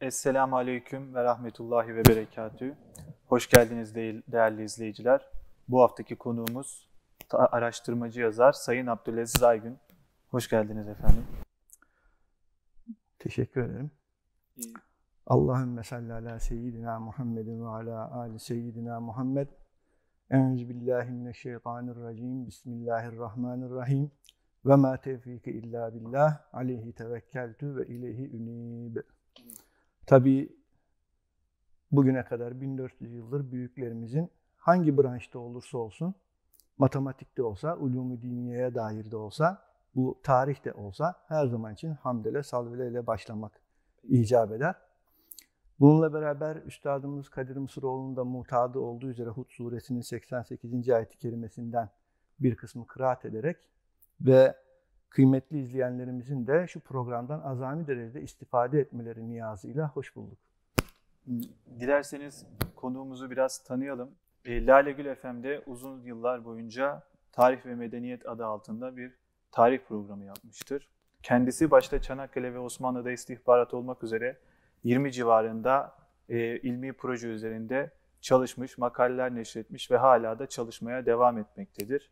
Esselamu Aleyküm ve Rahmetullahi ve Berekatü. Hoş geldiniz değerli izleyiciler. Bu haftaki konuğumuz araştırmacı yazar Sayın Abdülaziz Aygün. Hoş geldiniz efendim. Teşekkür ederim. Allahümme salli ala seyyidina Muhammedin ve ala ali seyyidina Muhammed. Euzubillahimineşşeytanirracim. Bismillahirrahmanirrahim. Ve ma tevfik illa billah. Aleyhi tevekkeltü ve ileyhi ünib. Tabii bugüne kadar 1400 yıldır büyüklerimizin hangi branşta olursa olsun, matematikte olsa, ulûm-u diniyeye dair de olsa, bu tarihte olsa her zaman için hamdele, salvele ile başlamak icap eder. Bununla beraber Üstadımız Kadir Mısıroğlu'nun da mutadı olduğu üzere Hud suresinin 88. ayet-i kerimesinden bir kısmı kıraat ederek ve kıymetli izleyenlerimizin de şu programdan azami derecede istifade etmeleri niyazıyla hoş bulduk. Dilerseniz konuğumuzu biraz tanıyalım. E, Lale Gül FM'de uzun yıllar boyunca Tarih ve Medeniyet adı altında bir tarih programı yapmıştır. Kendisi başta Çanakkale ve Osmanlı'da istihbarat olmak üzere 20 civarında e, ilmi proje üzerinde çalışmış, makaleler neşretmiş ve hala da çalışmaya devam etmektedir.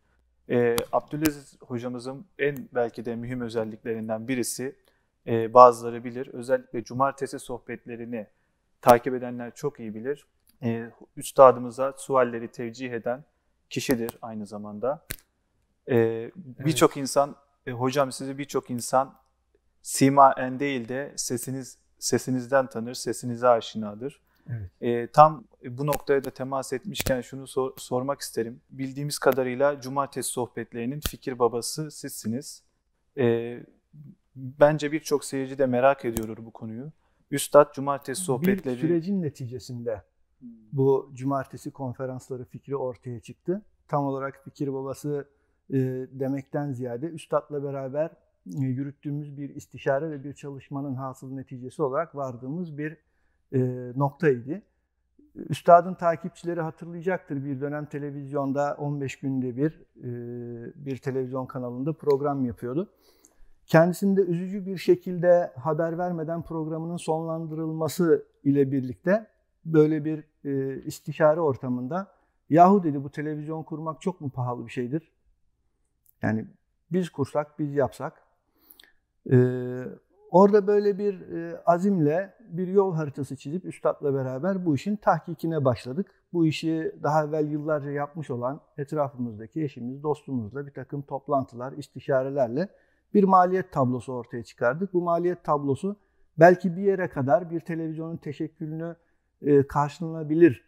E, Abdülaziz hocamızın en belki de mühim özelliklerinden birisi, e, bazıları bilir, özellikle cumartesi sohbetlerini takip edenler çok iyi bilir. E, üstadımıza sualleri tevcih eden kişidir aynı zamanda. E, evet. Birçok insan, e, hocam sizi birçok insan sima simaen değil de sesiniz sesinizden tanır, sesinize aşinadır. Evet. E, tam bu noktaya da temas etmişken şunu sor, sormak isterim. Bildiğimiz kadarıyla cumartesi sohbetlerinin fikir babası sizsiniz. E, bence birçok seyirci de merak ediyordur bu konuyu. Üstad cumartesi sohbetleri... Bir sürecin neticesinde hmm. bu cumartesi konferansları fikri ortaya çıktı. Tam olarak fikir babası e, demekten ziyade üstadla beraber e, yürüttüğümüz bir istişare ve bir çalışmanın hasıl neticesi olarak vardığımız bir e, noktaydı. Üstadın takipçileri hatırlayacaktır bir dönem televizyonda 15 günde bir e, bir televizyon kanalında program yapıyordu. Kendisinde üzücü bir şekilde haber vermeden programının sonlandırılması ile birlikte böyle bir e, istişare ortamında yahu dedi bu televizyon kurmak çok mu pahalı bir şeydir? Yani biz kursak, biz yapsak. Orada böyle bir e, azimle bir yol haritası çizip üstadla beraber bu işin tahkikine başladık. Bu işi daha evvel yıllarca yapmış olan etrafımızdaki eşimiz, dostumuzla bir takım toplantılar, istişarelerle bir maliyet tablosu ortaya çıkardık. Bu maliyet tablosu belki bir yere kadar bir televizyonun teşekkülünü e, karşılanabilir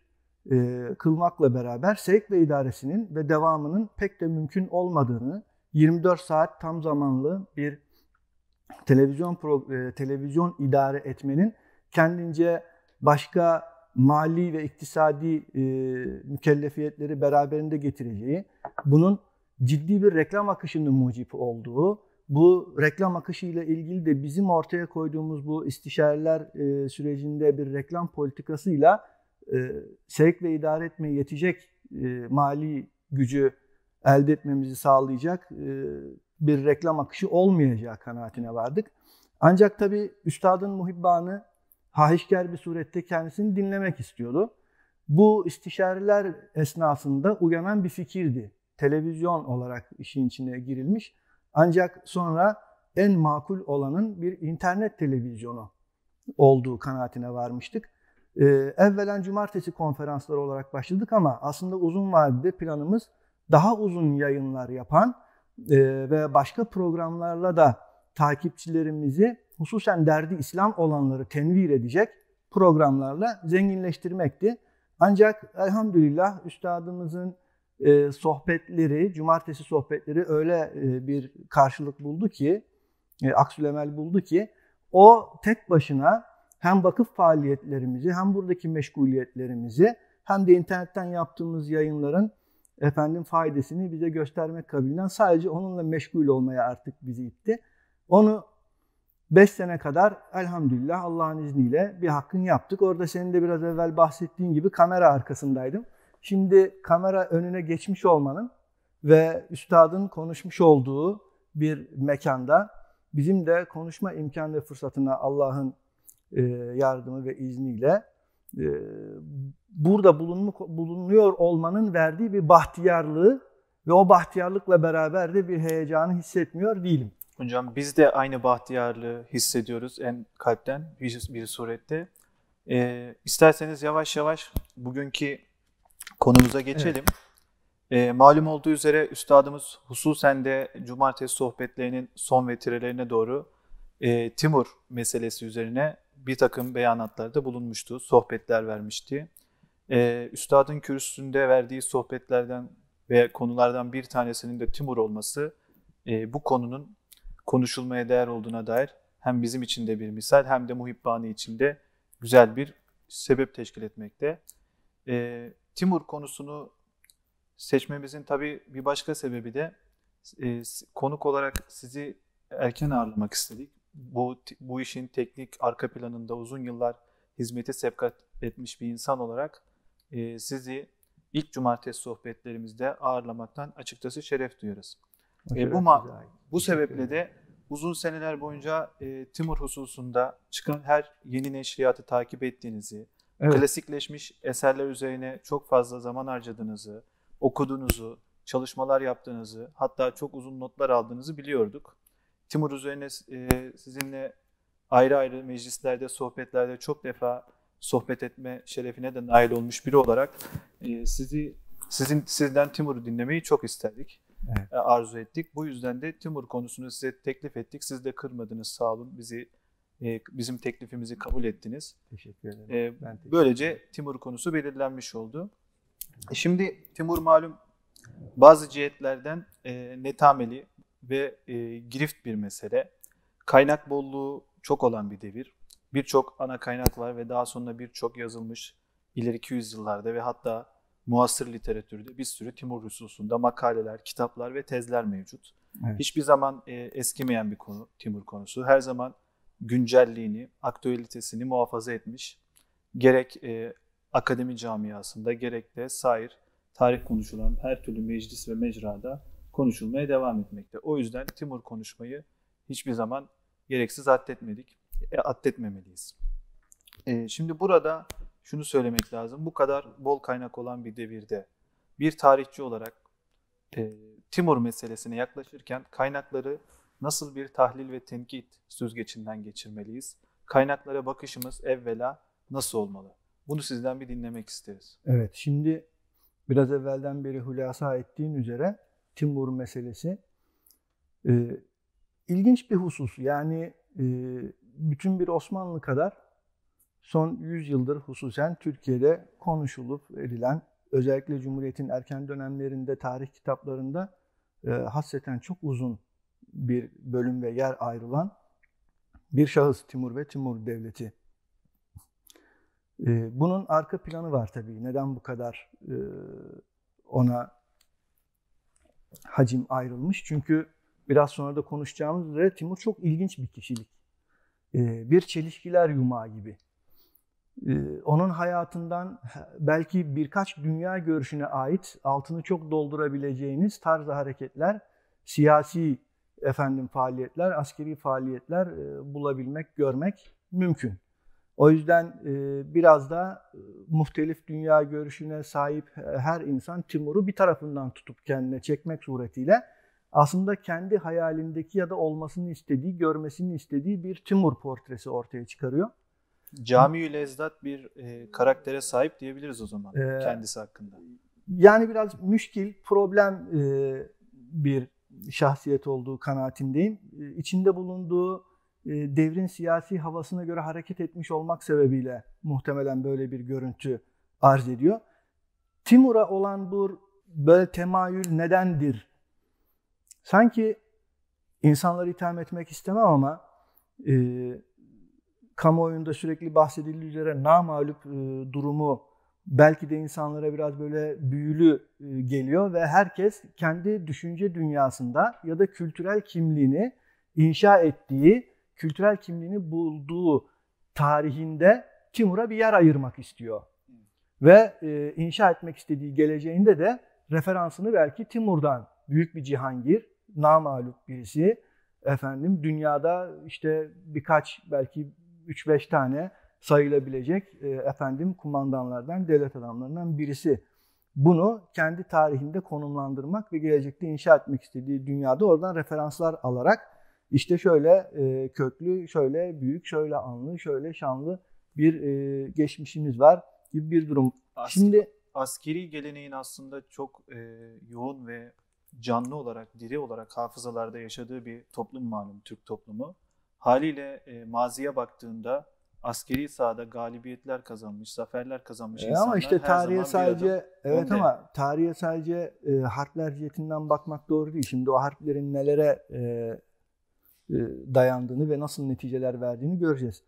e, kılmakla beraber sevk ve idaresinin ve devamının pek de mümkün olmadığını, 24 saat tam zamanlı bir televizyon pro, e, televizyon idare etmenin kendince başka mali ve iktisadi e, mükellefiyetleri beraberinde getireceği, bunun ciddi bir reklam akışının mucibi olduğu, bu reklam akışıyla ilgili de bizim ortaya koyduğumuz bu istişareler e, sürecinde bir reklam politikasıyla e, sevk ve idare etmeye yetecek e, mali gücü elde etmemizi sağlayacak e, bir reklam akışı olmayacağı kanaatine vardık. Ancak tabii üstadın muhibbanı hahişkar bir surette kendisini dinlemek istiyordu. Bu istişareler esnasında uyanan bir fikirdi. Televizyon olarak işin içine girilmiş. Ancak sonra en makul olanın bir internet televizyonu olduğu kanaatine varmıştık. Ee, evvelen cumartesi konferansları olarak başladık ama aslında uzun vadede planımız daha uzun yayınlar yapan ee, ve başka programlarla da takipçilerimizi hususen derdi İslam olanları tenvir edecek programlarla zenginleştirmekti. Ancak elhamdülillah üstadımızın e, sohbetleri, cumartesi sohbetleri öyle e, bir karşılık buldu ki, e, aksülemel buldu ki, o tek başına hem vakıf faaliyetlerimizi, hem buradaki meşguliyetlerimizi, hem de internetten yaptığımız yayınların efendim faydasını bize göstermek kabiliğinden sadece onunla meşgul olmaya artık bizi itti. Onu 5 sene kadar elhamdülillah Allah'ın izniyle bir hakkın yaptık. Orada senin de biraz evvel bahsettiğin gibi kamera arkasındaydım. Şimdi kamera önüne geçmiş olmanın ve üstadın konuşmuş olduğu bir mekanda bizim de konuşma imkan ve fırsatına Allah'ın e, yardımı ve izniyle e, burada bulunuyor olmanın verdiği bir bahtiyarlığı ve o bahtiyarlıkla beraber de bir heyecanı hissetmiyor değilim. Hocam biz de aynı bahtiyarlığı hissediyoruz en kalpten bir, bir surette. Ee, isterseniz yavaş yavaş bugünkü konumuza geçelim. Evet. Ee, malum olduğu üzere üstadımız hususen de cumartesi sohbetlerinin son vetirelerine doğru e, Timur meselesi üzerine bir takım beyanatlarda bulunmuştu, sohbetler vermişti e, üstadın kürsüsünde verdiği sohbetlerden ve konulardan bir tanesinin de Timur olması e, bu konunun konuşulmaya değer olduğuna dair hem bizim için de bir misal hem de Muhibbani için de güzel bir sebep teşkil etmekte. E, Timur konusunu seçmemizin tabii bir başka sebebi de e, konuk olarak sizi erken ağırlamak istedik. Bu, bu işin teknik arka planında uzun yıllar hizmete sevkat etmiş bir insan olarak ee, sizi ilk cumartesi sohbetlerimizde ağırlamaktan açıkçası şeref duyuyoruz. E, ee, bu ma- bu sebeple de uzun seneler boyunca e, Timur hususunda çıkan her yeni neşriyatı takip ettiğinizi, evet. klasikleşmiş eserler üzerine çok fazla zaman harcadığınızı, okuduğunuzu, çalışmalar yaptığınızı, hatta çok uzun notlar aldığınızı biliyorduk. Timur üzerine e, sizinle ayrı ayrı meclislerde, sohbetlerde çok defa sohbet etme şerefine de nail olmuş biri olarak e, sizi sizin sizden Timur'u dinlemeyi çok isterdik. Evet. E, arzu ettik. Bu yüzden de Timur konusunu size teklif ettik. Siz de kırmadınız sağ olun. Bizi e, bizim teklifimizi kabul ettiniz. Teşekkür ederim. E, ben teşekkür böylece ederim. Timur konusu belirlenmiş oldu. şimdi Timur malum bazı cihetlerden e, netameli ve e, girift bir mesele. Kaynak bolluğu çok olan bir devir birçok ana kaynak var ve daha sonra birçok yazılmış ileriki yüzyıllarda ve hatta muasır literatürde bir sürü Timur hususunda makaleler, kitaplar ve tezler mevcut. Evet. Hiçbir zaman e, eskimeyen bir konu Timur konusu. Her zaman güncelliğini, aktüelitesini muhafaza etmiş. Gerek e, akademi camiasında gerek de sair tarih konuşulan her türlü meclis ve mecrada konuşulmaya devam etmekte. O yüzden Timur konuşmayı hiçbir zaman gereksiz addetmedik. E, atletmemeliyiz. E, şimdi burada şunu söylemek lazım. Bu kadar bol kaynak olan bir devirde bir tarihçi olarak e, Timur meselesine yaklaşırken kaynakları nasıl bir tahlil ve tenkit süzgecinden geçirmeliyiz? Kaynaklara bakışımız evvela nasıl olmalı? Bunu sizden bir dinlemek isteriz. Evet, şimdi biraz evvelden beri hülasa ettiğin üzere Timur meselesi e, ilginç bir husus. Yani e, bütün bir Osmanlı kadar son 100 yıldır hususen Türkiye'de konuşulup verilen, özellikle Cumhuriyet'in erken dönemlerinde tarih kitaplarında e, hasreten çok uzun bir bölüm ve yer ayrılan bir şahıs Timur ve Timur Devleti. E, bunun arka planı var tabii. Neden bu kadar e, ona hacim ayrılmış? Çünkü biraz sonra da konuşacağımız üzere Timur çok ilginç bir kişilik. E, bir çelişkiler yumağı gibi. E, onun hayatından belki birkaç dünya görüşüne ait altını çok doldurabileceğiniz tarzı hareketler, siyasi efendim faaliyetler, askeri faaliyetler e, bulabilmek, görmek mümkün. O yüzden biraz da muhtelif dünya görüşüne sahip her insan Timur'u bir tarafından tutup kendine çekmek suretiyle aslında kendi hayalindeki ya da olmasını istediği, görmesini istediği bir Timur portresi ortaya çıkarıyor. Cami-ül Ezdat bir e, karaktere sahip diyebiliriz o zaman ee, kendisi hakkında. Yani biraz müşkil, problem e, bir şahsiyet olduğu kanaatindeyim. E, içinde bulunduğu e, devrin siyasi havasına göre hareket etmiş olmak sebebiyle muhtemelen böyle bir görüntü arz ediyor. Timur'a olan bu böyle temayül nedendir Sanki insanları itham etmek istemem ama e, kamuoyunda sürekli bahsedildiği üzere namalup e, durumu belki de insanlara biraz böyle büyülü e, geliyor ve herkes kendi düşünce dünyasında ya da kültürel kimliğini inşa ettiği, kültürel kimliğini bulduğu tarihinde Timur'a bir yer ayırmak istiyor. Ve e, inşa etmek istediği geleceğinde de referansını belki Timur'dan büyük bir Cihangir namalup birisi efendim dünyada işte birkaç belki 3-5 tane sayılabilecek e, efendim kumandanlardan, devlet adamlarından birisi. Bunu kendi tarihinde konumlandırmak ve gelecekte inşa etmek istediği dünyada oradan referanslar alarak işte şöyle e, köklü, şöyle büyük, şöyle anlı, şöyle şanlı bir e, geçmişimiz var gibi bir durum. Asker, Şimdi askeri geleneğin aslında çok yoğun ve canlı olarak, diri olarak hafızalarda yaşadığı bir toplum malum Türk toplumu. Haliyle e, maziye baktığında askeri sahada galibiyetler kazanmış, zaferler kazanmış e insanlar. Ama işte tarihe sadece evet ama tarihe sadece e, harfler jetinden bakmak doğru değil. Şimdi o harplerin nelere e, e, dayandığını ve nasıl neticeler verdiğini göreceğiz.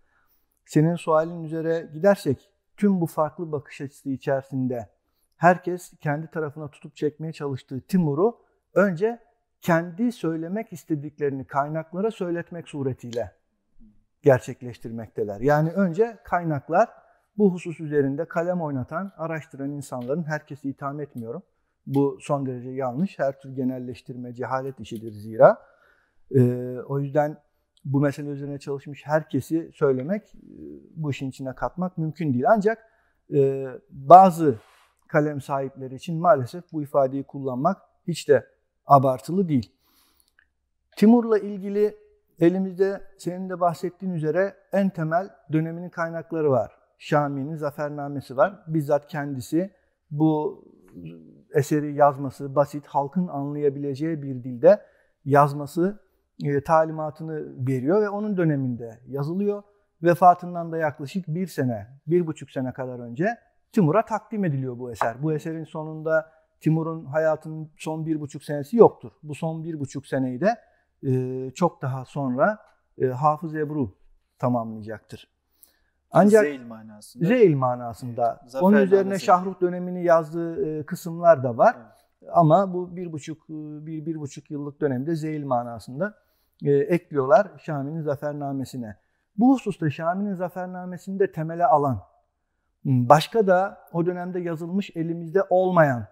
Senin sualin üzere gidersek tüm bu farklı bakış açısı içerisinde herkes kendi tarafına tutup çekmeye çalıştığı Timur'u önce kendi söylemek istediklerini kaynaklara söyletmek suretiyle gerçekleştirmekteler. Yani önce kaynaklar bu husus üzerinde kalem oynatan, araştıran insanların herkesi itham etmiyorum. Bu son derece yanlış. Her tür genelleştirme cehalet işidir zira. Ee, o yüzden bu mesele üzerine çalışmış herkesi söylemek, e, bu işin içine katmak mümkün değil. Ancak e, bazı kalem sahipleri için maalesef bu ifadeyi kullanmak hiç de abartılı değil. Timur'la ilgili elimizde senin de bahsettiğin üzere en temel döneminin kaynakları var. Şami'nin zafernamesi var. Bizzat kendisi bu eseri yazması basit, halkın anlayabileceği bir dilde yazması e, talimatını veriyor ve onun döneminde yazılıyor. Vefatından da yaklaşık bir sene, bir buçuk sene kadar önce Timur'a takdim ediliyor bu eser. Bu eserin sonunda Timur'un hayatının son bir buçuk senesi yoktur. Bu son bir buçuk seneyi de e, çok daha sonra e, Hafız Ebru tamamlayacaktır. Ancak Zeyl manasında. Zeyl manasında. Evet, Onun üzerine Şahruh dönemini yazdığı e, kısımlar da var. Evet. Ama bu bir buçuk, e, bir, bir buçuk yıllık dönemde Zeyl manasında e, ekliyorlar Şami'nin zafernamesine. Bu hususta Şami'nin zafernamesini de temele alan, başka da o dönemde yazılmış elimizde olmayan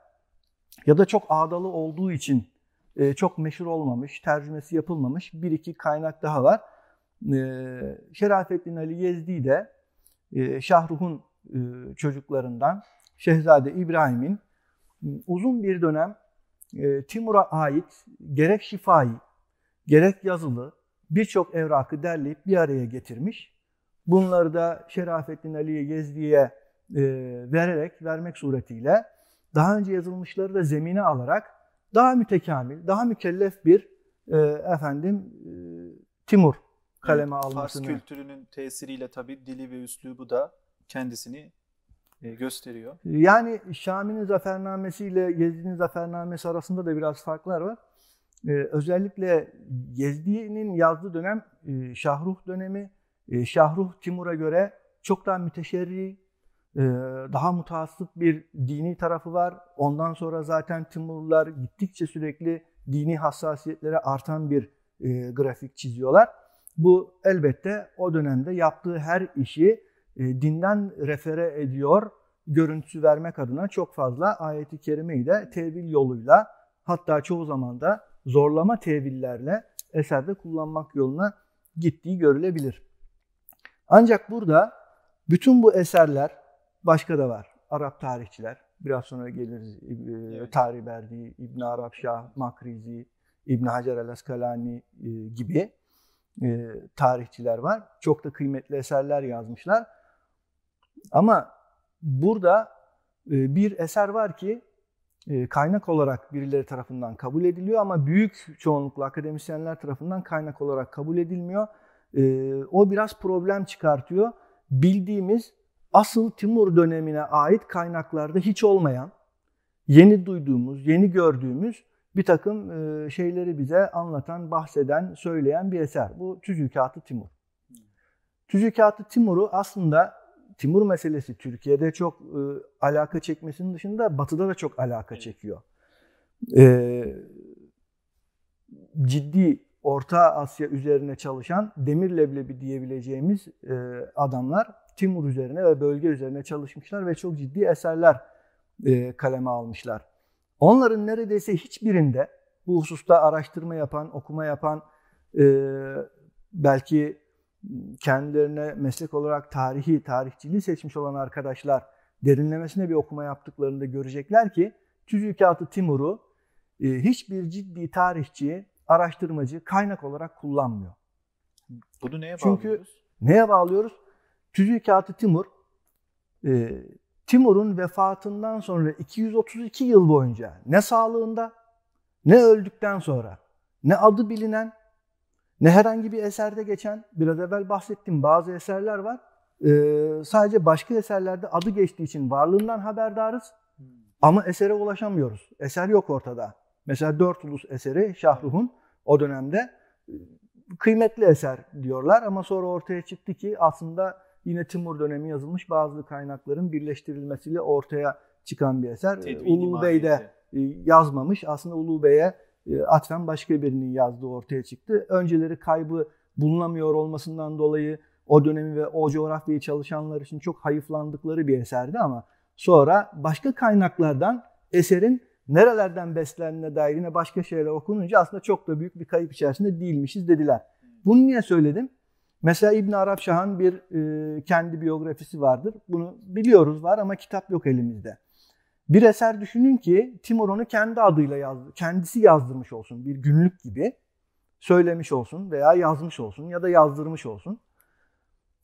ya da çok ağdalı olduğu için e, çok meşhur olmamış, tercümesi yapılmamış bir iki kaynak daha var. E, Şerafettin Ali Yezdi de e, Şahruh'un e, çocuklarından Şehzade İbrahim'in uzun bir dönem Timur'a ait gerek şifayı, gerek yazılı birçok evrakı derleyip bir araya getirmiş. Bunları da Şerafettin Ali'ye Yezdi'ye vererek, vermek suretiyle daha önce yazılmışları da zemine alarak daha mütekamil, daha mükellef bir e, efendim e, Timur kaleme evet, almasını. Fars kültürünün tesiriyle tabii dili ve üslubu da kendisini e, gösteriyor. E, yani Şami'nin zafernamesi ile Gezdi'nin zafernamesi arasında da biraz farklar var. Ee, özellikle Gezdi'nin yazdığı dönem e, Şahruh dönemi. E, Şahruh Timur'a göre çok daha müteşerri, ee, daha mutasip bir dini tarafı var. Ondan sonra zaten Timurlar gittikçe sürekli dini hassasiyetlere artan bir e, grafik çiziyorlar. Bu elbette o dönemde yaptığı her işi e, dinden refere ediyor, görüntüsü vermek adına çok fazla ayeti kerimeyi de tevil yoluyla hatta çoğu zaman da zorlama tevillerle eserde kullanmak yoluna gittiği görülebilir. Ancak burada bütün bu eserler Başka da var. Arap tarihçiler. Biraz sonra geliriz. E, evet. Tarih Berdi, İbn Arap Şah, Makrizi, İbn Hacer el Askalani e, gibi e, tarihçiler var. Çok da kıymetli eserler yazmışlar. Ama burada bir eser var ki kaynak olarak birileri tarafından kabul ediliyor ama büyük çoğunlukla akademisyenler tarafından kaynak olarak kabul edilmiyor. O biraz problem çıkartıyor. Bildiğimiz asıl Timur dönemine ait kaynaklarda hiç olmayan, yeni duyduğumuz, yeni gördüğümüz bir takım e, şeyleri bize anlatan, bahseden, söyleyen bir eser. Bu Tüzükatı Timur. Tüzükatı Timur'u aslında Timur meselesi Türkiye'de çok e, alaka çekmesinin dışında Batı'da da çok alaka çekiyor. E, ciddi Orta Asya üzerine çalışan demir leblebi diyebileceğimiz adamlar Timur üzerine ve bölge üzerine çalışmışlar ve çok ciddi eserler e, kaleme almışlar. Onların neredeyse hiçbirinde bu hususta araştırma yapan, okuma yapan, e, belki kendilerine meslek olarak tarihi, tarihçiliği seçmiş olan arkadaşlar derinlemesine bir okuma yaptıklarında görecekler ki Tüzükatı Timur'u e, hiçbir ciddi tarihçi, araştırmacı kaynak olarak kullanmıyor. Bunu neye Çünkü, bağlıyoruz? Neye bağlıyoruz? Tüzükatı Timur, e, Timur'un vefatından sonra 232 yıl boyunca ne sağlığında, ne öldükten sonra, ne adı bilinen, ne herhangi bir eserde geçen, biraz evvel bahsettiğim bazı eserler var. E, sadece başka eserlerde adı geçtiği için varlığından haberdarız hmm. ama esere ulaşamıyoruz. Eser yok ortada. Mesela Dört Ulus eseri Şahruh'un o dönemde e, kıymetli eser diyorlar ama sonra ortaya çıktı ki aslında yine Timur dönemi yazılmış bazı kaynakların birleştirilmesiyle ortaya çıkan bir eser. Tedvini ee, Ulu Bey de e, yazmamış. Aslında Ulu Bey'e e, atfen başka birinin yazdığı ortaya çıktı. Önceleri kaybı bulunamıyor olmasından dolayı o dönemi ve o coğrafyayı çalışanlar için çok hayıflandıkları bir eserdi ama sonra başka kaynaklardan eserin nerelerden beslendiğine dair yine başka şeyler okununca aslında çok da büyük bir kayıp içerisinde değilmişiz dediler. Hmm. Bunu niye söyledim? Mesela İbn Arapşah'ın bir e, kendi biyografisi vardır. Bunu biliyoruz var ama kitap yok elimizde. Bir eser düşünün ki Timur onu kendi adıyla yazdı, kendisi yazdırmış olsun bir günlük gibi söylemiş olsun veya yazmış olsun ya da yazdırmış olsun.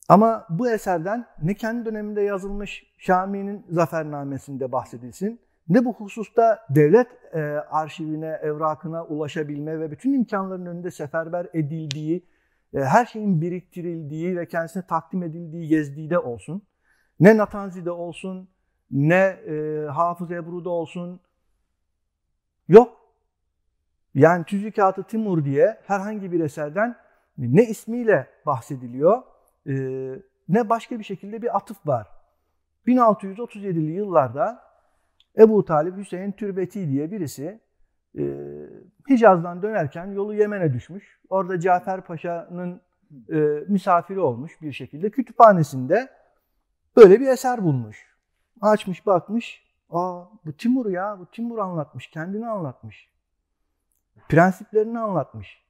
Ama bu eserden ne kendi döneminde yazılmış Şami'nin zafernamesinde bahsedilsin ne bu hususta devlet e, arşivine, evrakına ulaşabilme ve bütün imkanların önünde seferber edildiği e, her şeyin biriktirildiği ve kendisine takdim edildiği Gezdi'de olsun, ne Natanzi'de olsun, ne e, Hafız Ebru'da olsun, yok. Yani Tüzükatı Timur diye herhangi bir eserden ne ismiyle bahsediliyor, e, ne başka bir şekilde bir atıf var. 1637'li yıllarda Ebu Talip Hüseyin Türbeti diye birisi e, Hicaz'dan dönerken yolu Yemen'e düşmüş. Orada Cafer Paşa'nın e, misafiri olmuş bir şekilde. Kütüphanesinde böyle bir eser bulmuş. Açmış bakmış. Aa bu Timur ya bu Timur anlatmış. Kendini anlatmış. Prensiplerini anlatmış.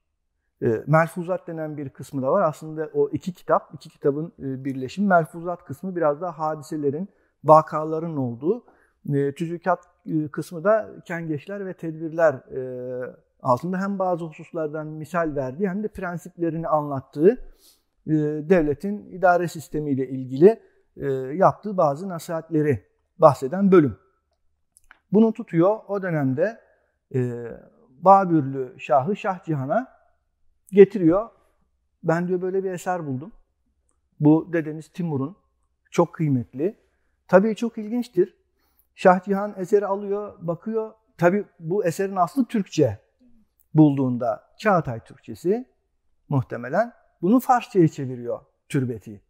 E, Melfuzat denen bir kısmı da var. Aslında o iki kitap, iki kitabın e, birleşimi. Merfuzat kısmı biraz daha hadiselerin, vakaların olduğu. E, tüzükat e, kısmı da kengeçler ve tedbirler e, altında hem bazı hususlardan misal verdiği hem de prensiplerini anlattığı e, devletin idare sistemiyle ilgili yaptığı bazı nasihatleri bahseden bölüm. Bunu tutuyor o dönemde Babürlü Şahı Şah Cihan'a getiriyor. Ben diyor böyle bir eser buldum. Bu dedeniz Timur'un çok kıymetli. Tabii çok ilginçtir. Şah Cihan eseri alıyor, bakıyor. Tabi bu eserin aslı Türkçe bulduğunda Çağatay Türkçesi muhtemelen bunu Farsça'ya çeviriyor türbeti.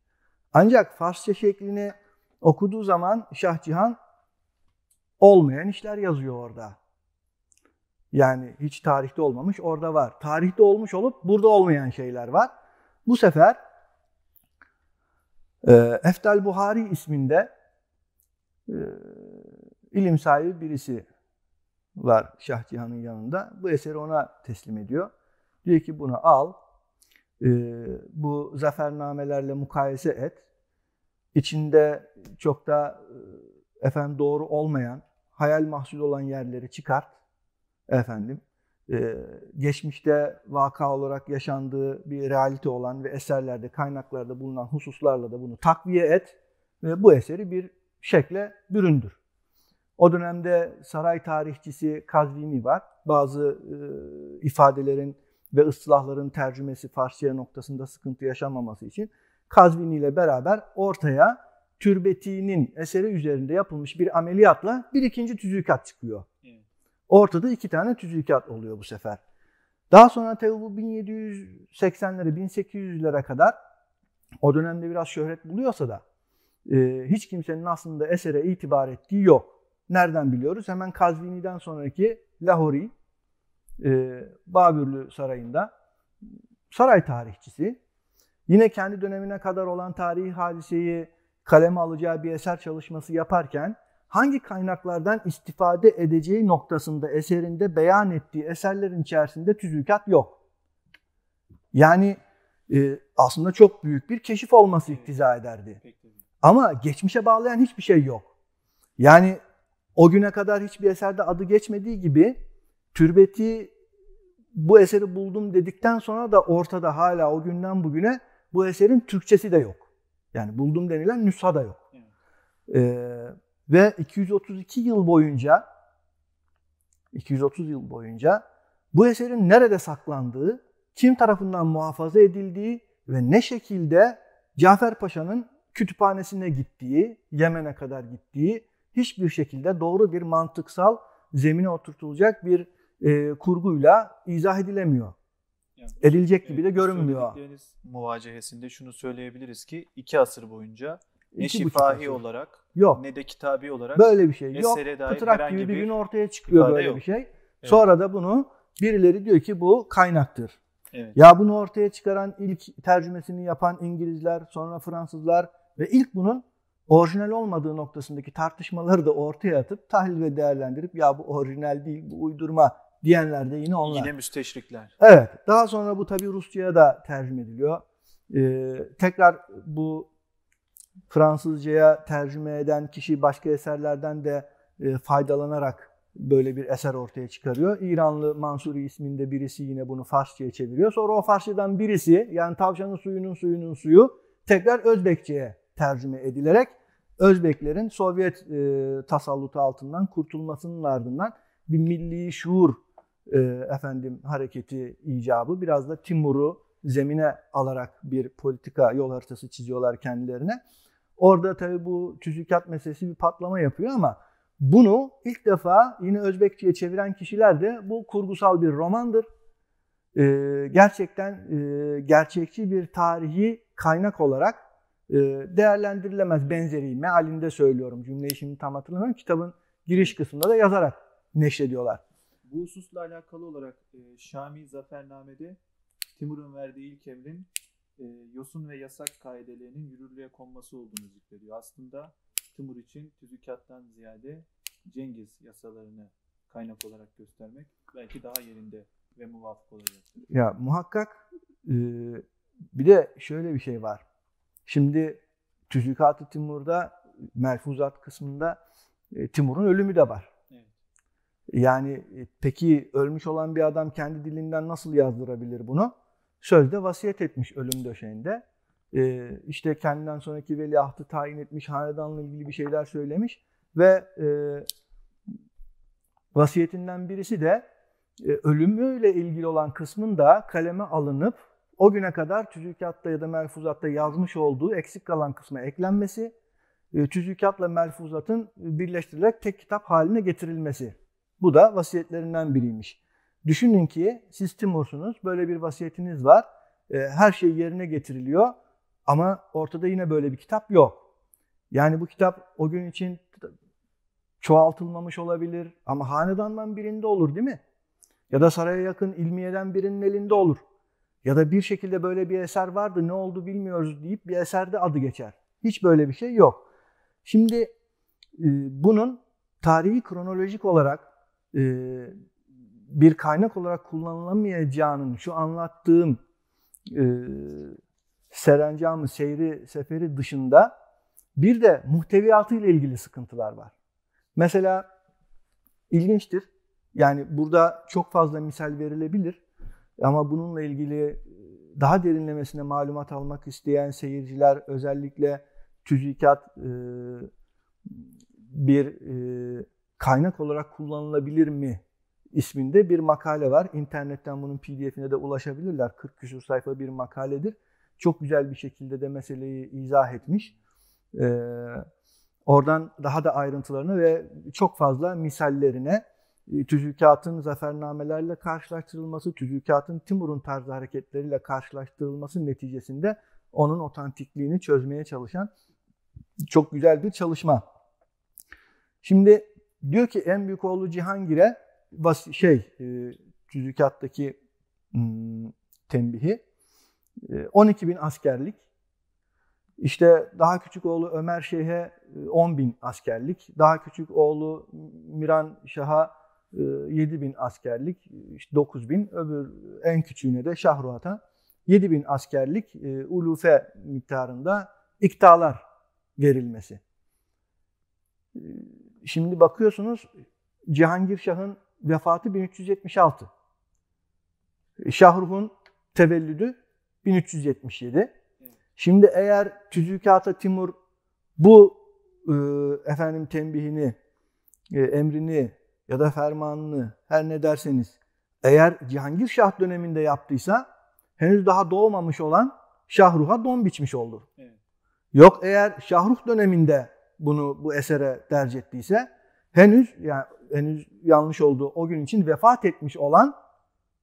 Ancak Farsça şeklini okuduğu zaman Şah Cihan olmayan işler yazıyor orada. Yani hiç tarihte olmamış orada var. Tarihte olmuş olup burada olmayan şeyler var. Bu sefer e, Eftel Buhari isminde e, ilim sahibi birisi var Şah Cihan'ın yanında. Bu eseri ona teslim ediyor. Diyor ki bunu al, e, bu zafernamelerle mukayese et. İçinde çok da e, efendim doğru olmayan, hayal mahsul olan yerleri çıkart. Efendim, e, geçmişte vaka olarak yaşandığı bir realite olan ve eserlerde, kaynaklarda bulunan hususlarla da bunu takviye et ve bu eseri bir şekle büründür. O dönemde saray tarihçisi Kazvini var. Bazı e, ifadelerin ve ıslahların tercümesi Farsça noktasında sıkıntı yaşanmaması için Kazvini ile beraber ortaya Türbeti'nin eseri üzerinde yapılmış bir ameliyatla bir ikinci tüzükat çıkıyor. Ortada iki tane tüzükat oluyor bu sefer. Daha sonra Teobu 1780'lere 1800'lere kadar o dönemde biraz şöhret buluyorsa da e, hiç kimsenin aslında esere itibar ettiği yok. Nereden biliyoruz? Hemen Kazvini'den sonraki Lahori, e, Babürlü Sarayı'nda saray tarihçisi. Yine kendi dönemine kadar olan tarihi hadiseyi kaleme alacağı bir eser çalışması yaparken hangi kaynaklardan istifade edeceği noktasında eserinde beyan ettiği eserlerin içerisinde tüzükat yok. Yani e, aslında çok büyük bir keşif olması iktiza ederdi. Ama geçmişe bağlayan hiçbir şey yok. Yani o güne kadar hiçbir eserde adı geçmediği gibi türbeti bu eseri buldum dedikten sonra da ortada hala o günden bugüne bu eserin Türkçesi de yok. Yani buldum denilen nüsha da yok. Ee, ve 232 yıl boyunca 230 yıl boyunca bu eserin nerede saklandığı, kim tarafından muhafaza edildiği ve ne şekilde Cafer Paşa'nın kütüphanesine gittiği, Yemen'e kadar gittiği hiçbir şekilde doğru bir mantıksal zemine oturtulacak bir e, kurguyla izah edilemiyor. Yani, Edilecek gibi e, de görünmüyor. Muvacehesinde şunu söyleyebiliriz ki iki asır boyunca ne iki şifahi olarak yok. ne de kitabi olarak böyle bir şey yok. Fıtrak gibi bir gün ortaya çıkıyor böyle yok. bir şey. Evet. Sonra da bunu birileri diyor ki bu kaynaktır. Evet. Ya bunu ortaya çıkaran ilk tercümesini yapan İngilizler, sonra Fransızlar ve ilk bunun orijinal olmadığı noktasındaki tartışmaları da ortaya atıp tahlil ve değerlendirip ya bu orijinal değil bu uydurma diyenler de yine onlar. Yine müsteşrikler. Evet. Daha sonra bu tabii Rusça'ya da tercüme ediliyor. Ee, tekrar bu Fransızca'ya tercüme eden kişi başka eserlerden de e, faydalanarak böyle bir eser ortaya çıkarıyor. İranlı Mansuri isminde birisi yine bunu Farsça'ya çeviriyor. Sonra o Farsça'dan birisi yani tavşanın suyunun suyunun suyu tekrar Özbekçe'ye tercüme edilerek Özbeklerin Sovyet e, tasallutu altından kurtulmasının ardından bir milli şuur e, efendim hareketi icabı biraz da Timur'u zemine alarak bir politika yol haritası çiziyorlar kendilerine. Orada tabi bu tüzükat meselesi bir patlama yapıyor ama bunu ilk defa yine Özbekçe'ye çeviren kişiler de bu kurgusal bir romandır. Ee, gerçekten e, gerçekçi bir tarihi kaynak olarak ee, değerlendirilemez benzeri mealinde söylüyorum. Cümleyi şimdi tam hatırlamıyorum. Kitabın giriş kısmında da yazarak neşrediyorlar. Bu hususla alakalı olarak e, Şami Zafername'de Timur'un verdiği ilk emrin e, yosun ve yasak kaidelerinin yürürlüğe konması olduğunu zikrediyor. Aslında Timur için tüzükattan ziyade Cengiz yasalarını kaynak olarak göstermek belki daha yerinde ve muvafık olacak Ya muhakkak e, bir de şöyle bir şey var. Şimdi Tüzükat-ı Timur'da Melfuzat kısmında e, Timur'un ölümü de var. Yani e, peki ölmüş olan bir adam kendi dilinden nasıl yazdırabilir bunu? Sözde vasiyet etmiş ölüm döşeğinde. E, işte kendinden sonraki veliahtı tayin etmiş, hanedanla ilgili bir şeyler söylemiş ve e, vasiyetinden birisi de e, ölümüyle ilgili olan kısmın da kaleme alınıp o güne kadar tüzükatta ya da melfuzatta yazmış olduğu eksik kalan kısma eklenmesi, e, tüzükatla melfuzatın birleştirilerek tek kitap haline getirilmesi. Bu da vasiyetlerinden biriymiş. Düşünün ki siz Timursunuz, böyle bir vasiyetiniz var. E, her şey yerine getiriliyor ama ortada yine böyle bir kitap yok. Yani bu kitap o gün için çoğaltılmamış olabilir ama hanedandan birinde olur değil mi? Ya da saraya yakın ilmiyeden birinin elinde olur. Ya da bir şekilde böyle bir eser vardı ne oldu bilmiyoruz deyip bir eserde adı geçer. Hiç böyle bir şey yok. Şimdi e, bunun tarihi kronolojik olarak e, bir kaynak olarak kullanılamayacağının şu anlattığım e, serencamı, seyri, seferi dışında bir de muhteviyatı ile ilgili sıkıntılar var. Mesela ilginçtir. Yani burada çok fazla misal verilebilir. Ama bununla ilgili e, daha derinlemesine malumat almak isteyen seyirciler özellikle TÜZİKAT e, bir e, kaynak olarak kullanılabilir mi isminde bir makale var. İnternetten bunun pdf'ine de ulaşabilirler. 40 küsur sayfa bir makaledir. Çok güzel bir şekilde de meseleyi izah etmiş. Ee, oradan daha da ayrıntılarını ve çok fazla misallerine e, tüzükatın zafernamelerle karşılaştırılması, tüzükatın Timur'un tarzı hareketleriyle karşılaştırılması neticesinde onun otantikliğini çözmeye çalışan çok güzel bir çalışma. Şimdi diyor ki en büyük oğlu Cihangir'e şey e, tüzükattaki hmm, tembihi 12 e, bin askerlik işte daha küçük oğlu Ömer Şeyh'e 10 bin askerlik, daha küçük oğlu Miran Şah'a 7 ee, bin askerlik, 9 e, bin, öbür en küçüğüne de Şahruat'a 7 bin askerlik e, ulufe miktarında iktalar verilmesi. Ee, şimdi bakıyorsunuz Cihangir Şah'ın vefatı 1376. E, Şahruh'un tevellüdü 1377. Şimdi eğer Tüzükata Timur bu efendim tembihini, emrini ya da fermanını her ne derseniz eğer Cihangir Şah döneminde yaptıysa henüz daha doğmamış olan Şahruh'a don biçmiş oldu. Evet. Yok eğer Şahruh döneminde bunu bu esere tercih ettiyse henüz yani henüz yanlış olduğu o gün için vefat etmiş olan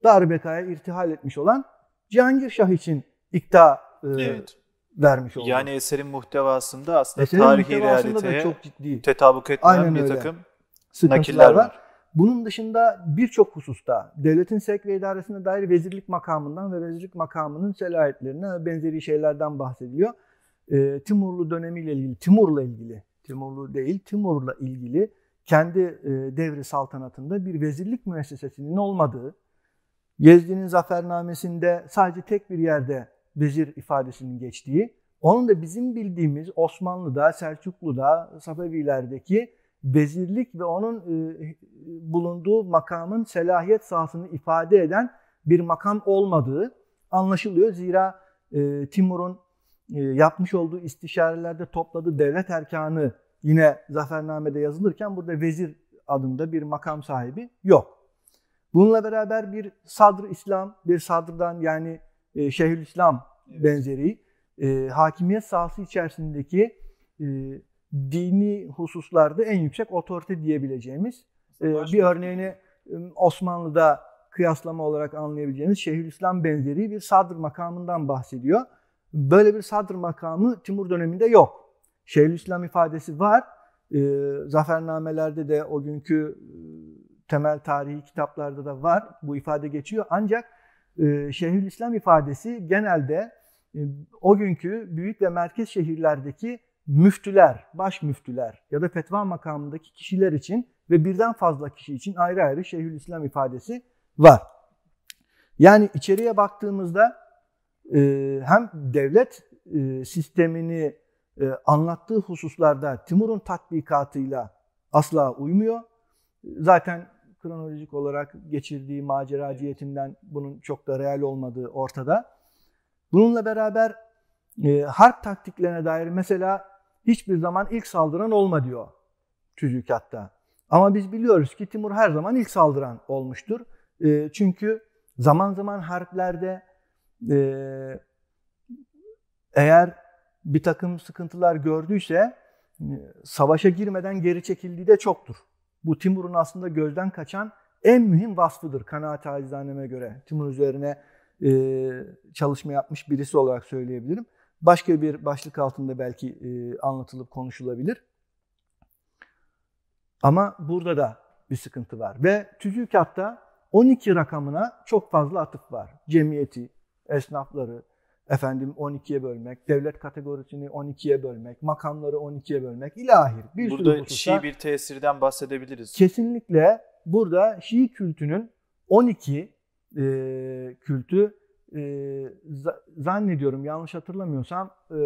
darbekaya irtihal etmiş olan Cihangir Şah için ikta e, evet. vermiş oldu. Yani eserin muhtevasında aslında eserin tarihi muhtevasında realiteye çok ciddi. tetabuk etmeyen bir öyle. takım sıkıntılar Nakiller var. Bunun dışında birçok hususta devletin sevk ve idaresine dair vezirlik makamından ve vezirlik makamının selahiyetlerine benzeri şeylerden bahsediliyor. E, Timurlu dönemiyle ilgili, Timur'la ilgili, Timurlu değil, Timur'la ilgili kendi e, devri saltanatında bir vezirlik müessesesinin olmadığı, Yezdi'nin zafernamesinde sadece tek bir yerde vezir ifadesinin geçtiği, onun da bizim bildiğimiz Osmanlı'da, Selçuklu'da, Safevilerdeki vezirlik ve onun e, bulunduğu makamın selahiyet sahasını ifade eden bir makam olmadığı anlaşılıyor. Zira e, Timur'un e, yapmış olduğu istişarelerde topladığı devlet erkanı yine zafernamede yazılırken burada vezir adında bir makam sahibi yok. Bununla beraber bir sadr İslam, bir sadrdan yani e, Şeyhül İslam evet. benzeri e, hakimiyet sahası içerisindeki e, dini hususlarda en yüksek otorite diyebileceğimiz e, bir örneğini Osmanlı'da kıyaslama olarak anlayabileceğimiz Şeyhülislam benzeri bir sadr makamından bahsediyor. Böyle bir sadr makamı Timur döneminde yok. Şeyhülislam ifadesi var. E, zafernamelerde de o günkü ıı, temel tarihi kitaplarda da var. Bu ifade geçiyor. Ancak e, Şeyhülislam ifadesi genelde e, o günkü büyük ve merkez şehirlerdeki müftüler, baş müftüler ya da fetva makamındaki kişiler için ve birden fazla kişi için ayrı ayrı Şeyhülislam ifadesi var. Yani içeriye baktığımızda e, hem devlet e, sistemini e, anlattığı hususlarda Timur'un tatbikatıyla asla uymuyor. Zaten kronolojik olarak geçirdiği macera cihetinden bunun çok da real olmadığı ortada. Bununla beraber e, harp taktiklerine dair mesela hiçbir zaman ilk saldıran olma diyor tüzükatta. Ama biz biliyoruz ki Timur her zaman ilk saldıran olmuştur. E, çünkü zaman zaman harplerde e, eğer bir takım sıkıntılar gördüyse e, savaşa girmeden geri çekildiği de çoktur. Bu Timur'un aslında gözden kaçan en mühim vasfıdır kanaat acizaneme göre. Timur üzerine e, çalışma yapmış birisi olarak söyleyebilirim başka bir başlık altında belki e, anlatılıp konuşulabilir. Ama burada da bir sıkıntı var. Ve TÜZÜKAT'ta 12 rakamına çok fazla atıf var. Cemiyeti, esnafları, efendim 12'ye bölmek, devlet kategorisini 12'ye bölmek, makamları 12'ye bölmek ilahir. Bir burada sürü hususta, Şii bir tesirden bahsedebiliriz. Kesinlikle burada Şii kültünün 12 e, kültü e, zannediyorum yanlış hatırlamıyorsam e,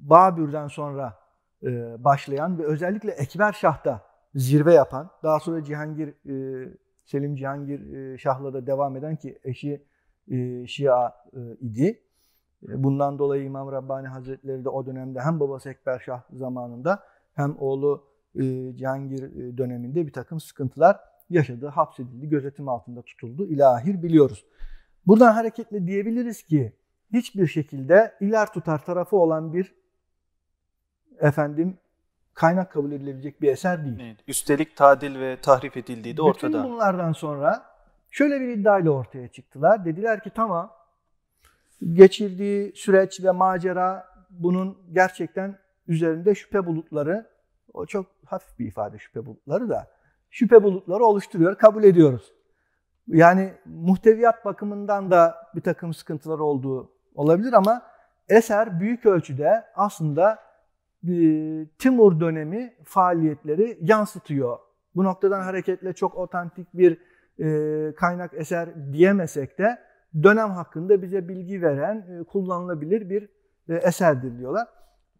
Babür'den sonra e, başlayan ve özellikle Ekber Şah'ta zirve yapan, daha sonra Cihangir e, Selim Cihangir e, Şah'la da devam eden ki eşi e, Şia e, idi. E, bundan dolayı İmam Rabbani Hazretleri de o dönemde hem babası Ekber Şah zamanında hem oğlu e, Cihangir e, döneminde bir takım sıkıntılar yaşadı, hapsedildi, gözetim altında tutuldu. İlahir biliyoruz. Buradan hareketle diyebiliriz ki hiçbir şekilde iler tutar tarafı olan bir efendim kaynak kabul edilebilecek bir eser değil. Evet, üstelik tadil ve tahrif edildiği de ortada. Bütün bunlardan sonra şöyle bir iddiayla ortaya çıktılar. Dediler ki tamam geçirdiği süreç ve macera bunun gerçekten üzerinde şüphe bulutları o çok hafif bir ifade şüphe bulutları da şüphe bulutları oluşturuyor. Kabul ediyoruz. Yani muhteviyat bakımından da bir takım sıkıntılar olduğu olabilir ama eser büyük ölçüde aslında e, Timur dönemi faaliyetleri yansıtıyor. Bu noktadan hareketle çok otantik bir e, kaynak eser diyemesek de dönem hakkında bize bilgi veren e, kullanılabilir bir e, eserdir diyorlar.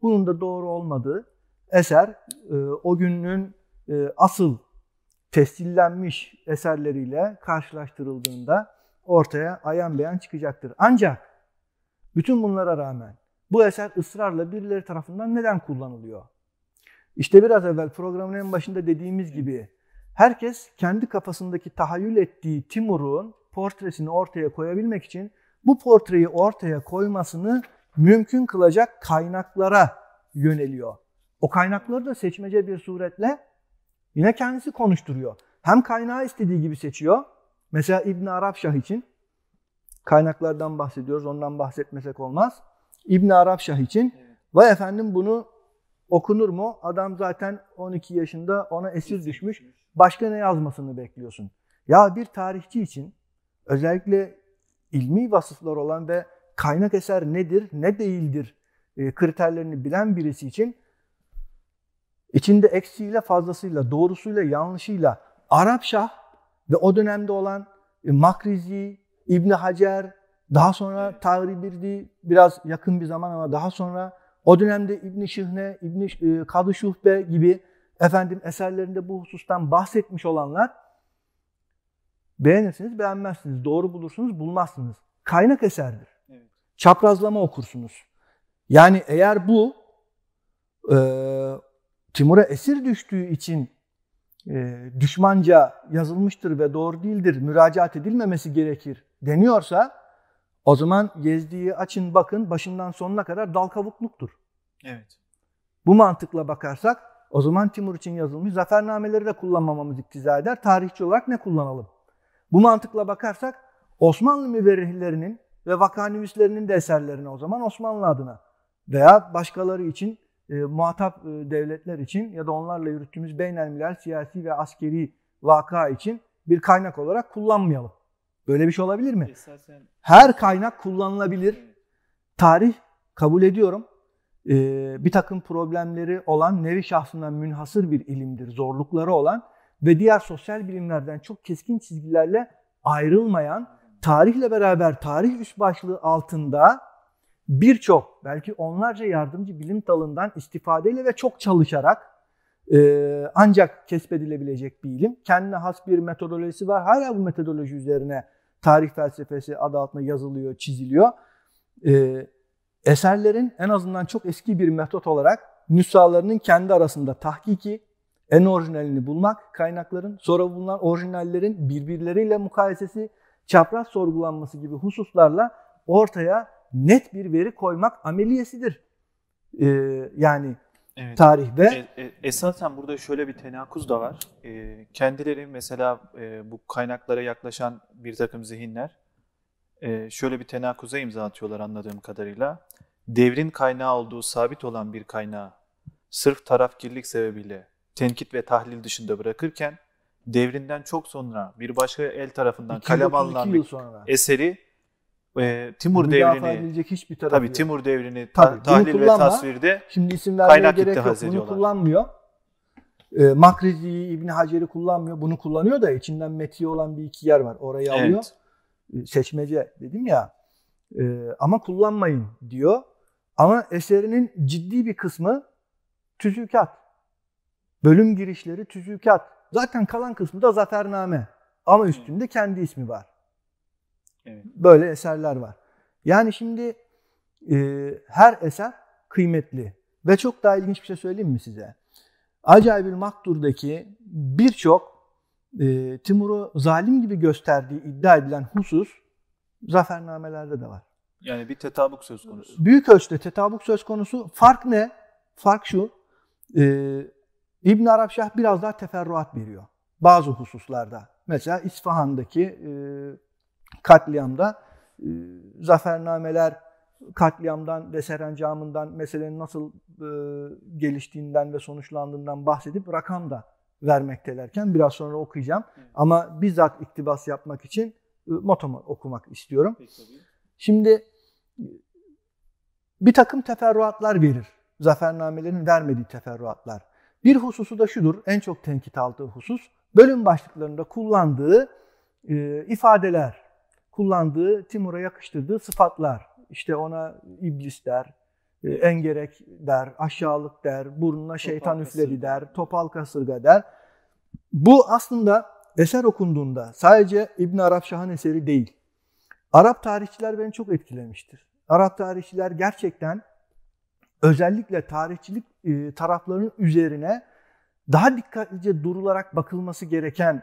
Bunun da doğru olmadığı eser e, o günün e, asıl tescillenmiş eserleriyle karşılaştırıldığında ortaya ayan beyan çıkacaktır. Ancak bütün bunlara rağmen bu eser ısrarla birileri tarafından neden kullanılıyor? İşte biraz evvel programın en başında dediğimiz gibi herkes kendi kafasındaki tahayyül ettiği Timur'un portresini ortaya koyabilmek için bu portreyi ortaya koymasını mümkün kılacak kaynaklara yöneliyor. O kaynakları da seçmece bir suretle Yine kendisi konuşturuyor. Hem kaynağı istediği gibi seçiyor. Mesela İbn Arabşah için kaynaklardan bahsediyoruz. Ondan bahsetmesek olmaz. İbn Arabşah için evet. vay efendim bunu okunur mu? Adam zaten 12 yaşında ona esir düşmüş. Başka ne yazmasını bekliyorsun? Ya bir tarihçi için özellikle ilmi vasıflar olan ve kaynak eser nedir, ne değildir e, kriterlerini bilen birisi için İçinde eksiğiyle fazlasıyla, doğrusuyla yanlışıyla Arap Şah ve o dönemde olan e, Makrizi, İbni Hacer, daha sonra Tağribirdi, biraz yakın bir zaman ama daha sonra o dönemde İbni Şihne, İbni e, Kadı Şuhbe gibi efendim eserlerinde bu husustan bahsetmiş olanlar beğenirsiniz, beğenmezsiniz, doğru bulursunuz, bulmazsınız. Kaynak eserdir. Evet. Çaprazlama okursunuz. Yani eğer bu e, Timur'a esir düştüğü için e, düşmanca yazılmıştır ve doğru değildir, müracaat edilmemesi gerekir deniyorsa o zaman Yezdi'yi açın bakın başından sonuna kadar dal kavukluktur. Evet. Bu mantıkla bakarsak o zaman Timur için yazılmış zafernameleri de kullanmamamız iktiza eder. Tarihçi olarak ne kullanalım? Bu mantıkla bakarsak Osmanlı müverrihlerinin ve vakanüvislerinin de eserlerine o zaman Osmanlı adına veya başkaları için e, muhatap e, devletler için ya da onlarla yürüttüğümüz beynelmiler siyasi ve askeri vaka için bir kaynak olarak kullanmayalım. Böyle bir şey olabilir mi? Her kaynak kullanılabilir. Tarih kabul ediyorum. E, bir takım problemleri olan, nevi şahsından münhasır bir ilimdir, zorlukları olan ve diğer sosyal bilimlerden çok keskin çizgilerle ayrılmayan, tarihle beraber tarih üst başlığı altında birçok belki onlarca yardımcı bilim dalından istifadeyle ve çok çalışarak e, ancak kesbedilebilecek bir ilim. Kendine has bir metodolojisi var. Hala bu metodoloji üzerine tarih felsefesi adı altında yazılıyor, çiziliyor. E, eserlerin en azından çok eski bir metot olarak nüshalarının kendi arasında tahkiki, en orijinalini bulmak kaynakların, sonra bulunan orijinallerin birbirleriyle mukayesesi, çapraz sorgulanması gibi hususlarla ortaya net bir veri koymak ameliyesidir. Ee, yani evet. tarihte. E, e, esasen burada şöyle bir tenakuz da var. E, kendileri mesela e, bu kaynaklara yaklaşan bir takım zihinler e, şöyle bir tenakuza imza atıyorlar anladığım kadarıyla. Devrin kaynağı olduğu sabit olan bir kaynağı sırf tarafkirlik sebebiyle tenkit ve tahlil dışında bırakırken devrinden çok sonra bir başka el tarafından kalem alınan bir sonra. eseri e, Timur Müdafaa devrini edilecek hiçbir tarafı tabii yok. Timur devrini ta, tabii, tahlil ve tasvirde şimdi isim vermeye gerek yok. Bunu kullanmıyor. E, Makrizi'yi, İbn Hacer'i kullanmıyor. Bunu kullanıyor da içinden metiye olan bir iki yer var. Orayı evet. alıyor. Seçmece dedim ya. E, ama kullanmayın diyor. Ama eserinin ciddi bir kısmı tüzükat. Bölüm girişleri tüzükat. Zaten kalan kısmı da zafername. Ama üstünde kendi ismi var. Böyle eserler var. Yani şimdi e, her eser kıymetli. Ve çok daha ilginç bir şey söyleyeyim mi size? Acayip bir Maktur'daki birçok e, Timur'u zalim gibi gösterdiği iddia edilen husus zafernamelerde de var. Yani bir tetabuk söz konusu. Büyük ölçüde tetabuk söz konusu. Fark ne? Fark şu. E, İbn Arabşah biraz daha teferruat veriyor. Bazı hususlarda. Mesela İsfahan'daki e, katliamda e, zafernameler katliamdan ve serencamından meselenin nasıl e, geliştiğinden ve sonuçlandığından bahsedip rakam da vermektelerken biraz sonra okuyacağım. Evet. Ama bizzat iktibas yapmak için e, motomu okumak istiyorum. Peki, Şimdi bir takım teferruatlar verir. Zafernamelerin vermediği teferruatlar. Bir hususu da şudur, en çok tenkit aldığı husus, bölüm başlıklarında kullandığı e, ifadeler kullandığı, Timur'a yakıştırdığı sıfatlar. İşte ona iblis der, e, engerek der, aşağılık der, burnuna şeytan topal üfledi kasırga. der, topal kasırga der. Bu aslında eser okunduğunda sadece İbn Arap eseri değil. Arap tarihçiler beni çok etkilemiştir. Arap tarihçiler gerçekten özellikle tarihçilik e, taraflarının üzerine daha dikkatlice durularak bakılması gereken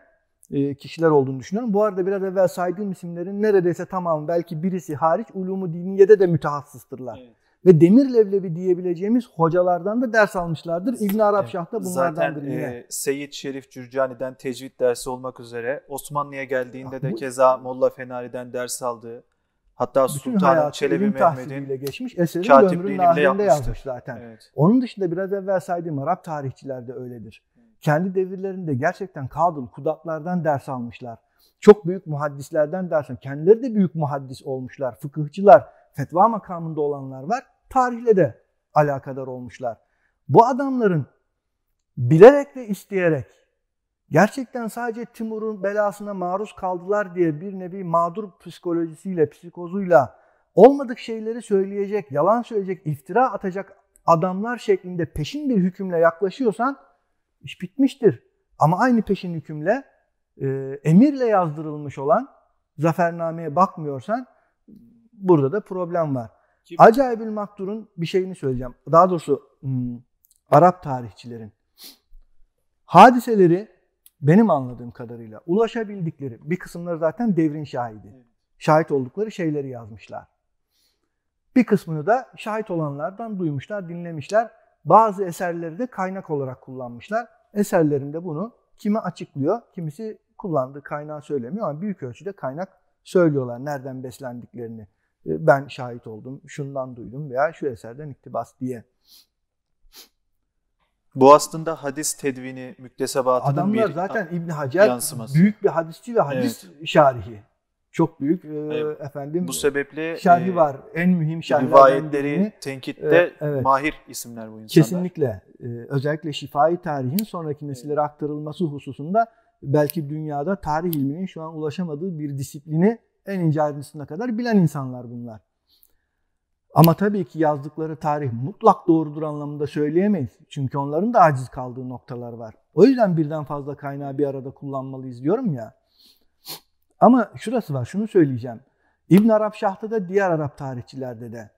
e, kişiler olduğunu düşünüyorum. Bu arada biraz evvel saydığım isimlerin neredeyse tamamı belki birisi hariç ulumu diniyede de mütehassıstırlar. Evet. Ve demir levlebi diyebileceğimiz hocalardan da ders almışlardır. İbn Arap Şah da bunlardandır Zaten, E, Seyyid Şerif Cürcani'den tecvid dersi olmak üzere Osmanlı'ya geldiğinde ya, de bu, keza Molla Fenari'den ders aldığı Hatta Sultan Çelebi Mehmet'in geçmiş eserin ömrünün ahirinde yazmış zaten. Evet. Onun dışında biraz evvel saydığım Arap tarihçiler de öyledir kendi devirlerinde gerçekten kadıl, kudatlardan ders almışlar. Çok büyük muhaddislerden ders almışlar. Kendileri de büyük muhaddis olmuşlar. Fıkıhçılar, fetva makamında olanlar var. Tarihle de alakadar olmuşlar. Bu adamların bilerek ve isteyerek gerçekten sadece Timur'un belasına maruz kaldılar diye bir nevi mağdur psikolojisiyle, psikozuyla olmadık şeyleri söyleyecek, yalan söyleyecek, iftira atacak adamlar şeklinde peşin bir hükümle yaklaşıyorsan iş bitmiştir. Ama aynı peşin hükümle e, emirle yazdırılmış olan zafernameye bakmıyorsan burada da problem var. Kim? Acayibül Maktur'un bir şeyini söyleyeceğim. Daha doğrusu hmm, Arap tarihçilerin hadiseleri benim anladığım kadarıyla ulaşabildikleri bir kısımları zaten devrin şahidi. Şahit oldukları şeyleri yazmışlar. Bir kısmını da şahit olanlardan duymuşlar, dinlemişler bazı eserleri de kaynak olarak kullanmışlar. Eserlerinde bunu kime açıklıyor, kimisi kullandığı kaynağı söylemiyor ama büyük ölçüde kaynak söylüyorlar nereden beslendiklerini. E, ben şahit oldum, şundan duydum veya şu eserden iktibas diye. Bu aslında hadis tedvini, müktesebatının Adamlar bir zaten İbn Hacer yansıması. büyük bir hadisçi ve hadis evet. şarihi çok büyük e, efendim bu sebeple e, şerhi e, var. En mühim şerhlerden rivayetleri birini. E, tenkitte e, evet. mahir isimler bu insanlar. Kesinlikle. E, özellikle şifai tarihin sonraki nesillere aktarılması hususunda belki dünyada tarih ilminin şu an ulaşamadığı bir disiplini en ince ayrıntısına kadar bilen insanlar bunlar. Ama tabii ki yazdıkları tarih mutlak doğrudur anlamında söyleyemeyiz. Çünkü onların da aciz kaldığı noktalar var. O yüzden birden fazla kaynağı bir arada kullanmalıyız diyorum ya. Ama şurası var, şunu söyleyeceğim. İbn Arapşah'ta da diğer Arap tarihçilerde de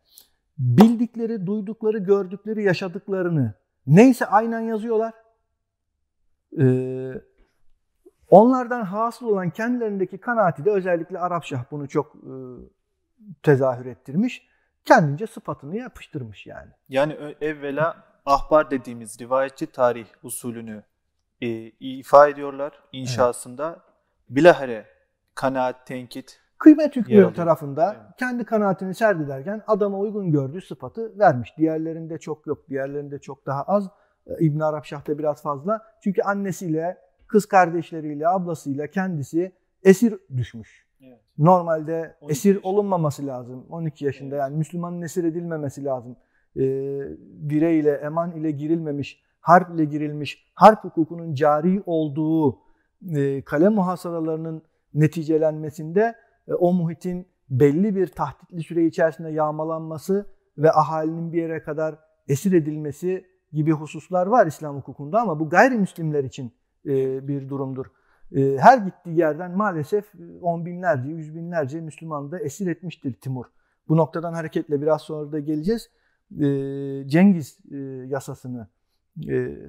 bildikleri, duydukları, gördükleri, yaşadıklarını neyse aynen yazıyorlar. Ee, onlardan hasıl olan kendilerindeki kanaati de özellikle Arapşah bunu çok e, tezahür ettirmiş. Kendince sıfatını yapıştırmış yani. Yani evvela ahbar dediğimiz rivayetçi tarih usulünü e, ifa ediyorlar inşasında. Evet. Bilahare kanaat, tenkit. Kıymet hükmü tarafında evet. kendi kanaatini sergilerken adama uygun gördüğü sıfatı vermiş. Diğerlerinde çok yok, diğerlerinde çok daha az. Ee, İbn Arapşah'ta biraz fazla. Çünkü annesiyle, kız kardeşleriyle, ablasıyla kendisi esir düşmüş. Evet. Normalde esir yaşında. olunmaması lazım. 12 yaşında evet. yani Müslümanın esir edilmemesi lazım. Ee, ile eman ile girilmemiş, harp ile girilmiş, harp hukukunun cari olduğu, e, kale muhasaralarının neticelenmesinde e, o muhitin belli bir tahditli süre içerisinde yağmalanması ve ahalinin bir yere kadar esir edilmesi gibi hususlar var İslam hukukunda ama bu gayrimüslimler için e, bir durumdur. E, her gittiği yerden maalesef on binlerce, yüz binlerce Müslüman da esir etmiştir Timur. Bu noktadan hareketle biraz sonra da geleceğiz. Cengiz yasasını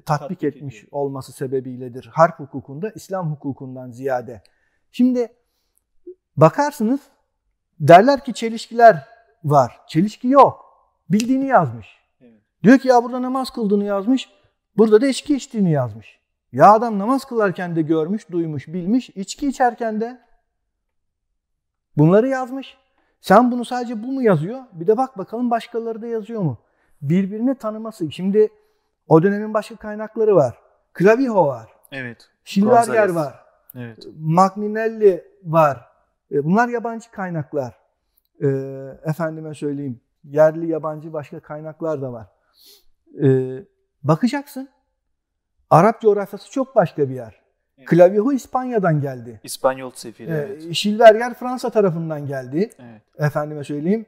tatbik, etmiş olması sebebiyledir. Harp hukukunda İslam hukukundan ziyade Şimdi bakarsınız derler ki çelişkiler var. Çelişki yok. Bildiğini yazmış. Diyor ki ya burada namaz kıldığını yazmış. Burada da içki içtiğini yazmış. Ya adam namaz kılarken de görmüş, duymuş, bilmiş. içki içerken de bunları yazmış. Sen bunu sadece bu mu yazıyor? Bir de bak bakalım başkaları da yazıyor mu? Birbirini tanıması. Şimdi o dönemin başka kaynakları var. Klaviho var. Evet. Şilverger var. Evet. Ee, Magninelli var. Ee, bunlar yabancı kaynaklar. Ee, efendime söyleyeyim. Yerli yabancı başka kaynaklar da var. Bakacaksın. Arap coğrafyası çok başka bir yer. Evet. Klavyehu İspanya'dan geldi. İspanyol sefiri. Evet. Şilverger Fransa tarafından geldi. Evet. Efendime söyleyeyim.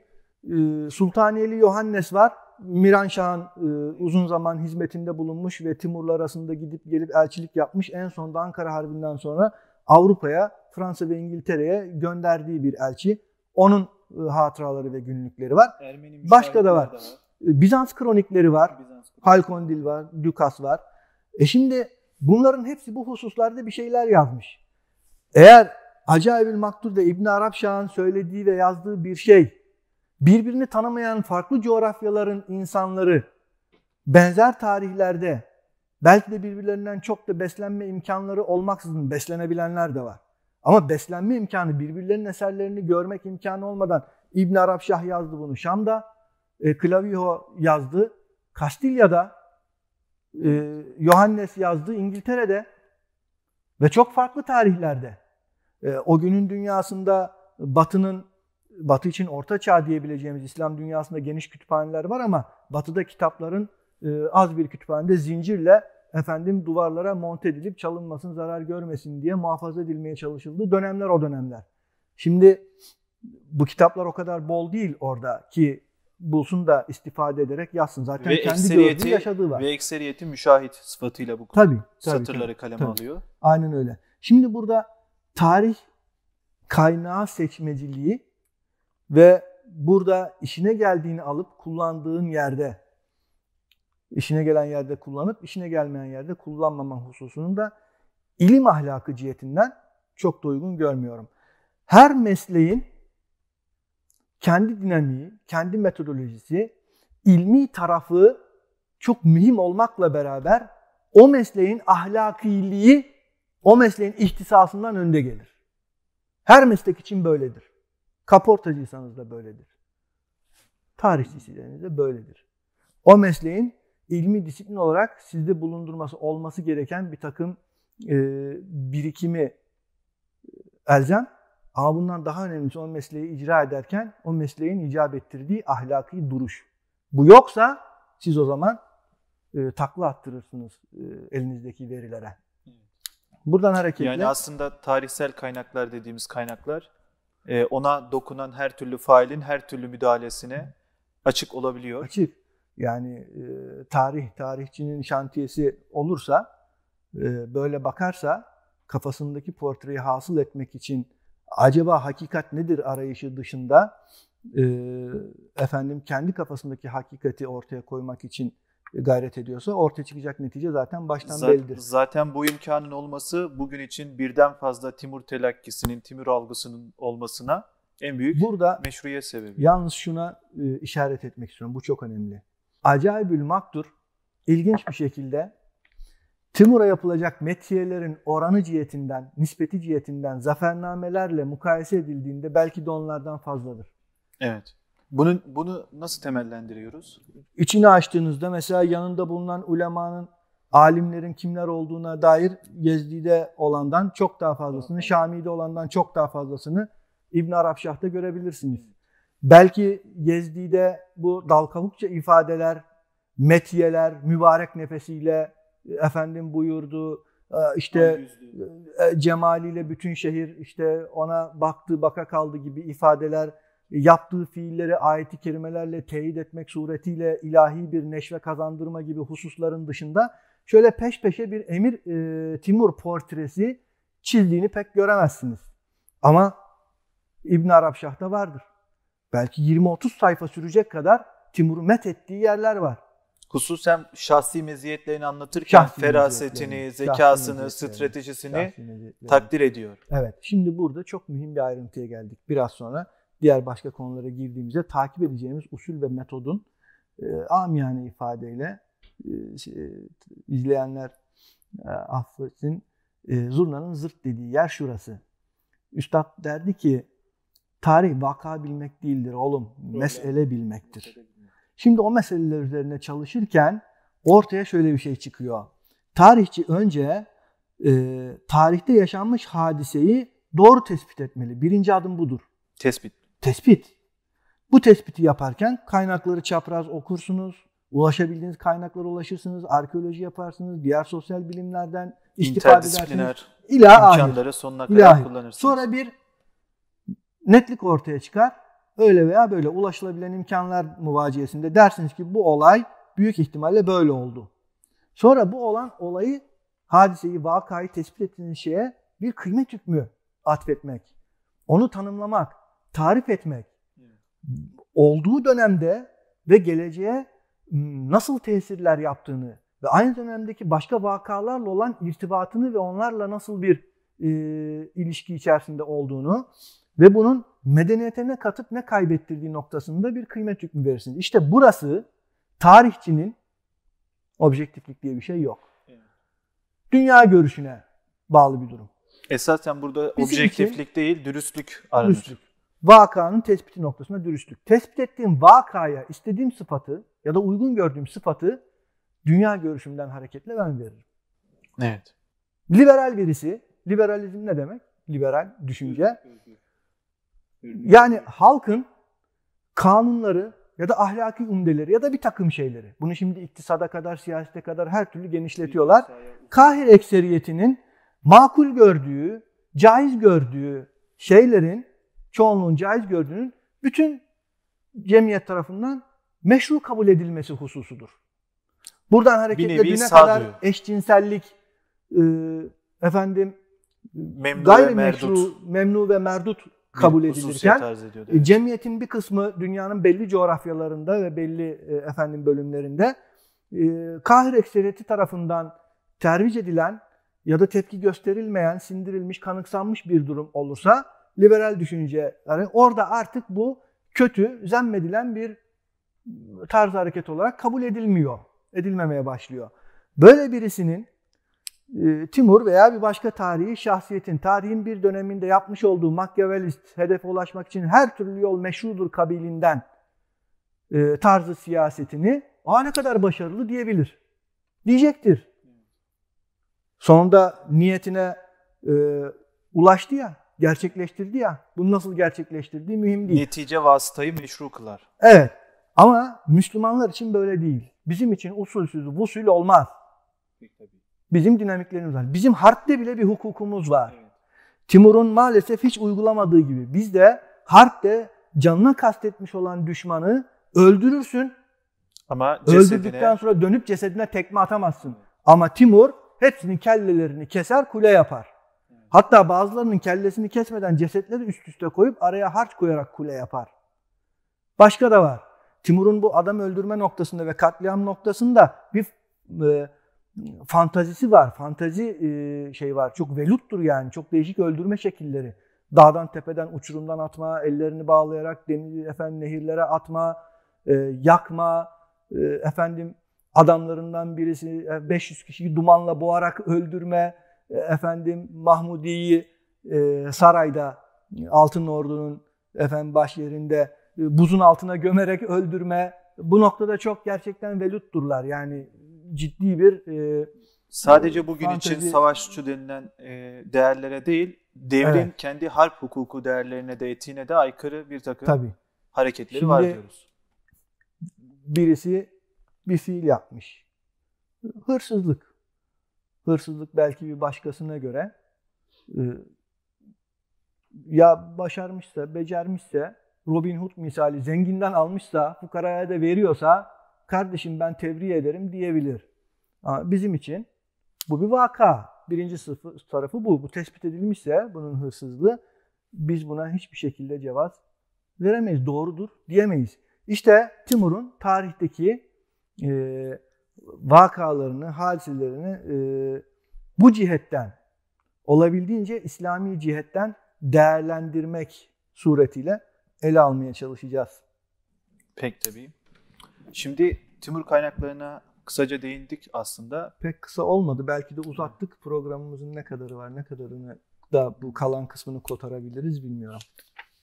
Sultaniyeli Yohannes var. Miran Şah'ın e, uzun zaman hizmetinde bulunmuş ve Timurlu arasında gidip gelip elçilik yapmış. En son da Ankara Harbi'nden sonra Avrupa'ya, Fransa ve İngiltere'ye gönderdiği bir elçi. Onun e, hatıraları ve günlükleri var. Ermeni Başka da var. da e, var. Bizans kronikleri var. Bizans kronik. Halkondil var, Dukas var. E şimdi bunların hepsi bu hususlarda bir şeyler yazmış. Eğer acayip Acaibül Maktul'da İbn Arap Şah'ın söylediği ve yazdığı bir şey birbirini tanımayan farklı coğrafyaların insanları benzer tarihlerde belki de birbirlerinden çok da beslenme imkanları olmaksızın beslenebilenler de var. Ama beslenme imkanı birbirlerinin eserlerini görmek imkanı olmadan İbn Arab Şah yazdı bunu Şam'da, e, Clavijo yazdı Kastilya'da, e, Johannes yazdı İngiltere'de ve çok farklı tarihlerde. E, o günün dünyasında Batı'nın Batı için orta çağ diyebileceğimiz İslam dünyasında geniş kütüphaneler var ama Batı'da kitapların e, az bir kütüphanede zincirle efendim duvarlara monte edilip çalınmasın, zarar görmesin diye muhafaza edilmeye çalışıldığı dönemler o dönemler. Şimdi bu kitaplar o kadar bol değil orada ki bulsun da istifade ederek yazsın. Zaten ve kendi gördüğü yaşadığı var. Ve ekseriyeti müşahit sıfatıyla bu tabii, tabii, satırları tabii, kaleme tabii. alıyor. Aynen öyle. Şimdi burada tarih kaynağı seçmeciliği ve burada işine geldiğini alıp kullandığın yerde, işine gelen yerde kullanıp işine gelmeyen yerde kullanmama hususunun da ilim ahlakı cihetinden çok da uygun görmüyorum. Her mesleğin kendi dinamiği, kendi metodolojisi, ilmi tarafı çok mühim olmakla beraber o mesleğin ahlakiliği o mesleğin ihtisasından önde gelir. Her meslek için böyledir. Kaportacıysanız da böyledir. Tarihçisiyseniz de böyledir. O mesleğin ilmi disiplin olarak sizde bulundurması olması gereken bir takım e, birikimi e, elzem. Ama bundan daha önemlisi o mesleği icra ederken o mesleğin icap ettirdiği ahlaki duruş. Bu yoksa siz o zaman e, takla attırırsınız e, elinizdeki verilere. Buradan hareketle... Yani aslında tarihsel kaynaklar dediğimiz kaynaklar ee, ona dokunan her türlü failin her türlü müdahalesine açık olabiliyor. Açık. Yani e, tarih, tarihçinin şantiyesi olursa, e, böyle bakarsa kafasındaki portreyi hasıl etmek için acaba hakikat nedir arayışı dışında e, efendim kendi kafasındaki hakikati ortaya koymak için gayret ediyorsa ortaya çıkacak netice zaten baştan zaten, bellidir. Zaten bu imkanın olması bugün için birden fazla Timur telakkisinin, Timur algısının olmasına en büyük Burada meşruiyet sebebi. Yalnız şuna e, işaret etmek istiyorum. Bu çok önemli. Acayibül Maktur ilginç bir şekilde Timur'a yapılacak metiyelerin oranı cihetinden, nispeti cihetinden zafernamelerle mukayese edildiğinde belki de onlardan fazladır. Evet. Bunu, bunu nasıl temellendiriyoruz? İçini açtığınızda mesela yanında bulunan ulemanın, alimlerin kimler olduğuna dair Gezdi'de olandan çok daha fazlasını, Şami'de olandan çok daha fazlasını İbn Arabşah'ta görebilirsiniz. Belki Gezdi'de bu dalkavukça ifadeler, metiyeler, mübarek nefesiyle e, efendim buyurdu, e, işte e, cemaliyle bütün şehir işte ona baktı baka kaldı gibi ifadeler yaptığı fiilleri ayeti kerimelerle teyit etmek suretiyle ilahi bir neşve kazandırma gibi hususların dışında şöyle peş peşe bir Emir e, Timur portresi çizdiğini pek göremezsiniz. Ama İbn Arabşah'ta vardır. Belki 20-30 sayfa sürecek kadar Timur'u met ettiği yerler var. Hususen şahsi meziyetlerini anlatırken şahsi ferasetini, zekasını, meziyetlerini, stratejisini takdir ediyor. Evet, şimdi burada çok mühim bir ayrıntıya geldik. Biraz sonra diğer başka konulara girdiğimizde takip edeceğimiz usul ve metodun e, amiyane ifadeyle e, şey, e, izleyenler e, affetsin e, zurnanın zırt dediği yer şurası. Üstad derdi ki tarih vaka bilmek değildir oğlum mesele bilmektir. Şimdi o meseleler üzerine çalışırken ortaya şöyle bir şey çıkıyor. Tarihçi önce e, tarihte yaşanmış hadiseyi doğru tespit etmeli. Birinci adım budur. Tespit tespit. Bu tespiti yaparken kaynakları çapraz okursunuz. Ulaşabildiğiniz kaynaklara ulaşırsınız. Arkeoloji yaparsınız. Diğer sosyal bilimlerden istifade edersiniz. İlahi. imkanları sonuna kadar İlahi. kullanırsınız. Sonra bir netlik ortaya çıkar. Öyle veya böyle ulaşılabilen imkanlar muvaciyesinde dersiniz ki bu olay büyük ihtimalle böyle oldu. Sonra bu olan olayı, hadiseyi, vakayı tespit ettiğiniz şeye bir kıymet hükmü atfetmek. Onu tanımlamak tarif etmek, olduğu dönemde ve geleceğe nasıl tesirler yaptığını ve aynı dönemdeki başka vakalarla olan irtibatını ve onlarla nasıl bir e, ilişki içerisinde olduğunu ve bunun medeniyete ne katıp ne kaybettirdiği noktasında bir kıymet hükmü verirsiniz. İşte burası tarihçinin objektiflik diye bir şey yok. Dünya görüşüne bağlı bir durum. Esasen burada Bizim objektiflik için, değil, dürüstlük aranır. Dürüstlük vakanın tespiti noktasında dürüstlük. Tespit ettiğim vakaya istediğim sıfatı ya da uygun gördüğüm sıfatı dünya görüşümden hareketle ben veririm. Evet. Liberal birisi, liberalizm ne demek? Liberal düşünce. Yani halkın kanunları ya da ahlaki umdeleri ya da bir takım şeyleri. Bunu şimdi iktisada kadar, siyasete kadar her türlü genişletiyorlar. Kahir ekseriyetinin makul gördüğü, caiz gördüğü şeylerin çoğunluğun caiz gördüğünün bütün cemiyet tarafından meşru kabul edilmesi hususudur. Buradan hareketle düne kadar diyor. eşcinsellik, e, efendim memnu gayrimeşru, ve merdut. memnu ve merdut kabul bir edilirken e, evet. cemiyetin bir kısmı dünyanın belli coğrafyalarında ve belli e, efendim bölümlerinde e, kahir ekseriyeti tarafından tervic edilen ya da tepki gösterilmeyen, sindirilmiş, kanıksanmış bir durum olursa liberal düşünce yani orada artık bu kötü, zemmedilen bir tarz hareket olarak kabul edilmiyor. Edilmemeye başlıyor. Böyle birisinin e, Timur veya bir başka tarihi şahsiyetin tarihin bir döneminde yapmış olduğu makyavelist hedefe ulaşmak için her türlü yol meşrudur kabilinden e, tarzı siyasetini o ne kadar başarılı diyebilir. Diyecektir. Sonunda niyetine e, ulaştı ya gerçekleştirdi ya. Bunu nasıl gerçekleştirdiği mühim değil. Netice vasıtayı meşru kılar. Evet. Ama Müslümanlar için böyle değil. Bizim için usulsüz, usul olmaz. Bizim dinamiklerimiz var. Bizim harpte bile bir hukukumuz var. Timur'un maalesef hiç uygulamadığı gibi. Biz de harpte canına kastetmiş olan düşmanı öldürürsün. Ama cesedine... Öldürdükten sonra dönüp cesedine tekme atamazsın. Ama Timur hepsinin kellelerini keser kule yapar. Hatta bazılarının kellesini kesmeden cesetleri üst üste koyup araya harç koyarak kule yapar. Başka da var. Timur'un bu adam öldürme noktasında ve katliam noktasında bir e, fantazisi var. Fantazi e, şey var. Çok veluttur yani. Çok değişik öldürme şekilleri. Dağdan tepeden uçurumdan atma, ellerini bağlayarak deniz efendim nehirlere atma, e, yakma, e, efendim adamlarından birisi 500 e, kişiyi dumanla boğarak öldürme, e, efendim Mahmudi'yi e, sarayda Altın Ordu'nun efendim baş yerinde e, buzun altına gömerek öldürme bu noktada çok gerçekten velutturlar. Yani ciddi bir e, sadece bugün fantezi... için savaşçı denilen e, değerlere değil devrin evet. kendi harp hukuku değerlerine de etiğine de aykırı bir takım Tabii. hareketleri Şimdi, var diyoruz. Birisi bir fiil yapmış. Hırsızlık. Hırsızlık belki bir başkasına göre e, ya başarmışsa, becermişse, Robin Hood misali zenginden almışsa, fukaraya da veriyorsa kardeşim ben tebrik ederim diyebilir. bizim için bu bir vaka. Birinci tarafı bu. Bu tespit edilmişse bunun hırsızlığı biz buna hiçbir şekilde cevap veremeyiz. Doğrudur diyemeyiz. İşte Timur'un tarihteki e, vakalarını, hadiselerini e, bu cihetten olabildiğince İslami cihetten değerlendirmek suretiyle ele almaya çalışacağız. Pek tabii. Şimdi Timur kaynaklarına kısaca değindik aslında. Pek kısa olmadı. Belki de uzattık. Programımızın ne kadarı var, ne kadarını da bu kalan kısmını kotarabiliriz bilmiyorum.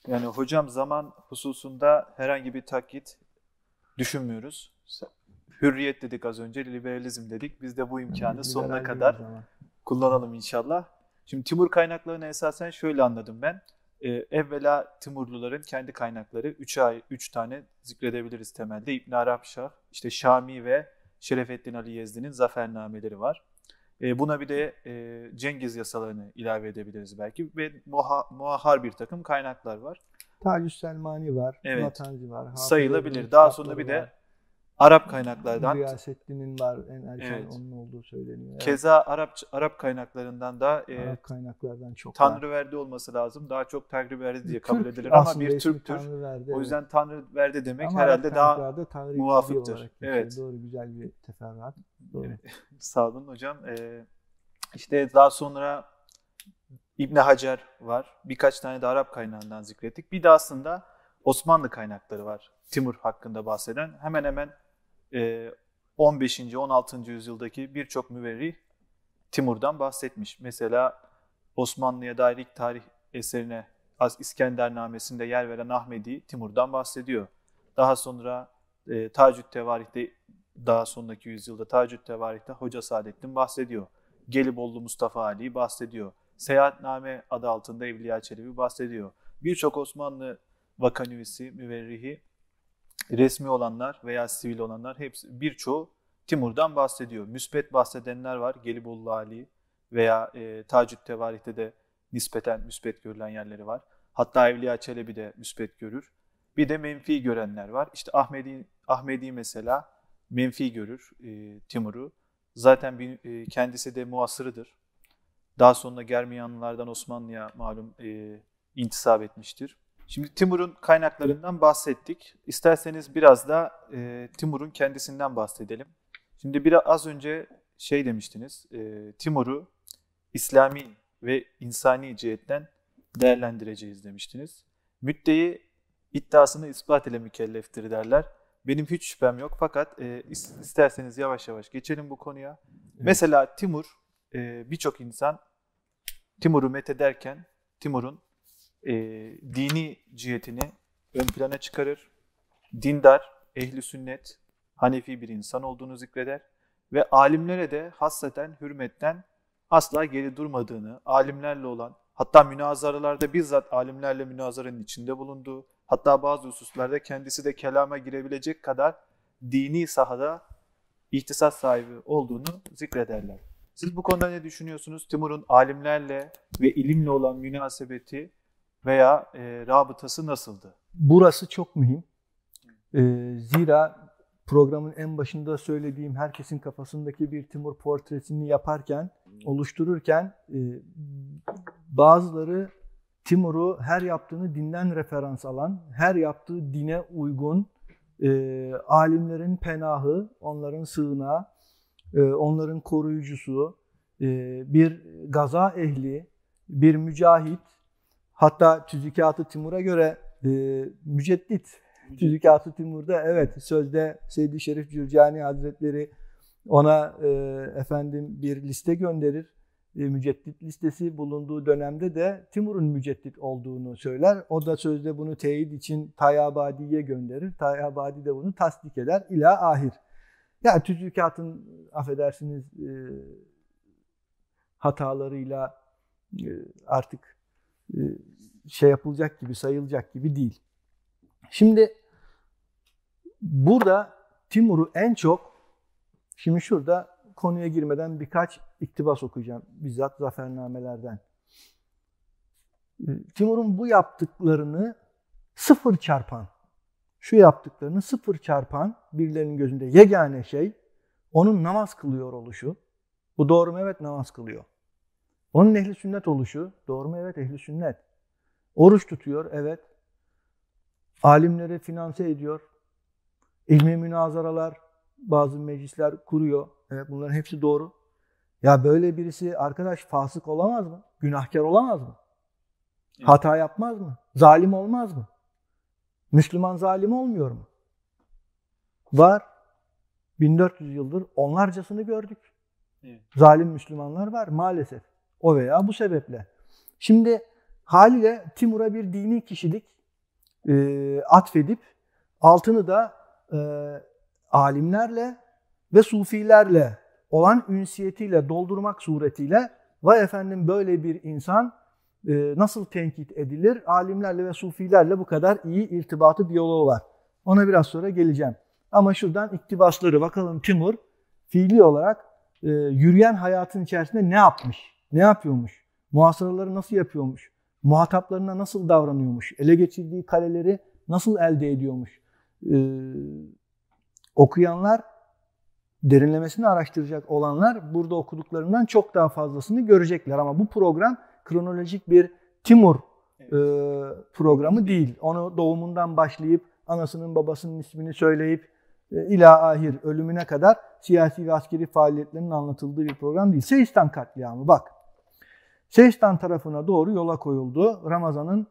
Yani hocam zaman hususunda herhangi bir takit düşünmüyoruz. Hürriyet dedik az önce, liberalizm dedik. Biz de bu imkanı yani, sonuna kadar kullanalım inşallah. Şimdi Timur kaynaklarını esasen şöyle anladım ben. Ee, evvela Timurluların kendi kaynakları 3 ay 3 tane zikredebiliriz temelde. İbn Arap işte Şami ve Şerefettin Ali Yezdi'nin zafernameleri var. Ee, buna bir de e, Cengiz yasalarını ilave edebiliriz belki ve muha, muahhar bir takım kaynaklar var. Tacüs Selmani var, evet. Matanzi var. Sayılabilir. Daha sonra bir de var Arap kaynaklardan. Gıyasettin'in var en erken evet. onun olduğu söyleniyor. Evet. Keza Arap Arap kaynaklarından da e, Arap e, kaynaklardan çok Tanrıverdi var. olması lazım. Daha çok Tanrı verdi diye kabul Türk, edilir ama bir Türktür. Tanrıverdi, o yüzden Tanrı verdi demek ama herhalde daha Tanrı muvafıktır. Evet. Doğru güzel bir teferruat. Sağ olun hocam. Ee, işte daha sonra İbn Hacer var. Birkaç tane de Arap kaynağından zikrettik. Bir de aslında Osmanlı kaynakları var. Timur hakkında bahseden hemen hemen 15. E, 16. yüzyıldaki birçok müverri Timur'dan bahsetmiş. Mesela Osmanlı'ya dair ilk tarih eserine Az İskendernamesinde yer veren Ahmedi Timur'dan bahsediyor. Daha sonra e, Tacüd Tevarih'te daha sonraki yüzyılda Tacüd Tevarih'te Hoca Saadettin bahsediyor. Gelibollu Mustafa Ali bahsediyor. Seyahatname adı altında Evliya Çelebi bahsediyor. Birçok Osmanlı vakanüvisi, müverrihi resmi olanlar veya sivil olanlar hepsi birçoğu Timur'dan bahsediyor. Müspet bahsedenler var. Gelibolu Ali veya e, Tacid Tevarih'te de nispeten müspet görülen yerleri var. Hatta Evliya Çelebi de müspet görür. Bir de menfi görenler var. İşte Ahmedi, Ahmedi mesela menfi görür e, Timur'u. Zaten bir, e, kendisi de muasırıdır. Daha sonra Germiyanlılardan Osmanlı'ya malum e, intisap etmiştir. Şimdi Timur'un kaynaklarından bahsettik. İsterseniz biraz da e, Timur'un kendisinden bahsedelim. Şimdi biraz az önce şey demiştiniz, e, Timur'u İslami ve insani cihetten değerlendireceğiz demiştiniz. Müddeyi iddiasını ispat ile mükelleftir derler. Benim hiç şüphem yok fakat e, isterseniz yavaş yavaş geçelim bu konuya. Evet. Mesela Timur, e, birçok insan Timur'u met ederken Timur'un e, dini cihetini ön plana çıkarır. Dindar, ehli sünnet, Hanefi bir insan olduğunu zikreder ve alimlere de hasreten, hürmetten asla geri durmadığını, alimlerle olan, hatta münazaralarda bizzat alimlerle münazaranın içinde bulunduğu, hatta bazı hususlarda kendisi de kelama girebilecek kadar dini sahada ihtisas sahibi olduğunu zikrederler. Siz bu konuda ne düşünüyorsunuz? Timur'un alimlerle ve ilimle olan münasebeti veya e, rabıtası nasıldı? Burası çok mühim. E, zira programın en başında söylediğim herkesin kafasındaki bir Timur portresini yaparken, hmm. oluştururken e, bazıları Timur'u her yaptığını dinden referans alan, her yaptığı dine uygun, e, alimlerin penahı, onların sığınağı, e, onların koruyucusu, e, bir gaza ehli, bir mücahit, Hatta Tüzükatı Timur'a göre e, müceddit. Tüzükatı Timur'da evet sözde Seyyid-i Şerif Cürcani Hazretleri ona e, efendim bir liste gönderir. E, müceddit listesi bulunduğu dönemde de Timur'un müceddit olduğunu söyler. O da sözde bunu teyit için Tayabadi'ye gönderir. Tayabadi de bunu tasdik eder ila ahir. Yani tüzükatın affedersiniz e, hatalarıyla e, artık e, şey yapılacak gibi, sayılacak gibi değil. Şimdi burada Timur'u en çok, şimdi şurada konuya girmeden birkaç iktibas okuyacağım bizzat zafernamelerden. E, Timur'un bu yaptıklarını sıfır çarpan, şu yaptıklarını sıfır çarpan birilerinin gözünde yegane şey onun namaz kılıyor oluşu. Bu doğru mu? Evet namaz kılıyor. Onun ehli sünnet oluşu, doğru mu? Evet ehli sünnet. Oruç tutuyor, evet. Alimleri finanse ediyor. İlmi münazaralar, bazı meclisler kuruyor. Evet bunların hepsi doğru. Ya böyle birisi arkadaş fasık olamaz mı? Günahkar olamaz mı? Hata yapmaz mı? Zalim olmaz mı? Müslüman zalim olmuyor mu? Var. 1400 yıldır onlarcasını gördük. Evet. Zalim Müslümanlar var maalesef. O veya bu sebeple. Şimdi haliyle Timur'a bir dini kişilik e, atfedip altını da e, alimlerle ve sufilerle olan ünsiyetiyle doldurmak suretiyle vay efendim böyle bir insan e, nasıl tenkit edilir? Alimlerle ve sufilerle bu kadar iyi irtibatı, diyaloğu var. Ona biraz sonra geleceğim. Ama şuradan iktibasları bakalım Timur fiili olarak e, yürüyen hayatın içerisinde ne yapmış? ne yapıyormuş, Muhasıraları nasıl yapıyormuş, muhataplarına nasıl davranıyormuş, ele geçirdiği kaleleri nasıl elde ediyormuş. Ee, okuyanlar, derinlemesini araştıracak olanlar burada okuduklarından çok daha fazlasını görecekler. Ama bu program kronolojik bir Timur evet. e, programı değil. Onu doğumundan başlayıp anasının babasının ismini söyleyip e, ila ahir ölümüne kadar siyasi ve askeri faaliyetlerinin anlatıldığı bir program değil. Seistan katliamı bak Seçtan tarafına doğru yola koyuldu. Ramazan'ın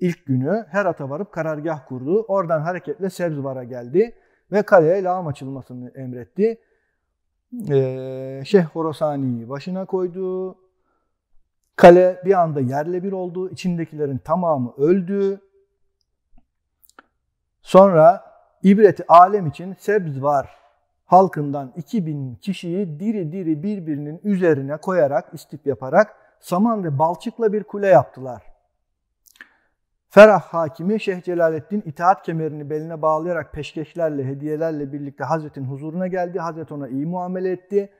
ilk günü Herat'a varıp karargah kurdu. Oradan hareketle Sebzvar'a geldi ve kaleye lağım açılmasını emretti. Ee, Şeyh Horasani'yi başına koydu. Kale bir anda yerle bir oldu. İçindekilerin tamamı öldü. Sonra ibreti alem için Sebzvar halkından 2000 kişiyi diri diri birbirinin üzerine koyarak, istip yaparak saman ve balçıkla bir kule yaptılar. Ferah hakimi Şeyh Celaleddin itaat kemerini beline bağlayarak peşkeşlerle, hediyelerle birlikte Hazret'in huzuruna geldi. Hazret ona iyi muamele etti.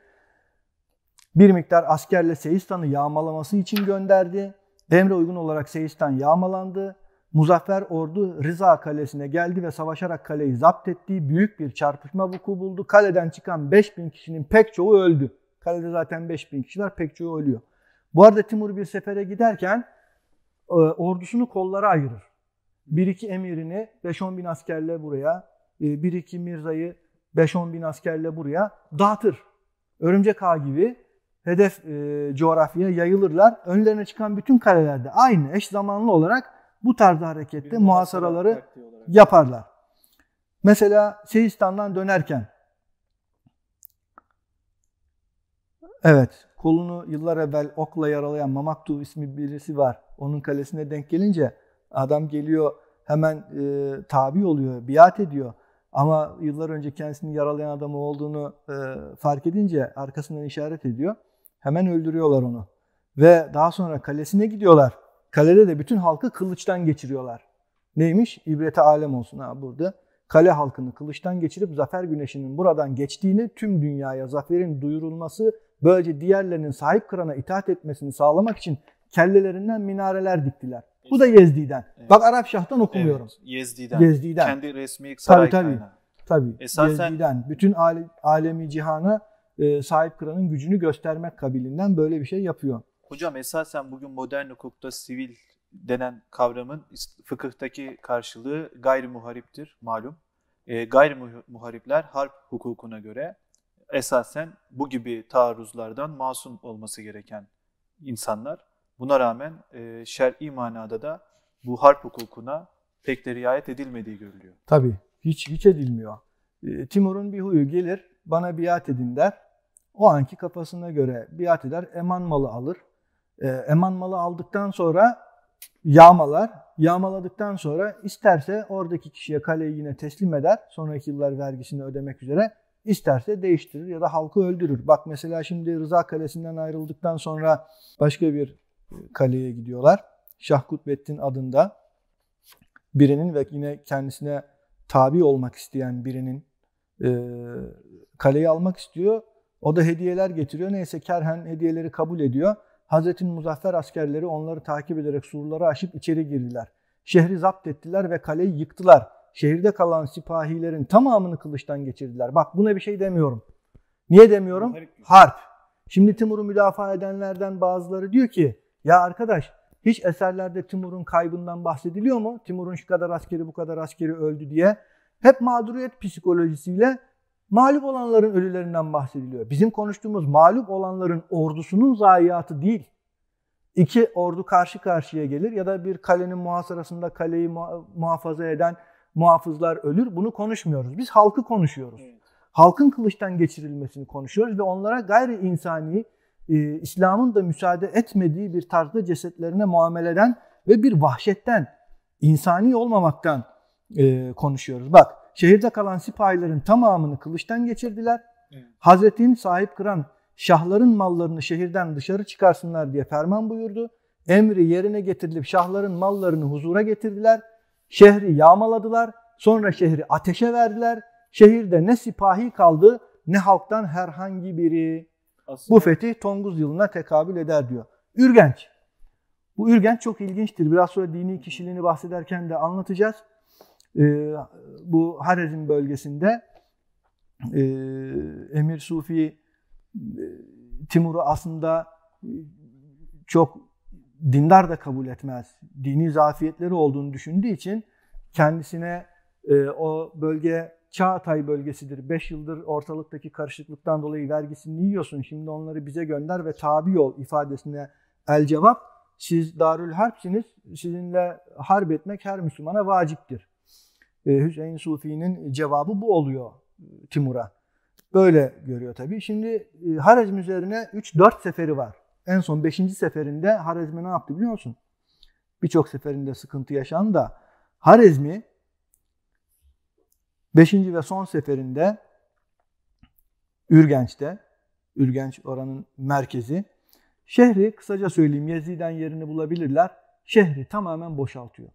Bir miktar askerle Seistan'ı yağmalaması için gönderdi. Emre uygun olarak Seistan yağmalandı. Muzaffer ordu Rıza kalesine geldi ve savaşarak kaleyi zapt ettiği büyük bir çarpışma vuku buldu. Kaleden çıkan 5000 kişinin pek çoğu öldü. Kalede zaten 5000 kişiler pek çoğu ölüyor. Bu arada Timur bir sefere giderken e, ordusunu kollara ayırır. Bir iki emirini 5-10 bin askerle buraya, e, bir iki Mirza'yı 5-10 bin askerle buraya dağıtır. Örümcek ağ gibi hedef e, coğrafyaya yayılırlar. Önlerine çıkan bütün kalelerde aynı eş zamanlı olarak bu tarzda harekette bir muhasaraları yaparlar. Mesela Seistan'dan dönerken Evet kolunu yıllar evvel okla yaralayan Mamaktu ismi birisi var. Onun kalesine denk gelince adam geliyor hemen e, tabi oluyor, biat ediyor. Ama yıllar önce kendisini yaralayan adamı olduğunu e, fark edince arkasından işaret ediyor. Hemen öldürüyorlar onu. Ve daha sonra kalesine gidiyorlar. Kalede de bütün halkı kılıçtan geçiriyorlar. Neymiş? İbrete alem olsun ha burada. Kale halkını kılıçtan geçirip zafer güneşinin buradan geçtiğini tüm dünyaya zaferin duyurulması Böylece diğerlerinin sahip kırana itaat etmesini sağlamak için kellelerinden minareler diktiler. İşte. Bu da Yezdi'den. Evet. Bak Arap Şah'tan okumuyorum. Evet, Yezdi'den. Yezdi'den. Kendi resmi saray tabii, tabii. kaynağı. Tabii. Yezdi'den. Bütün ale, alemi cihana e, sahip kıranın gücünü göstermek kabilinden böyle bir şey yapıyor. Hocam esasen bugün modern hukukta sivil denen kavramın fıkıhtaki karşılığı gayrimuhariptir malum. E, gayrimuharipler harp hukukuna göre esasen bu gibi taarruzlardan masum olması gereken insanlar. Buna rağmen e, şer'i manada da bu harp hukukuna pek de riayet edilmediği görülüyor. Tabii hiç hiç edilmiyor. E, Timur'un bir huyu gelir bana biat edin der. O anki kafasına göre biat eder, eman malı alır. E, eman malı aldıktan sonra yağmalar. Yağmaladıktan sonra isterse oradaki kişiye kaleyi yine teslim eder. Sonraki yıllar vergisini ödemek üzere isterse değiştirir ya da halkı öldürür. Bak mesela şimdi Rıza Kalesi'nden ayrıldıktan sonra başka bir e, kaleye gidiyorlar. Şah Kutbettin adında birinin ve yine kendisine tabi olmak isteyen birinin e, kaleyi almak istiyor. O da hediyeler getiriyor. Neyse kerhen hediyeleri kabul ediyor. Hazreti Muzaffer askerleri onları takip ederek surları aşıp içeri girdiler. Şehri zapt ettiler ve kaleyi yıktılar şehirde kalan sipahilerin tamamını kılıçtan geçirdiler. Bak buna bir şey demiyorum. Niye demiyorum? Harp. Şimdi Timur'u müdafaa edenlerden bazıları diyor ki ya arkadaş hiç eserlerde Timur'un kaybından bahsediliyor mu? Timur'un şu kadar askeri bu kadar askeri öldü diye. Hep mağduriyet psikolojisiyle mağlup olanların ölülerinden bahsediliyor. Bizim konuştuğumuz mağlup olanların ordusunun zayiatı değil. İki ordu karşı karşıya gelir ya da bir kalenin muhasarasında kaleyi muhafaza eden muhafızlar ölür. Bunu konuşmuyoruz. Biz halkı konuşuyoruz. Evet. Halkın kılıçtan geçirilmesini konuşuyoruz ve onlara gayri insani, e, İslam'ın da müsaade etmediği bir tarzda cesetlerine muameleden ve bir vahşetten, insani olmamaktan e, konuşuyoruz. Bak, şehirde kalan sipahilerin tamamını kılıçtan geçirdiler. Evet. Hazretin sahip kıran şahların mallarını şehirden dışarı çıkarsınlar diye ferman buyurdu. Emri yerine getirilip şahların mallarını huzura getirdiler. Şehri yağmaladılar, sonra şehri ateşe verdiler. Şehirde ne sipahi kaldı ne halktan herhangi biri. Aslında. Bu fetih Tonguz yılına tekabül eder diyor. Ürgenç. Bu Ürgenç çok ilginçtir. Biraz sonra dini kişiliğini bahsederken de anlatacağız. Ee, bu Harezm bölgesinde e, Emir Sufi e, Timur'u aslında çok dindar da kabul etmez. Dini zafiyetleri olduğunu düşündüğü için kendisine e, o bölge Çağatay bölgesidir. Beş yıldır ortalıktaki karışıklıktan dolayı vergisini yiyorsun. Şimdi onları bize gönder ve tabi ol ifadesine el cevap. Siz Darül Harp'siniz. Sizinle harp etmek her Müslümana vaciptir. E, Hüseyin Sufi'nin cevabı bu oluyor e, Timur'a. Böyle görüyor tabii. Şimdi e, Harecm üzerine 3-4 seferi var en son 5. seferinde Harezmi ne yaptı biliyor musun? Birçok seferinde sıkıntı yaşandı da Harezmi 5. ve son seferinde Ürgenç'te, Ürgenç oranın merkezi, şehri kısaca söyleyeyim Yezi'den yerini bulabilirler. Şehri tamamen boşaltıyor.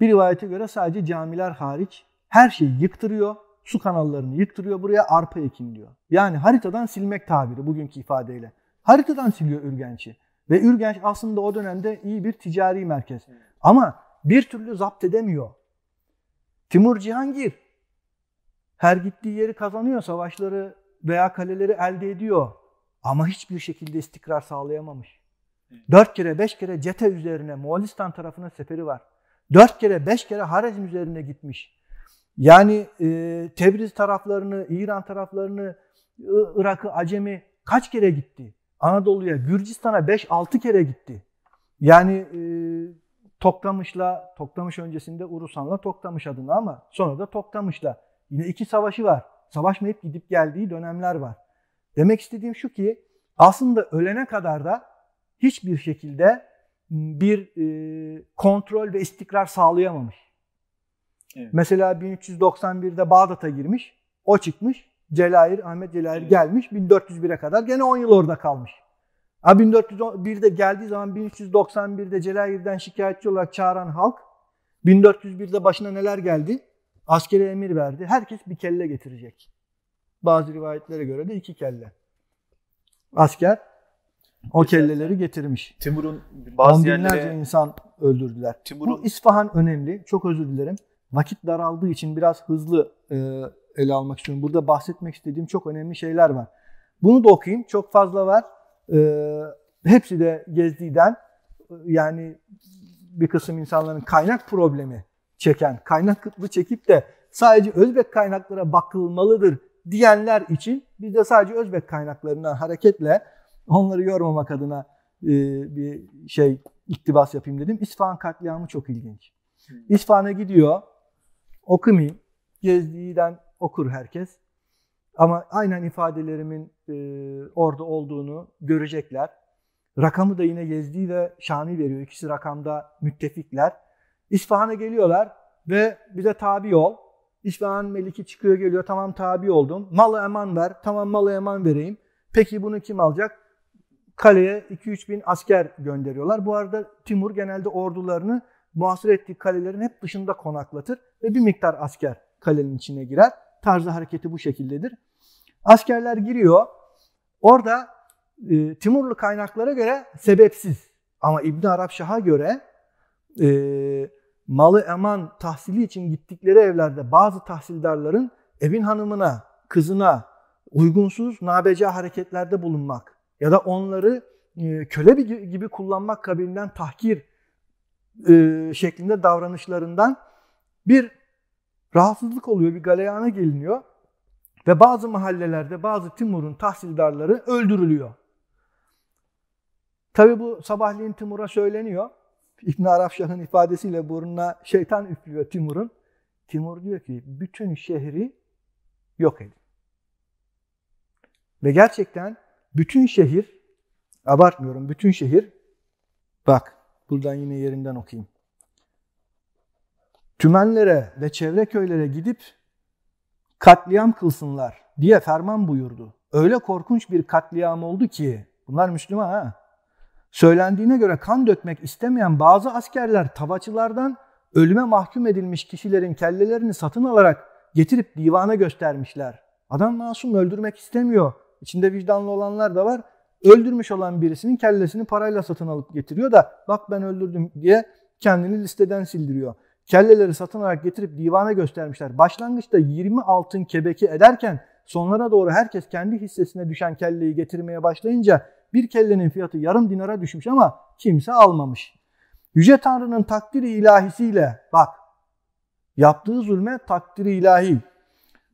Bir rivayete göre sadece camiler hariç her şeyi yıktırıyor. Su kanallarını yıktırıyor. Buraya arpa ekin diyor. Yani haritadan silmek tabiri bugünkü ifadeyle. Haritadan siliyor Ürgenç'i. Ve Ürgenç aslında o dönemde iyi bir ticari merkez. Ama bir türlü zapt edemiyor. Timur Cihangir her gittiği yeri kazanıyor, savaşları veya kaleleri elde ediyor. Ama hiçbir şekilde istikrar sağlayamamış. Dört kere beş kere Cete üzerine Moğolistan tarafına seferi var. Dört kere beş kere Harezm üzerine gitmiş. Yani e, Tebriz taraflarını, İran taraflarını, Irak'ı, Acemi kaç kere gitti? Anadolu'ya, Gürcistan'a 5-6 kere gitti. Yani e, Toktamış'la, Toktamış öncesinde Urusan'la Toktamış adını ama sonra da Toktamış'la. Yine iki savaşı var. Savaşmayıp gidip geldiği dönemler var. Demek istediğim şu ki aslında ölene kadar da hiçbir şekilde bir e, kontrol ve istikrar sağlayamamış. Evet. Mesela 1391'de Bağdat'a girmiş, o çıkmış. Celahir, Ahmet Celahir gelmiş 1401'e kadar gene 10 yıl orada kalmış. Ha 1401'de geldiği zaman 1391'de Celahir'den şikayetçi olarak çağıran halk 1401'de başına neler geldi? Askeri emir verdi. Herkes bir kelle getirecek. Bazı rivayetlere göre de iki kelle. Asker o kelleleri getirmiş. Timur'un bazı binlerce yerlere... insan öldürdüler. Timur'un... Bu İsfahan önemli. Çok özür dilerim. Vakit daraldığı için biraz hızlı e, ele almak istiyorum. Burada bahsetmek istediğim çok önemli şeyler var. Bunu da okuyayım. Çok fazla var. Ee, hepsi de Gezdi'den e, yani bir kısım insanların kaynak problemi çeken, kaynak kıtlığı çekip de sadece Özbek kaynaklara bakılmalıdır diyenler için biz de sadece Özbek kaynaklarından hareketle onları yormamak adına e, bir şey iktibas yapayım dedim. İsfahan katliamı çok ilginç. İsfahan'a gidiyor. Okumayayım. Gezdiği'den okur herkes. Ama aynen ifadelerimin e, orada olduğunu görecekler. Rakamı da yine Yezdi ve Şami veriyor. İkisi rakamda müttefikler. İsfahan'a geliyorlar ve bize tabi ol. İsfahan Meliki çıkıyor geliyor tamam tabi oldum. Malı eman ver tamam malı eman vereyim. Peki bunu kim alacak? Kaleye 2-3 bin asker gönderiyorlar. Bu arada Timur genelde ordularını muhasır ettiği kalelerin hep dışında konaklatır ve bir miktar asker kalenin içine girer tarzı hareketi bu şekildedir. Askerler giriyor. Orada e, Timurlu kaynaklara göre sebepsiz ama İbn Arap göre e, malı eman tahsili için gittikleri evlerde bazı tahsildarların evin hanımına, kızına uygunsuz, nabeca hareketlerde bulunmak ya da onları e, köle gibi kullanmak kabilinden tahkir e, şeklinde davranışlarından bir rahatsızlık oluyor, bir galeyana geliniyor ve bazı mahallelerde bazı Timur'un tahsildarları öldürülüyor. Tabi bu sabahleyin Timur'a söyleniyor. İbn Arafşah'ın ifadesiyle burnuna şeytan üflüyor Timur'un. Timur diyor ki bütün şehri yok edin. Ve gerçekten bütün şehir, abartmıyorum bütün şehir, bak buradan yine yerinden okuyayım tümenlere ve çevre köylere gidip katliam kılsınlar diye ferman buyurdu. Öyle korkunç bir katliam oldu ki bunlar Müslüman ha. Söylendiğine göre kan dökmek istemeyen bazı askerler tavaçılardan ölüme mahkum edilmiş kişilerin kellelerini satın alarak getirip divana göstermişler. Adam masum öldürmek istemiyor. İçinde vicdanlı olanlar da var. Öldürmüş olan birisinin kellesini parayla satın alıp getiriyor da bak ben öldürdüm diye kendini listeden sildiriyor kelleleri satın alarak getirip divana göstermişler. Başlangıçta 20 altın kebeki ederken sonlara doğru herkes kendi hissesine düşen kelleyi getirmeye başlayınca bir kellenin fiyatı yarım dinara düşmüş ama kimse almamış. Yüce Tanrı'nın takdiri ilahisiyle bak yaptığı zulme takdiri ilahi.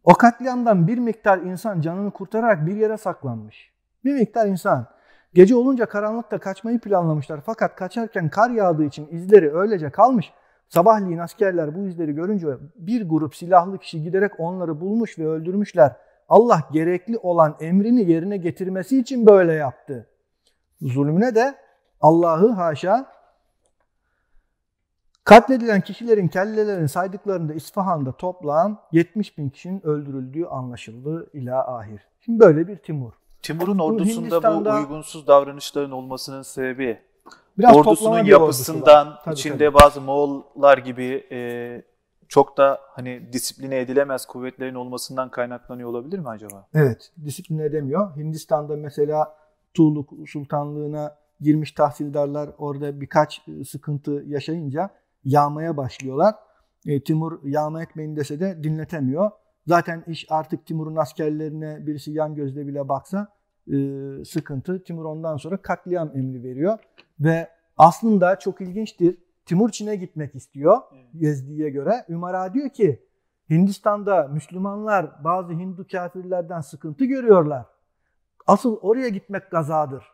O katliamdan bir miktar insan canını kurtararak bir yere saklanmış. Bir miktar insan. Gece olunca karanlıkta kaçmayı planlamışlar fakat kaçarken kar yağdığı için izleri öylece kalmış Sabahleyin askerler bu izleri görünce bir grup silahlı kişi giderek onları bulmuş ve öldürmüşler. Allah gerekli olan emrini yerine getirmesi için böyle yaptı. Zulmüne de Allah'ı haşa katledilen kişilerin kellelerini saydıklarında İsfahan'da toplam 70 bin kişinin öldürüldüğü anlaşıldı ila ahir. Şimdi böyle bir Timur. Timur'un ordusunda bu uygunsuz davranışların olmasının sebebi biraz ordusunun yapısından, ordusu tabii, içinde tabii. bazı Moğollar gibi e, çok da hani disipline edilemez kuvvetlerin olmasından kaynaklanıyor olabilir mi acaba? Evet, disipline edemiyor. Hindistan'da mesela Tuğluk Sultanlığı'na girmiş tahsildarlar orada birkaç e, sıkıntı yaşayınca yağmaya başlıyorlar. E, Timur yağma etmeyin dese de dinletemiyor. Zaten iş artık Timur'un askerlerine birisi yan gözle bile baksa e, sıkıntı. Timur ondan sonra katliam emri veriyor. Ve aslında çok ilginçtir. Çin'e gitmek istiyor Yezdi'ye göre. Ümara diyor ki Hindistan'da Müslümanlar bazı Hindu kafirlerden sıkıntı görüyorlar. Asıl oraya gitmek gazadır.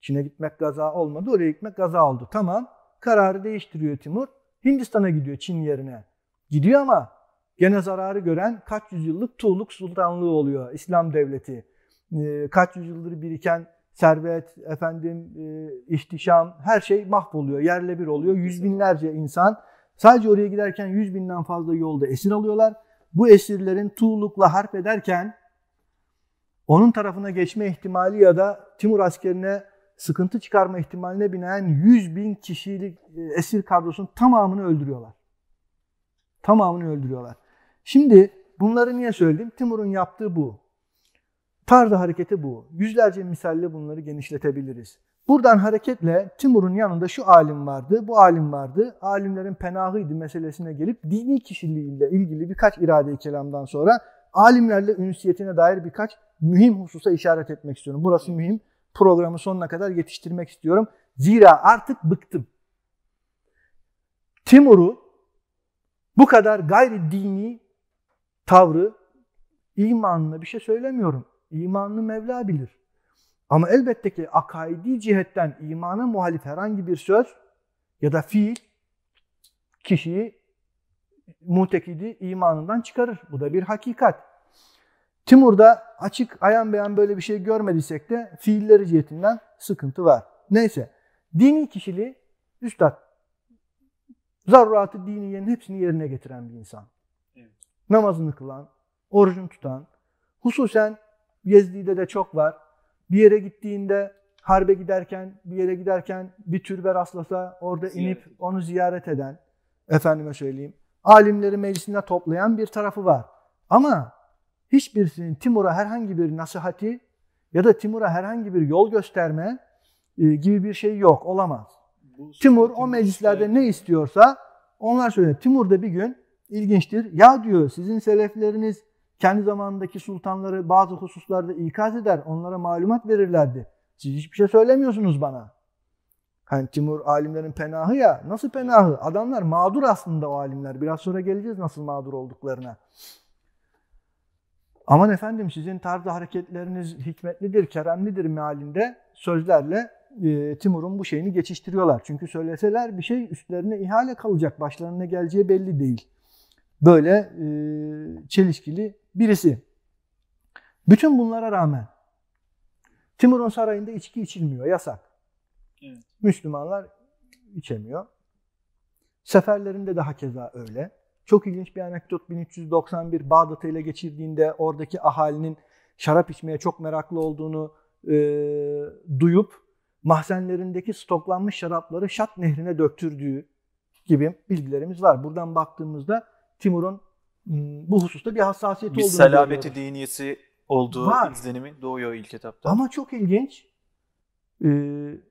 Çin'e gitmek gaza olmadı, oraya gitmek gaza oldu. Tamam, kararı değiştiriyor Timur. Hindistan'a gidiyor Çin yerine. Gidiyor ama gene zararı gören kaç yüzyıllık Tuğluk Sultanlığı oluyor İslam devleti. Ee, kaç yüzyıldır biriken servet, efendim, e, ihtişam her şey mahvoluyor, yerle bir oluyor. Yüz binlerce insan sadece oraya giderken yüz binden fazla yolda esir alıyorlar. Bu esirlerin Tuğluk'la harp ederken onun tarafına geçme ihtimali ya da Timur askerine sıkıntı çıkarma ihtimaline binaen 100 bin kişilik e, esir kadrosunun tamamını öldürüyorlar. Tamamını öldürüyorlar. Şimdi bunları niye söyledim? Timur'un yaptığı bu. Tarz hareketi bu. Yüzlerce misalle bunları genişletebiliriz. Buradan hareketle Timur'un yanında şu alim vardı, bu alim vardı. Alimlerin penahıydı meselesine gelip dini kişiliğiyle ilgili birkaç irade-i kelamdan sonra alimlerle ünsiyetine dair birkaç mühim hususa işaret etmek istiyorum. Burası mühim. Programı sonuna kadar yetiştirmek istiyorum. Zira artık bıktım. Timur'u bu kadar gayri dini tavrı imanla bir şey söylemiyorum. İmanlı Mevla bilir. Ama elbette ki akaidi cihetten imana muhalif herhangi bir söz ya da fiil kişiyi mutekidi imanından çıkarır. Bu da bir hakikat. Timur'da açık ayan beyan böyle bir şey görmediysek de fiilleri cihetinden sıkıntı var. Neyse dini kişiliği üstad zaruratı diniyenin hepsini yerine getiren bir insan. Evet. Namazını kılan, orucunu tutan, hususen Yezdi'de de çok var. Bir yere gittiğinde harbe giderken, bir yere giderken bir türbe rastlasa orada ziyaret. inip onu ziyaret eden, efendime söyleyeyim, alimleri meclisinde toplayan bir tarafı var. Ama hiçbirisinin Timur'a herhangi bir nasihati ya da Timur'a herhangi bir yol gösterme e, gibi bir şey yok, olamaz. Timur, o meclislerde ne istiyorsa onlar söylüyor. Timur da bir gün ilginçtir. Ya diyor sizin selefleriniz kendi zamanındaki sultanları bazı hususlarda ikaz eder, onlara malumat verirlerdi. Siz hiçbir şey söylemiyorsunuz bana. Hani Timur alimlerin penahı ya. Nasıl penahı? Adamlar mağdur aslında o alimler. Biraz sonra geleceğiz nasıl mağdur olduklarına. Aman efendim sizin tarzı hareketleriniz hikmetlidir, keremlidir mealinde sözlerle e, Timur'un bu şeyini geçiştiriyorlar. Çünkü söyleseler bir şey üstlerine ihale kalacak. Başlarına geleceği belli değil. Böyle e, çelişkili birisi. Bütün bunlara rağmen Timur'un sarayında içki içilmiyor, yasak. Evet. Müslümanlar içemiyor. Seferlerinde daha keza öyle. Çok ilginç bir anekdot 1391 Bağdat'ı ile geçirdiğinde oradaki ahalinin şarap içmeye çok meraklı olduğunu e, duyup mahzenlerindeki stoklanmış şarapları Şat Nehri'ne döktürdüğü gibi bilgilerimiz var. Buradan baktığımızda Timur'un Hmm, bu hususta bir hassasiyet bir olduğunu selameti görüyoruz. diniyesi olduğu Var. izlenimi doğuyor ilk etapta. Ama çok ilginç. Ee,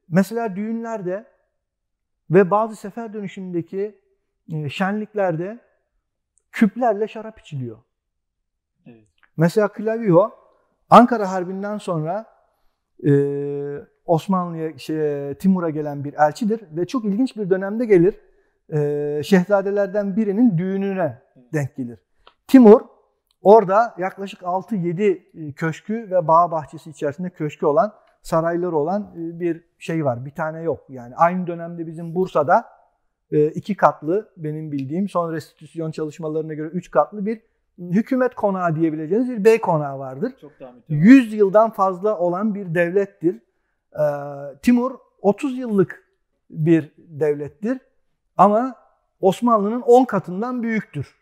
mesela düğünlerde ve bazı sefer dönüşündeki e, şenliklerde küplerle şarap içiliyor. Evet. Mesela Klavio Ankara Harbi'nden sonra e, Osmanlı'ya, şey, Timur'a gelen bir elçidir ve çok ilginç bir dönemde gelir e, şehzadelerden birinin düğününe denk gelir. Timur orada yaklaşık 6-7 e, köşkü ve bağ bahçesi içerisinde köşkü olan sarayları olan e, bir şey var. Bir tane yok. Yani aynı dönemde bizim Bursa'da e, iki katlı benim bildiğim son restitüsyon çalışmalarına göre üç katlı bir hükümet konağı diyebileceğiniz bir bey konağı vardır. Çok 100 yıldan fazla olan bir devlettir. Timur 30 yıllık bir devlettir. Ama Osmanlı'nın 10 katından büyüktür.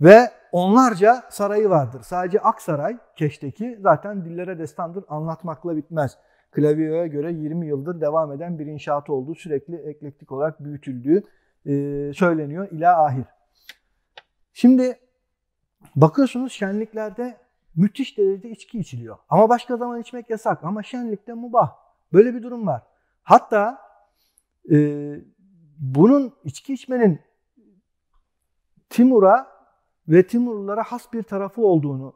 Ve onlarca sarayı vardır. Sadece Aksaray, Keş'teki zaten dillere destandır, anlatmakla bitmez. Klavio'ya göre 20 yıldır devam eden bir inşaat olduğu, sürekli eklektik olarak büyütüldüğü e, söyleniyor ila ahir. Şimdi bakıyorsunuz şenliklerde müthiş derecede içki içiliyor. Ama başka zaman içmek yasak ama şenlikte mubah. Böyle bir durum var. Hatta e, bunun içki içmenin Timur'a ve Timurlulara has bir tarafı olduğunu,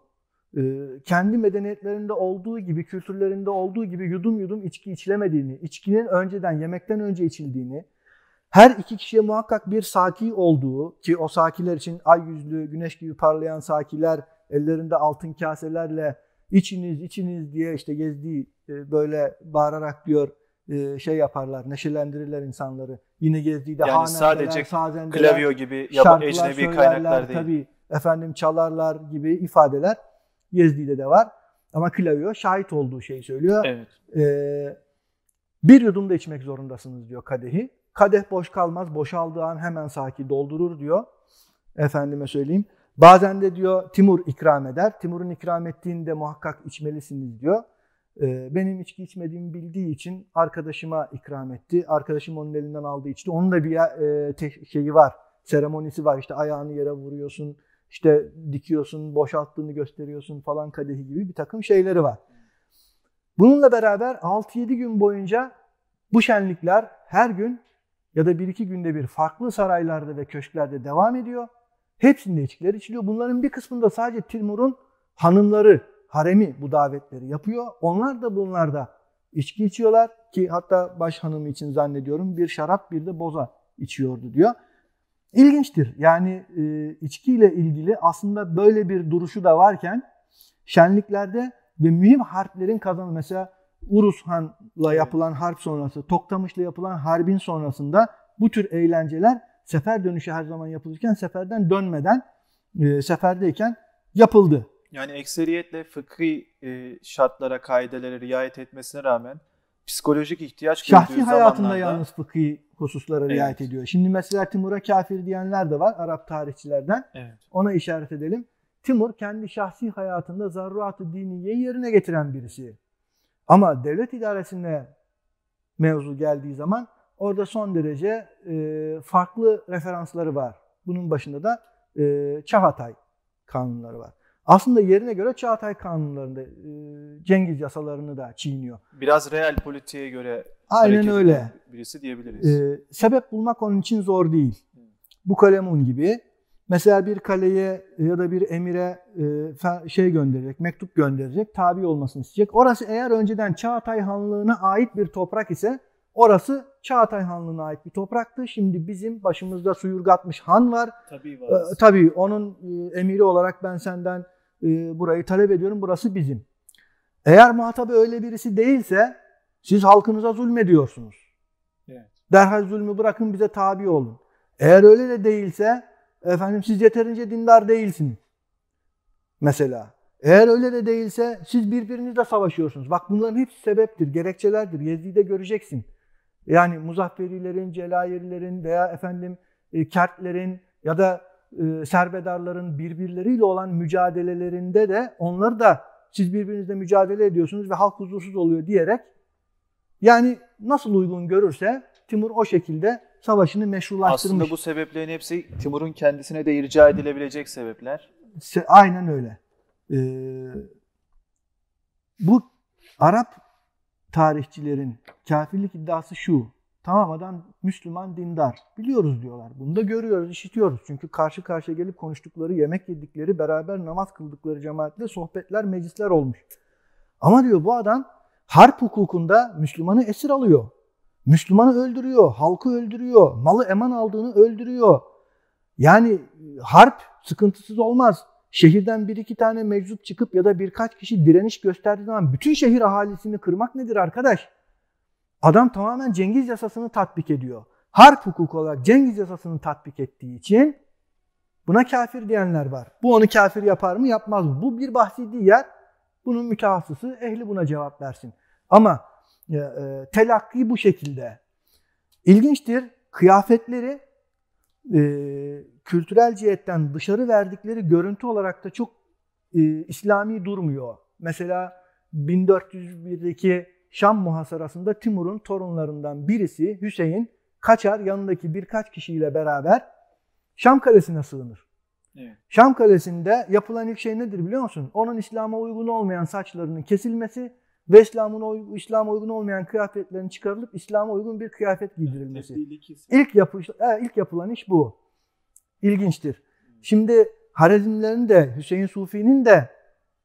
e, kendi medeniyetlerinde olduğu gibi, kültürlerinde olduğu gibi yudum yudum içki içilemediğini, içkinin önceden, yemekten önce içildiğini, her iki kişiye muhakkak bir saki olduğu ki o sakiler için ay yüzlü, güneş gibi parlayan sakiler ellerinde altın kaselerle içiniz içiniz diye işte gezdiği e, böyle bağırarak diyor e, şey yaparlar, neşelendirirler insanları. Yine gezdiği yani sadece sazendeler, klavyo gibi yap ecnebi kaynaklar değil. Tabii efendim çalarlar gibi ifadeler Yezdi'de de var. Ama klavyo şahit olduğu şeyi söylüyor. Evet. Ee, bir yudum da içmek zorundasınız diyor kadehi. Kadeh boş kalmaz. Boşaldığı an hemen sakin doldurur diyor. Efendime söyleyeyim. Bazen de diyor Timur ikram eder. Timur'un ikram ettiğinde muhakkak içmelisiniz diyor. Ee, benim içki içmediğimi bildiği için arkadaşıma ikram etti. Arkadaşım onun elinden aldı içti. Onun da bir e, şeyi var, seremonisi var. İşte ayağını yere vuruyorsun, işte dikiyorsun, boşalttığını gösteriyorsun falan kadehi gibi bir takım şeyleri var. Bununla beraber 6-7 gün boyunca bu şenlikler her gün ya da 1-2 günde bir farklı saraylarda ve köşklerde devam ediyor. Hepsinde içkiler içiliyor. Bunların bir kısmında sadece Timur'un hanımları haremi bu davetleri yapıyor. Onlar da bunlar da içki içiyorlar ki hatta baş hanımı için zannediyorum bir şarap bir de boza içiyordu diyor. İlginçtir. Yani e, içkiyle ilgili aslında böyle bir duruşu da varken şenliklerde ve mühim harplerin kazanı mesela Urus Han'la yapılan harp sonrası, Toktamış'la yapılan harbin sonrasında bu tür eğlenceler sefer dönüşü her zaman yapılırken seferden dönmeden e, seferdeyken yapıldı yani ekseriyetle fıkhi e, şartlara, kaidelere riayet etmesine rağmen psikolojik ihtiyaç gördüğü Şahsi hayatında yalnız fıkhi hususlara evet. riayet ediyor. Şimdi mesela Timur'a kafir diyenler de var Arap tarihçilerden. Evet. Ona işaret edelim. Timur kendi şahsi hayatında zarruatı diniyeyi yerine getiren birisi. Ama devlet idaresine mevzu geldiği zaman orada son derece e, farklı referansları var. Bunun başında da e, Çağatay kanunları var aslında yerine göre Çağatay kanunlarında e, Cengiz yasalarını da çiğniyor. Biraz real politiğe göre Aynen öyle. birisi diyebiliriz. Ee, sebep bulmak onun için zor değil. Bu kalemun gibi mesela bir kaleye ya da bir emire e, şey gönderecek, mektup gönderecek, tabi olmasını isteyecek. Orası eğer önceden Çağatay Hanlığı'na ait bir toprak ise orası Çağatay Hanlığı'na ait bir topraktı. Şimdi bizim başımızda suyurgatmış han var. Tabii e, var. Ee, tabii onun e, emiri olarak ben senden ee, burayı talep ediyorum, burası bizim. Eğer muhatabı öyle birisi değilse siz halkınıza zulmediyorsunuz. Evet. Derhal zulmü bırakın bize tabi olun. Eğer öyle de değilse efendim siz yeterince dindar değilsiniz. Mesela. Eğer öyle de değilse siz birbirinizle savaşıyorsunuz. Bak bunların hepsi sebeptir, gerekçelerdir. Yezdi'de göreceksin. Yani Muzafferilerin, Celayirlerin veya efendim e, Kertlerin ya da ee, serbedarların birbirleriyle olan mücadelelerinde de onları da siz birbirinizle mücadele ediyorsunuz ve halk huzursuz oluyor diyerek yani nasıl uygun görürse Timur o şekilde savaşını meşrulaştırmış. Aslında bu sebeplerin hepsi Timur'un kendisine de irca edilebilecek sebepler. Aynen öyle. Ee, bu Arap tarihçilerin kafirlik iddiası şu. Tamam adam Müslüman dindar. Biliyoruz diyorlar. Bunu da görüyoruz, işitiyoruz. Çünkü karşı karşıya gelip konuştukları, yemek yedikleri, beraber namaz kıldıkları cemaatle sohbetler, meclisler olmuş. Ama diyor bu adam harp hukukunda Müslümanı esir alıyor. Müslümanı öldürüyor, halkı öldürüyor, malı eman aldığını öldürüyor. Yani harp sıkıntısız olmaz. Şehirden bir iki tane meczup çıkıp ya da birkaç kişi direniş gösterdiği zaman bütün şehir ahalisini kırmak nedir arkadaş? Adam tamamen Cengiz yasasını tatbik ediyor. Harp hukuku olarak Cengiz yasasını tatbik ettiği için buna kafir diyenler var. Bu onu kafir yapar mı yapmaz mı? Bu bir bahsettiği yer. Bunun mütehassısı ehli buna cevap versin. Ama e, e, telakki bu şekilde. İlginçtir. Kıyafetleri e, kültürel cihetten dışarı verdikleri görüntü olarak da çok e, İslami durmuyor. Mesela 1401'deki Şam muhasarasında Timur'un torunlarından birisi Hüseyin kaçar yanındaki birkaç kişiyle beraber Şam kalesine sığınır. Evet. Şam kalesinde yapılan ilk şey nedir biliyor musun? Onun İslam'a uygun olmayan saçlarının kesilmesi ve İslam'ın İslam'a uygun olmayan kıyafetlerin çıkarılıp İslam'a uygun bir kıyafet giydirilmesi. Evet, ilk yapı e, ilk yapılan iş bu. İlginçtir. Hmm. Şimdi Harezmlerin de Hüseyin Sufi'nin de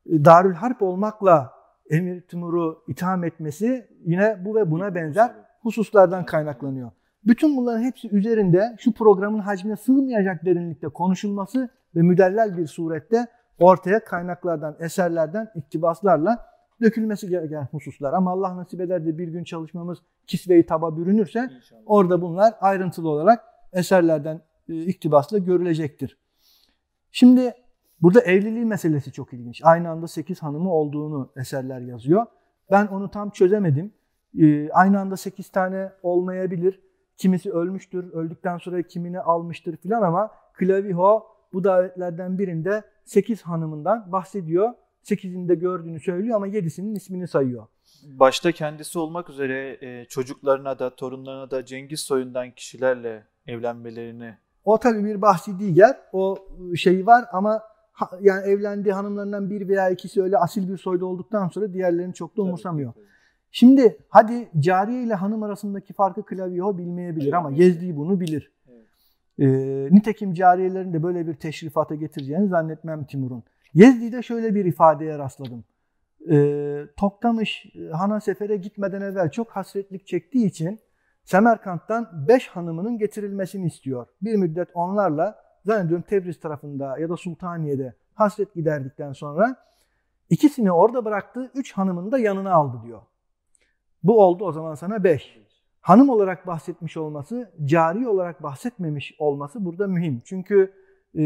e, Darül Harp olmakla Emir Timur'u itham etmesi yine bu ve buna benzer hususlardan kaynaklanıyor. Bütün bunların hepsi üzerinde şu programın hacmine sığmayacak derinlikte konuşulması ve müdellel bir surette ortaya kaynaklardan, eserlerden, iktibaslarla dökülmesi gereken hususlar. Ama Allah nasip eder de bir gün çalışmamız kisveyi taba bürünürse İnşallah. orada bunlar ayrıntılı olarak eserlerden e, iktibasla görülecektir. Şimdi Burada evliliği meselesi çok ilginç. Aynı anda sekiz hanımı olduğunu eserler yazıyor. Ben onu tam çözemedim. Ee, aynı anda sekiz tane olmayabilir. Kimisi ölmüştür, öldükten sonra kimini almıştır filan ama Clavijo bu davetlerden birinde sekiz hanımından bahsediyor. Sekizini de gördüğünü söylüyor ama yedisinin ismini sayıyor. Başta kendisi olmak üzere e, çocuklarına da torunlarına da Cengiz soyundan kişilerle evlenmelerini. O tabii bir bahsettiği yer. O şey var ama yani evlendiği hanımlarından bir veya ikisi öyle asil bir soyda olduktan sonra diğerlerini çok da umursamıyor. Şimdi hadi cariye ile hanım arasındaki farkı klavyeho bilmeyebilir ama Yezdi bunu bilir. E, nitekim cariyelerin de böyle bir teşrifata getireceğini zannetmem Timur'un. Yezdi'de şöyle bir ifadeye rastladım. Ee, e, Toktamış Hana Sefer'e gitmeden evvel çok hasretlik çektiği için Semerkant'tan beş hanımının getirilmesini istiyor. Bir müddet onlarla zannediyorum Tebriz tarafında ya da Sultaniye'de hasret giderdikten sonra ikisini orada bıraktı, üç hanımını da yanına aldı diyor. Bu oldu o zaman sana beş. Hanım olarak bahsetmiş olması, cari olarak bahsetmemiş olması burada mühim. Çünkü e,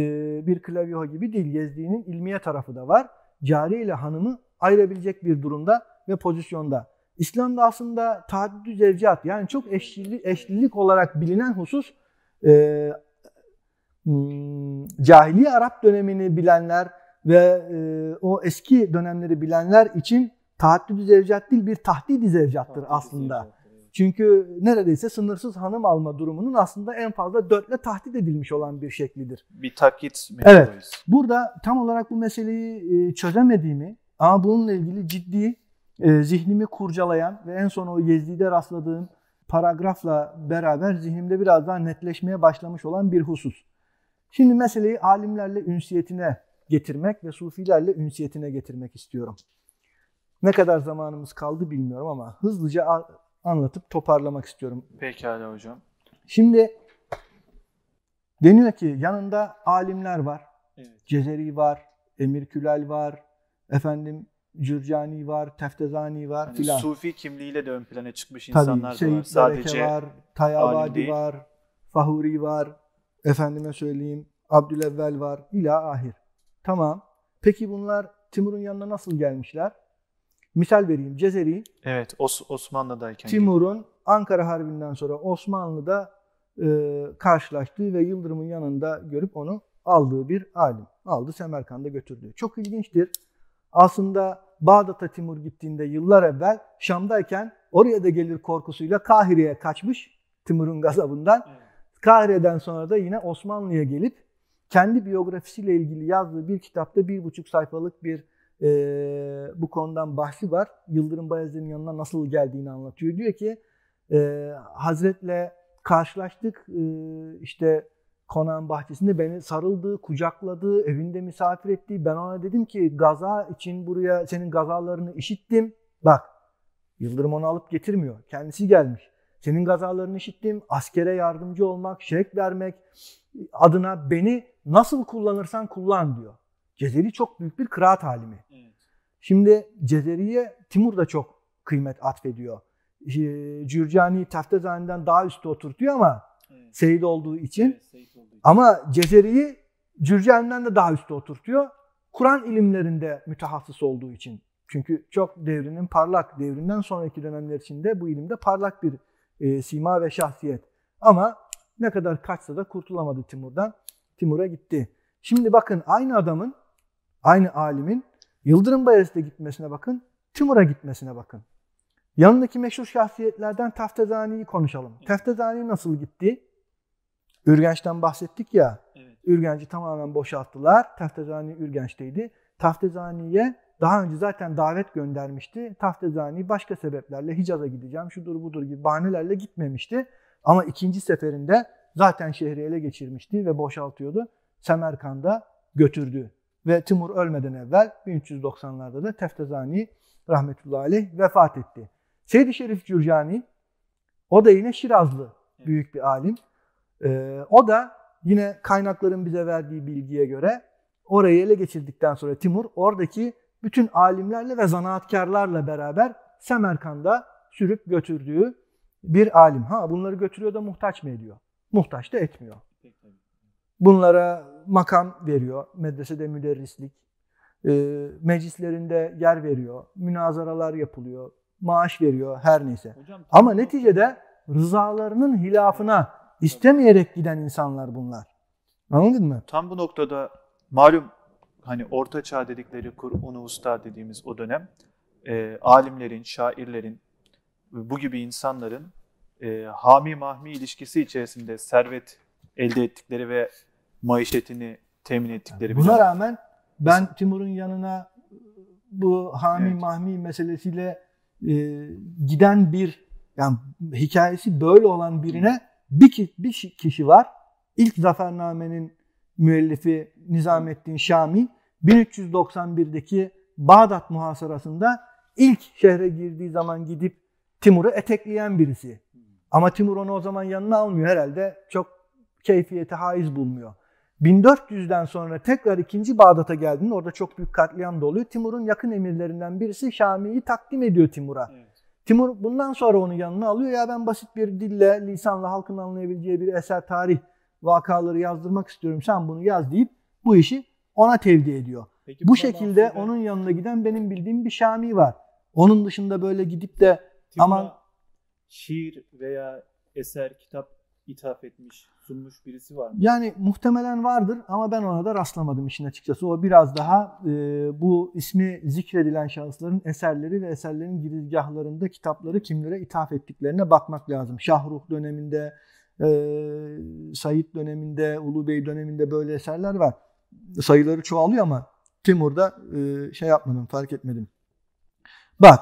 bir klavyo gibi değil, gezdiğinin ilmiye tarafı da var. Cari ile hanımı ayırabilecek bir durumda ve pozisyonda. İslam'da aslında taaddü zevcat yani çok eşlilik, eşlilik olarak bilinen husus e, Hmm, cahiliye Arap dönemini bilenler ve e, o eski dönemleri bilenler için taaddüdü zevcat değil bir tahdidi zevcattır aslında. Zevcattir. Çünkü neredeyse sınırsız hanım alma durumunun aslında en fazla dörtle tahdit edilmiş olan bir şeklidir. Bir takit mevzuyuz. Evet. Burada tam olarak bu meseleyi e, çözemediğimi ama bununla ilgili ciddi e, zihnimi kurcalayan ve en son o Yezdi'de rastladığım paragrafla beraber zihnimde biraz daha netleşmeye başlamış olan bir husus. Şimdi meseleyi alimlerle ünsiyetine getirmek ve sufilerle ünsiyetine getirmek istiyorum. Ne kadar zamanımız kaldı bilmiyorum ama hızlıca anlatıp toparlamak istiyorum. Pekala hocam. Şimdi deniyor ki yanında alimler var. Evet. Cezeri var, Emir Külal var, efendim Cürcani var, Teftezani var yani filan. Sufi kimliğiyle de ön plana çıkmış Tabii, insanlar Tabii, da var. Sadece var, Tayavadi var, Fahuri var, efendime söyleyeyim Abdülevvel var ila ahir. Tamam. Peki bunlar Timur'un yanına nasıl gelmişler? Misal vereyim. Cezeri. Evet. Os Osmanlı'dayken. Timur'un Ankara Harbi'nden sonra Osmanlı'da e, karşılaştığı ve Yıldırım'ın yanında görüp onu aldığı bir alim. Aldı Semerkand'a götürdü. Çok ilginçtir. Aslında Bağdat'a Timur gittiğinde yıllar evvel Şam'dayken oraya da gelir korkusuyla Kahire'ye kaçmış Timur'un gazabından. Evet. Kahire'den sonra da yine Osmanlı'ya gelip kendi biyografisiyle ilgili yazdığı bir kitapta bir buçuk sayfalık bir e, bu konudan bahsi var. Yıldırım Bayezid'in yanına nasıl geldiğini anlatıyor. Diyor ki e, Hazret'le karşılaştık e, işte konağın bahçesinde beni sarıldı, kucakladı, evinde misafir etti. Ben ona dedim ki gaza için buraya senin gazalarını işittim. Bak Yıldırım onu alıp getirmiyor. Kendisi gelmiş senin gazalarını işittim, askere yardımcı olmak, şirk vermek adına beni nasıl kullanırsan kullan diyor. Cezeri çok büyük bir kıraat halimi. Evet. Şimdi Cezeri'ye Timur da çok kıymet atfediyor. Cürcani ee, Teftezani'den daha üstte oturtuyor ama evet. Seyit olduğu için. Evet, Seyit olduğu için. Ama Cezeri'yi Cürcani'den de daha üstte oturtuyor. Kur'an ilimlerinde mütehassıs olduğu için. Çünkü çok devrinin parlak, devrinden sonraki dönemler içinde bu ilimde parlak bir e, sima ve şahsiyet. Ama ne kadar kaçsa da kurtulamadı Timur'dan. Timur'a gitti. Şimdi bakın aynı adamın, aynı alimin Yıldırım Bayezid'e gitmesine bakın, Timur'a gitmesine bakın. Yanındaki meşhur şahsiyetlerden Taftezani'yi konuşalım. Evet. nasıl gitti? Ürgenç'ten bahsettik ya. Evet. Ürgenç'i tamamen boşalttılar. Taftezani Ürgenç'teydi. Taftezani'ye daha önce zaten davet göndermişti. Taftezani başka sebeplerle Hicaz'a gideceğim, şudur budur gibi bahanelerle gitmemişti. Ama ikinci seferinde zaten şehri ele geçirmişti ve boşaltıyordu. Semerkand'a götürdü. Ve Timur ölmeden evvel 1390'larda da Teftezani rahmetullahi aleyh vefat etti. Seyyid-i Şerif Cürcani o da yine Şirazlı büyük bir alim. Ee, o da yine kaynakların bize verdiği bilgiye göre orayı ele geçirdikten sonra Timur oradaki bütün alimlerle ve zanaatkarlarla beraber Semerkand'a sürüp götürdüğü bir alim. Ha bunları götürüyor da muhtaç mı ediyor? Muhtaç da etmiyor. Bunlara makam veriyor. Medresede müderrislik. E, meclislerinde yer veriyor. Münazaralar yapılıyor. Maaş veriyor her neyse. Hocam, Ama neticede rızalarının hilafına istemeyerek giden insanlar bunlar. Anladın mı? Tam bu noktada malum hani orta çağ dedikleri Kur'un-u Usta dediğimiz o dönem e, alimlerin, şairlerin, bu gibi insanların e, hami mahmi ilişkisi içerisinde servet elde ettikleri ve maişetini temin ettikleri. Buna bile... rağmen ben Timur'un yanına bu hami evet. mahmi meselesiyle e, giden bir yani hikayesi böyle olan birine bir, bir kişi var. İlk zafernamenin müellifi Nizamettin Şami 1391'deki Bağdat muhasarasında ilk şehre girdiği zaman gidip Timur'u etekleyen birisi. Ama Timur onu o zaman yanına almıyor herhalde. Çok keyfiyete haiz bulmuyor. 1400'den sonra tekrar ikinci Bağdat'a geldiğinde orada çok büyük katliam da oluyor. Timur'un yakın emirlerinden birisi Şami'yi takdim ediyor Timur'a. Evet. Timur bundan sonra onu yanına alıyor. Ya ben basit bir dille, lisanla halkın anlayabileceği bir eser tarih vakaları yazdırmak istiyorum. Sen bunu yaz deyip bu işi ona tevdi ediyor. Peki, bu şekilde bahsede... onun yanına giden benim bildiğim bir Şami var. Onun dışında böyle gidip de Timur'a aman şiir veya eser, kitap ithaf etmiş, sunmuş birisi var mı? Yani muhtemelen vardır ama ben ona da rastlamadım işin açıkçası. O biraz daha e, bu ismi zikredilen şahısların eserleri ve eserlerin girizgahlarında kitapları kimlere ithaf ettiklerine bakmak lazım. Şahruh döneminde, e, Said döneminde, Ulu Bey döneminde böyle eserler var sayıları çoğalıyor ama Timur'da e, şey yapmadım, fark etmedim. Bak,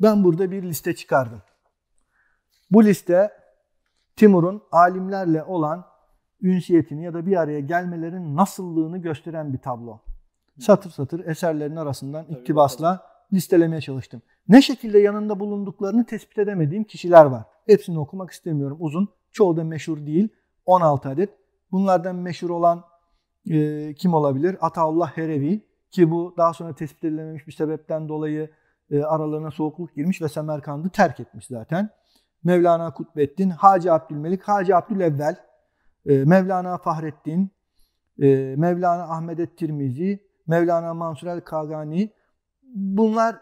ben burada bir liste çıkardım. Bu liste Timur'un alimlerle olan ünsiyetini ya da bir araya gelmelerin nasıllığını gösteren bir tablo. Satır satır eserlerin arasından Tabii iktibasla bakalım. listelemeye çalıştım. Ne şekilde yanında bulunduklarını tespit edemediğim kişiler var. Hepsini okumak istemiyorum. Uzun. Çoğu da meşhur değil. 16 adet. Bunlardan meşhur olan e, kim olabilir? Ataullah Herevi ki bu daha sonra tespit edilememiş bir sebepten dolayı e, aralarına soğukluk girmiş ve Semerkand'ı terk etmiş zaten. Mevlana Kutbeddin, Hacı Abdülmelik, Hacı Abdülevvel, e, Mevlana Fahrettin, e, Mevlana Ahmedet Tirmizi, Mevlana Mansur el Kagani bunlar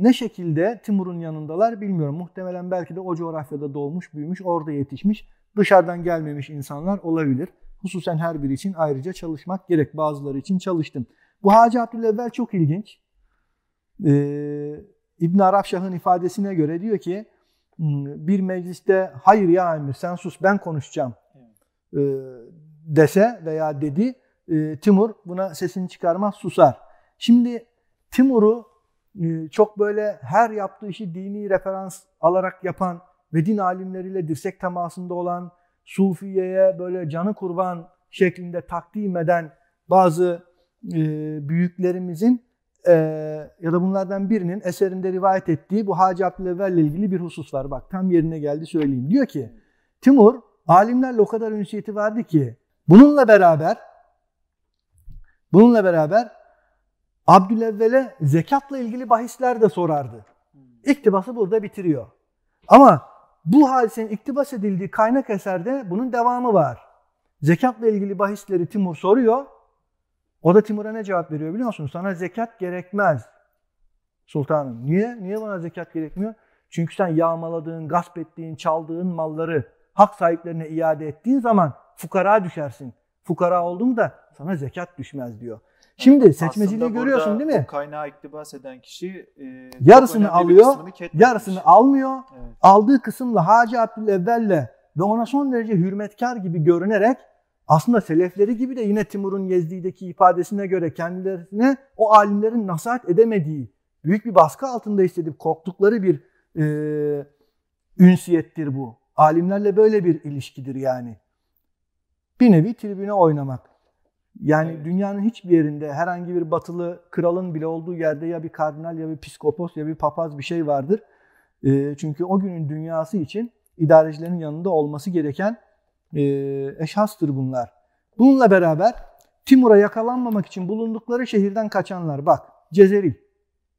ne şekilde Timur'un yanındalar bilmiyorum. Muhtemelen belki de o coğrafyada doğmuş, büyümüş, orada yetişmiş, dışarıdan gelmemiş insanlar olabilir. Hususen her biri için ayrıca çalışmak gerek. Bazıları için çalıştım. Bu Hacı Abdülevvel çok ilginç. Ee, İbn Arafşah'ın ifadesine göre diyor ki hmm, bir mecliste hayır ya emir sen sus ben konuşacağım ee, dese veya dedi e, Timur buna sesini çıkarmaz susar. Şimdi Timur'u e, çok böyle her yaptığı işi dini referans alarak yapan ve din alimleriyle dirsek temasında olan Sufiye'ye böyle canı kurban şeklinde takdim eden bazı e, büyüklerimizin e, ya da bunlardan birinin eserinde rivayet ettiği bu Hacı Abdülevvel ile ilgili bir husus var. Bak tam yerine geldi söyleyeyim. Diyor ki Timur alimlerle o kadar ünsiyeti vardı ki bununla beraber bununla beraber Abdülevvel'e zekatla ilgili bahisler de sorardı. İktibası burada bitiriyor. Ama bu hadisenin iktibas edildiği kaynak eserde bunun devamı var. Zekatla ilgili bahisleri Timur soruyor. O da Timur'a ne cevap veriyor biliyor musun? Sana zekat gerekmez sultanım. Niye? Niye bana zekat gerekmiyor? Çünkü sen yağmaladığın, gasp ettiğin, çaldığın malları hak sahiplerine iade ettiğin zaman fukara düşersin. Fukara oldum da sana zekat düşmez diyor. Şimdi seçmeciliği görüyorsun değil mi? Kaynağı iktibas eden kişi e, yarısını alıyor, yarısını almıyor. Evet. Aldığı kısımla Hacı Abdülevvel'le ve ona son derece hürmetkar gibi görünerek aslında selefleri gibi de yine Timur'un Yezdi'deki ifadesine göre kendilerine o alimlerin nasihat edemediği, büyük bir baskı altında hissedip korktukları bir e, ünsiyettir bu. Alimlerle böyle bir ilişkidir yani. Bir nevi tribüne oynamak. Yani evet. dünyanın hiçbir yerinde herhangi bir batılı kralın bile olduğu yerde ya bir kardinal ya bir psikopos ya bir papaz bir şey vardır. E, çünkü o günün dünyası için idarecilerin yanında olması gereken e, eşhastır bunlar. Bununla beraber Timur'a yakalanmamak için bulundukları şehirden kaçanlar bak Cezeri.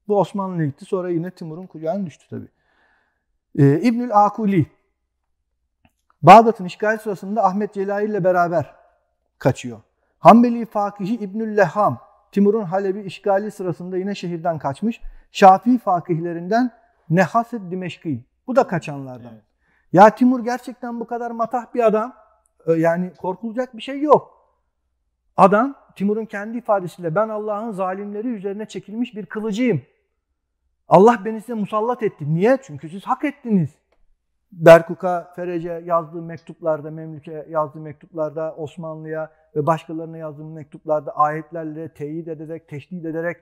Bu Osmanlı'ya gitti sonra yine Timur'un kucağına düştü tabi. E, ee, İbnül Akuli Bağdat'ın işgali sırasında Ahmet Celali ile beraber kaçıyor. Hanbeli fakihi İbnül Leham, Timur'un Halebi işgali sırasında yine şehirden kaçmış. Şafii fakihlerinden Nehaset Dimeşki. Bu da kaçanlardan. Evet. Ya Timur gerçekten bu kadar matah bir adam. E, yani korkulacak bir şey yok. Adam Timur'un kendi ifadesiyle ben Allah'ın zalimleri üzerine çekilmiş bir kılıcıyım. Allah beni size musallat etti. Niye? Çünkü siz hak ettiniz. Berkuk'a, Ferece yazdığı mektuplarda, Memlük'e yazdığı mektuplarda, Osmanlı'ya ve başkalarına yazdığı mektuplarda ayetlerle teyit ederek, teşdit ederek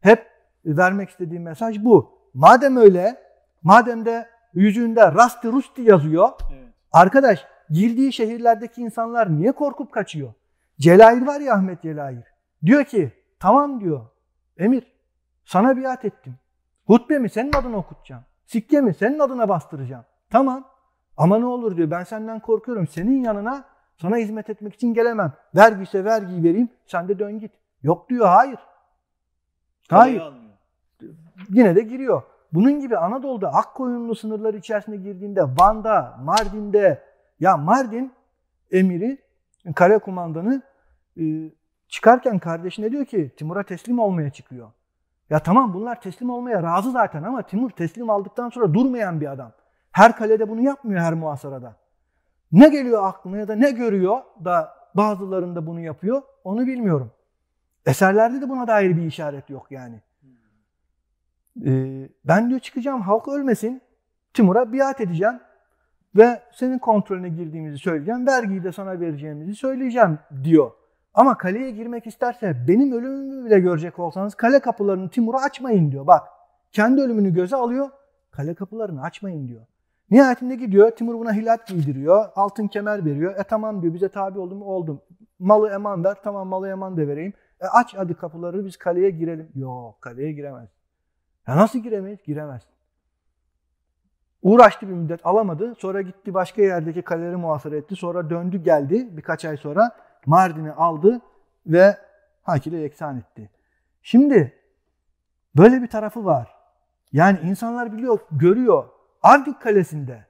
hep vermek istediği mesaj bu. Madem öyle, madem de yüzünde Rasti Rusti yazıyor, evet. arkadaş girdiği şehirlerdeki insanlar niye korkup kaçıyor? Celal var ya Ahmet Celal. Diyor ki, tamam diyor, Emir sana biat ettim. Hutbe mi senin adına okutacağım? Sikke mi senin adına bastıracağım? Tamam ama ne olur diyor ben senden korkuyorum. Senin yanına sana hizmet etmek için gelemem. Vergi ise vergiyi vereyim sen de dön git. Yok diyor hayır. Hayır. Yine de giriyor. Bunun gibi Anadolu'da Akkoyunlu sınırları içerisinde girdiğinde Van'da, Mardin'de ya Mardin emiri, kare kumandanı e, çıkarken kardeşine diyor ki Timur'a teslim olmaya çıkıyor. Ya tamam bunlar teslim olmaya razı zaten ama Timur teslim aldıktan sonra durmayan bir adam. Her kalede bunu yapmıyor her muhasarada. Ne geliyor aklına ya da ne görüyor da bazılarında bunu yapıyor onu bilmiyorum. Eserlerde de buna dair bir işaret yok yani. Ee, ben diyor çıkacağım halk ölmesin. Timur'a biat edeceğim ve senin kontrolüne girdiğimizi söyleyeceğim. Vergiyi de sana vereceğimizi söyleyeceğim diyor. Ama kaleye girmek isterse benim ölümümü bile görecek olsanız kale kapılarını Timur'a açmayın diyor. Bak kendi ölümünü göze alıyor. Kale kapılarını açmayın diyor. Nihayetinde gidiyor. Timur buna hilat giydiriyor. Altın kemer veriyor. E tamam diyor bize tabi oldum oldum. Malı eman ver. Tamam malı eman da vereyim. E aç hadi kapıları biz kaleye girelim. Yok kaleye giremez. Ya nasıl giremeyiz? Giremez. Uğraştı bir müddet alamadı. Sonra gitti başka yerdeki kaleleri muhasara etti. Sonra döndü geldi birkaç ay sonra. Mardin'i aldı ve Hakil'e yeksan etti. Şimdi böyle bir tarafı var. Yani insanlar biliyor, görüyor. Antik kalesinde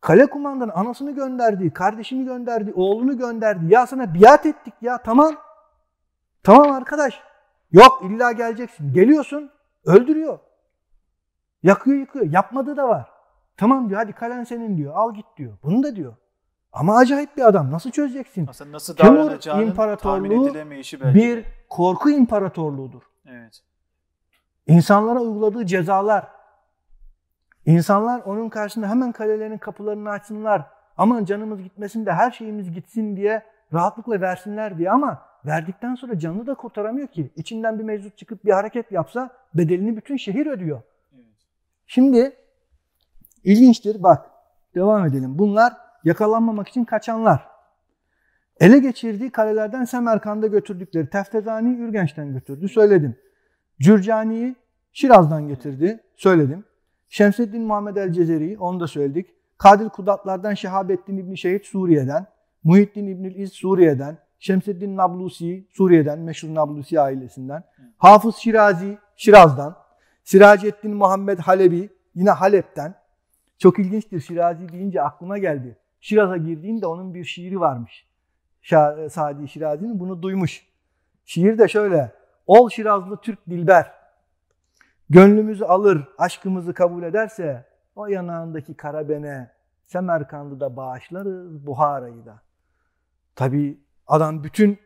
kale kumandanı anasını gönderdi, kardeşini gönderdi, oğlunu gönderdi. Ya sana biat ettik ya tamam. Tamam arkadaş. Yok illa geleceksin. Geliyorsun öldürüyor. Yakıyor yıkıyor. Yapmadığı da var. Tamam diyor hadi kalen senin diyor. Al git diyor. Bunu da diyor. Ama acayip bir adam. Nasıl çözeceksin? Aslında nasıl Timur İmparatorluğu bir korku imparatorluğudur. Evet. İnsanlara uyguladığı cezalar, İnsanlar onun karşısında hemen kalelerin kapılarını açsınlar. Aman canımız gitmesin de her şeyimiz gitsin diye rahatlıkla versinler diye ama verdikten sonra canını da kurtaramıyor ki. İçinden bir mevcut çıkıp bir hareket yapsa bedelini bütün şehir ödüyor. Şimdi ilginçtir bak devam edelim. Bunlar yakalanmamak için kaçanlar. Ele geçirdiği kalelerden Semerkand'a götürdükleri Teftezani'yi Ürgenç'ten götürdü söyledim. Cürcani'yi Şiraz'dan getirdi söyledim. Şemseddin Muhammed El Cezeri, onu da söyledik. Kadir Kudatlardan Şehabettin İbni Şehit Suriye'den, Muhittin İbni İz Suriye'den, Şemseddin Nablusi Suriye'den, meşhur Nablusi ailesinden, Hafız Şirazi Şiraz'dan, Siracettin Muhammed Halebi yine Halep'ten. Çok ilginçtir Şirazi deyince aklıma geldi. Şiraz'a girdiğinde onun bir şiiri varmış. Şa Sadi Şirazi'nin bunu duymuş. Şiir de şöyle. Ol Şirazlı Türk Dilber, gönlümüzü alır, aşkımızı kabul ederse o yanağındaki karabene Semerkand'ı da bağışlarız, Buhara'yı da. Tabi adam bütün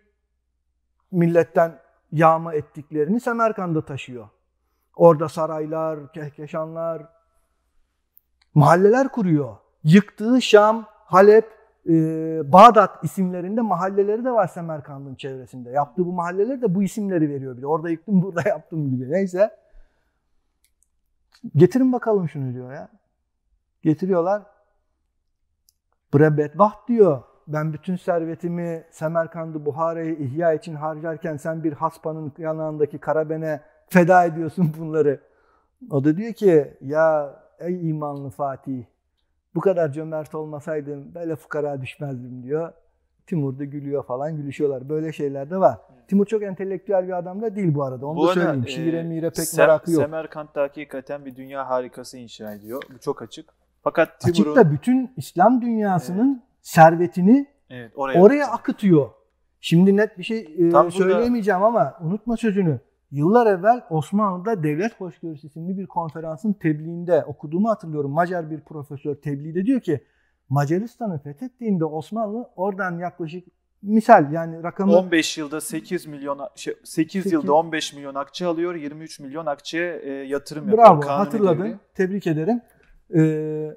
milletten yağma ettiklerini Semerkand'a taşıyor. Orada saraylar, kehkeşanlar, mahalleler kuruyor. Yıktığı Şam, Halep, e, Bağdat isimlerinde mahalleleri de var Semerkand'ın çevresinde. Yaptığı bu mahalleleri de bu isimleri veriyor bile. Orada yıktım, burada yaptım gibi. Neyse. Getirin bakalım şunu diyor ya. Getiriyorlar. Brebet vaht diyor. Ben bütün servetimi Semerkand'ı Buhara'yı ihya için harcarken sen bir haspanın yanağındaki karabene feda ediyorsun bunları. O da diyor ki ya ey imanlı Fatih bu kadar cömert olmasaydın böyle fukara düşmezdim diyor. Timur da gülüyor falan gülüşüyorlar. Böyle şeyler de var. Timur çok entelektüel bir adam da değil bu arada. Onu bu da arada, söyleyeyim. E, Şiire mire pek Sem- merakı yok. Semerkant'ta hakikaten bir dünya harikası inşa ediyor. Bu çok açık. Fakat Timur'un... Açık da bütün İslam dünyasının evet. servetini evet, oraya, oraya akıtıyor. Şimdi net bir şey e, Tam söyleyemeyeceğim burada... ama unutma sözünü. Yıllar evvel Osmanlı'da Devlet Hoşgörüsü isimli bir konferansın tebliğinde okuduğumu hatırlıyorum. Macar bir profesör tebliğde diyor ki Macaristan'ı fethettiğinde Osmanlı oradan yaklaşık misal yani rakamı 15 yılda 8 milyon şey, 8, 8 yılda 15 milyon akçe alıyor, 23 milyon akçe e, yatırım yapıyor. Bravo, hatırladın. Devri. Tebrik ederim. Ee,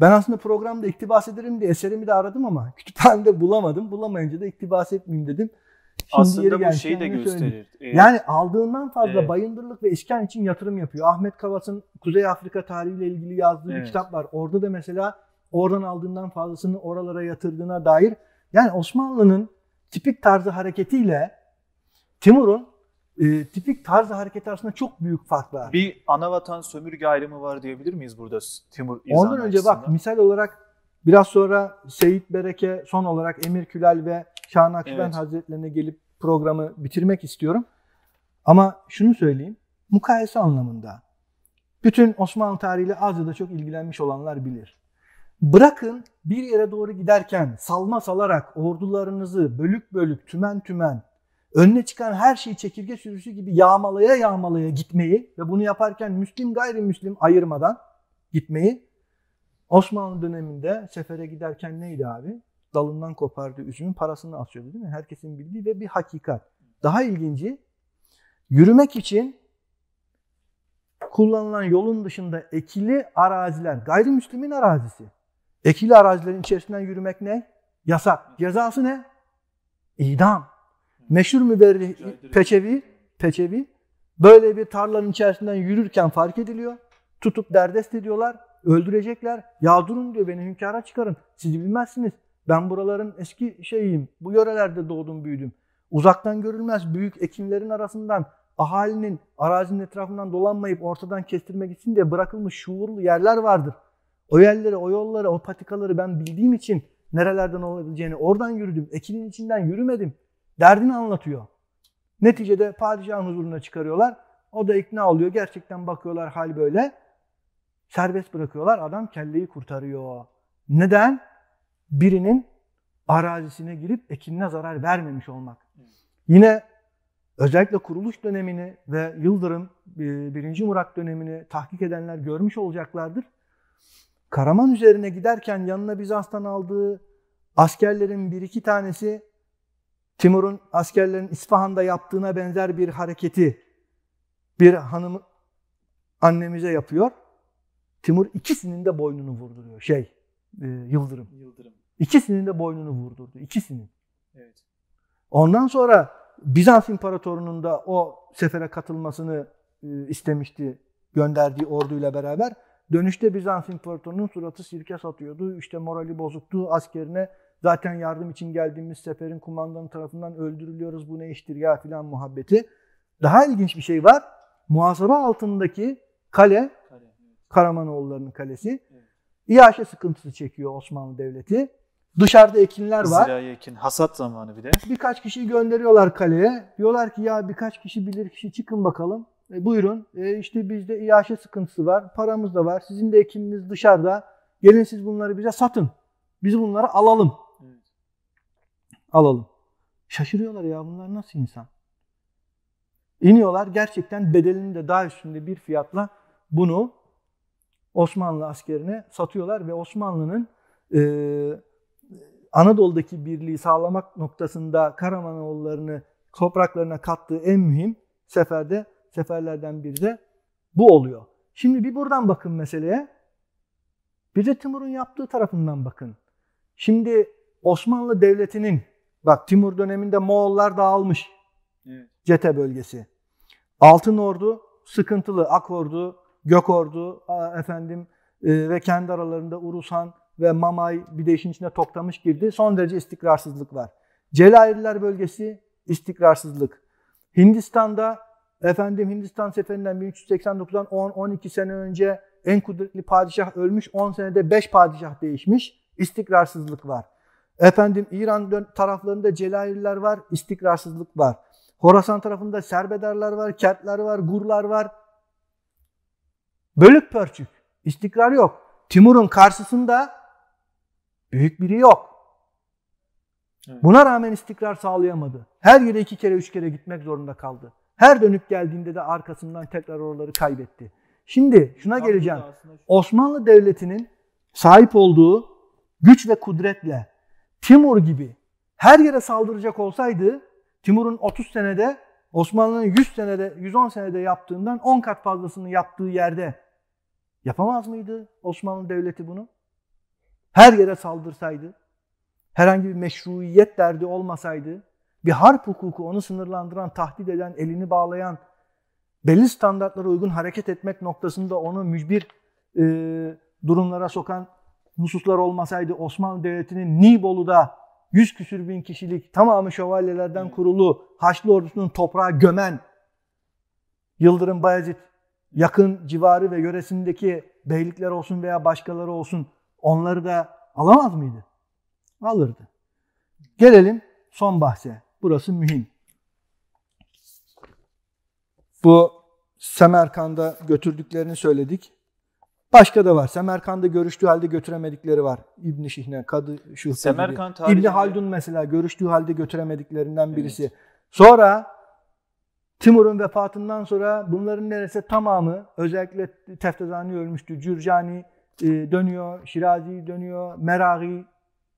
ben aslında programda iktibas ederim diye eserimi de aradım ama kütüphanede bulamadım. Bulamayınca da iktibas etmeyeyim dedim. Şimdi aslında bu şeyi de gösterir. Ee, yani aldığından fazla evet. bayındırlık ve işken için yatırım yapıyor. Ahmet Kavas'ın Kuzey Afrika tarihiyle ilgili yazdığı evet. bir kitap var. Orada da mesela oradan aldığından fazlasını oralara yatırdığına dair yani Osmanlı'nın tipik tarzı hareketiyle Timur'un e, tipik tarzı hareket arasında çok büyük fark var. Bir anavatan sömürge ayrımı var diyebilir miyiz burada Timur İzan Ondan önce açısından? bak misal olarak biraz sonra Seyit Bereke son olarak Emir Külal ve Şahin Akşiben evet. Hazretlerine gelip programı bitirmek istiyorum. Ama şunu söyleyeyim. Mukayese anlamında bütün Osmanlı tarihiyle az ya da çok ilgilenmiş olanlar bilir. Bırakın bir yere doğru giderken salma salarak ordularınızı bölük bölük tümen tümen önüne çıkan her şeyi çekirge sürüsü gibi yağmalaya yağmalaya gitmeyi ve bunu yaparken Müslim gayrimüslim ayırmadan gitmeyi Osmanlı döneminde sefere giderken neydi abi? Dalından kopardı üzümün parasını atıyordu değil mi? Herkesin bildiği ve bir hakikat. Daha ilginci yürümek için kullanılan yolun dışında ekili araziler gayrimüslimin arazisi. Ekili arazilerin içerisinden yürümek ne? Yasak. Cezası ne? İdam. Meşhur müberri peçevi, peçevi böyle bir tarlanın içerisinden yürürken fark ediliyor. Tutup derdest ediyorlar. Öldürecekler. Ya durun diyor beni hünkâra çıkarın. Siz bilmezsiniz. Ben buraların eski şeyiyim. Bu yörelerde doğdum büyüdüm. Uzaktan görülmez büyük ekinlerin arasından ahalinin arazinin etrafından dolanmayıp ortadan kestirmek için de bırakılmış şuurlu yerler vardır. O yerleri, o yolları, o patikaları ben bildiğim için nerelerden olabileceğini oradan yürüdüm. Ekinin içinden yürümedim. Derdini anlatıyor. Neticede padişahın huzuruna çıkarıyorlar. O da ikna oluyor. Gerçekten bakıyorlar hal böyle. Serbest bırakıyorlar. Adam kelleyi kurtarıyor. Neden? Birinin arazisine girip ekinine zarar vermemiş olmak. Yine özellikle kuruluş dönemini ve Yıldırım 1. E, Murat dönemini tahkik edenler görmüş olacaklardır. Karaman üzerine giderken yanına Bizans'tan aldığı askerlerin bir iki tanesi Timur'un askerlerin İsfahan'da yaptığına benzer bir hareketi bir hanım annemize yapıyor. Timur ikisinin de boynunu vurduruyor. Şey, e, Yıldırım. Yıldırım. İkisinin de boynunu vurdurdu. İkisinin. Evet. Ondan sonra Bizans İmparatorunun da o sefere katılmasını e, istemişti gönderdiği orduyla beraber. Dönüşte Bizans imparatorunun suratı sirke satıyordu. İşte morali bozuktu. Askerine zaten yardım için geldiğimiz seferin kumandanı tarafından öldürülüyoruz. Bu ne iştir ya filan muhabbeti. Daha ilginç bir şey var. Muhasara altındaki kale, kale. Karamanoğulları'nın kalesi. Evet. İyaşe sıkıntısı çekiyor Osmanlı Devleti. Dışarıda ekinler var. Zirai ekin, hasat zamanı bir de. Birkaç kişi gönderiyorlar kaleye. Diyorlar ki ya birkaç kişi bilir kişi çıkın bakalım. E, buyurun e, işte bizde iaşe sıkıntısı var, paramız da var, sizin de ekiminiz dışarıda. Gelin siz bunları bize satın. Biz bunları alalım. Alalım. Şaşırıyorlar ya bunlar nasıl insan? İniyorlar gerçekten bedelinin de daha üstünde bir fiyatla bunu Osmanlı askerine satıyorlar ve Osmanlı'nın e, Anadolu'daki birliği sağlamak noktasında Karamanoğullarını topraklarına kattığı en mühim seferde seferlerden biri de bu oluyor. Şimdi bir buradan bakın meseleye. Bir de Timur'un yaptığı tarafından bakın. Şimdi Osmanlı Devleti'nin bak Timur döneminde Moğollar dağılmış. Cete bölgesi. Altın Ordu sıkıntılı. Ak Ordu, Gök Ordu efendim e, ve kendi aralarında Urusan ve Mamay bir de işin içine toktamış girdi. Son derece istikrarsızlık var. Celairliler bölgesi istikrarsızlık. Hindistan'da Efendim Hindistan seferinden 1389'dan 10-12 sene önce en kudretli padişah ölmüş. 10 senede 5 padişah değişmiş. İstikrarsızlık var. Efendim İran taraflarında Celaliller var. istikrarsızlık var. Horasan tarafında Serbedarlar var, Kertler var, Gurlar var. Bölük pörçük. İstikrar yok. Timur'un karşısında büyük biri yok. Buna rağmen istikrar sağlayamadı. Her yere iki kere üç kere gitmek zorunda kaldı. Her dönüp geldiğinde de arkasından tekrar oraları kaybetti. Şimdi şuna geleceğim. Osmanlı Devleti'nin sahip olduğu güç ve kudretle Timur gibi her yere saldıracak olsaydı Timur'un 30 senede Osmanlı'nın 100 senede 110 senede yaptığından 10 kat fazlasını yaptığı yerde yapamaz mıydı Osmanlı Devleti bunu? Her yere saldırsaydı, herhangi bir meşruiyet derdi olmasaydı, bir harp hukuku onu sınırlandıran, tahdit eden, elini bağlayan, belli standartlara uygun hareket etmek noktasında onu mücbir e, durumlara sokan hususlar olmasaydı Osmanlı Devleti'nin Nibolu'da yüz küsür bin kişilik tamamı şövalyelerden kurulu Haçlı ordusunun toprağa gömen Yıldırım Bayezid yakın civarı ve yöresindeki beylikler olsun veya başkaları olsun onları da alamaz mıydı? Alırdı. Gelelim son bahse. Burası mühim. Bu Semerkand'a götürdüklerini söyledik. Başka da var. Semerkanda görüştüğü halde götüremedikleri var. İbn Şihne, Kadı Şuhbe Semerkand gibi. İbn Haldun mesela görüştüğü halde götüremediklerinden birisi. Evet. Sonra Timur'un vefatından sonra bunların neredeyse tamamı özellikle Teftezani ölmüştü. Cürcani e, dönüyor, Şirazi dönüyor, Meragi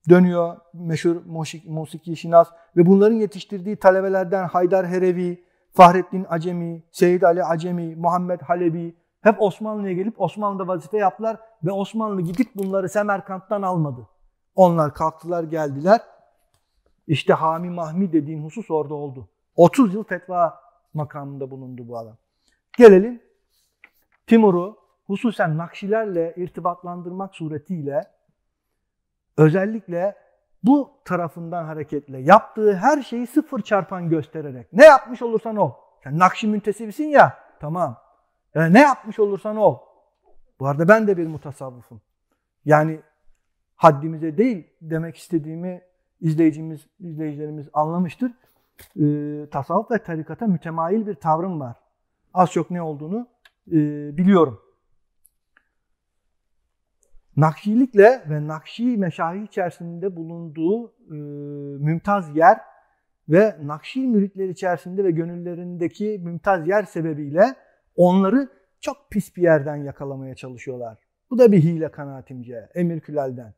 dönüyor meşhur musiki şinas ve bunların yetiştirdiği talebelerden Haydar Herevi, Fahrettin Acemi, Seyyid Ali Acemi, Muhammed Halebi hep Osmanlı'ya gelip Osmanlı'da vazife yaptılar ve Osmanlı gidip bunları Semerkant'tan almadı. Onlar kalktılar geldiler. İşte Hami Mahmi dediğin husus orada oldu. 30 yıl fetva makamında bulundu bu adam. Gelelim Timur'u hususen Nakşilerle irtibatlandırmak suretiyle özellikle bu tarafından hareketle yaptığı her şeyi sıfır çarpan göstererek ne yapmış olursan ol. Sen Nakşi müntesibisin ya tamam. Yani ne yapmış olursan ol. Bu arada ben de bir mutasavvıfım. Yani haddimize değil demek istediğimi izleyicimiz, izleyicilerimiz anlamıştır. E, tasavvuf ve tarikata mütemail bir tavrım var. Az çok ne olduğunu e, biliyorum. Nakşilikle ve Nakşi meşahi içerisinde bulunduğu e, mümtaz yer ve Nakşi müritler içerisinde ve gönüllerindeki mümtaz yer sebebiyle onları çok pis bir yerden yakalamaya çalışıyorlar. Bu da bir hile kanaatimce Emir Külal'den.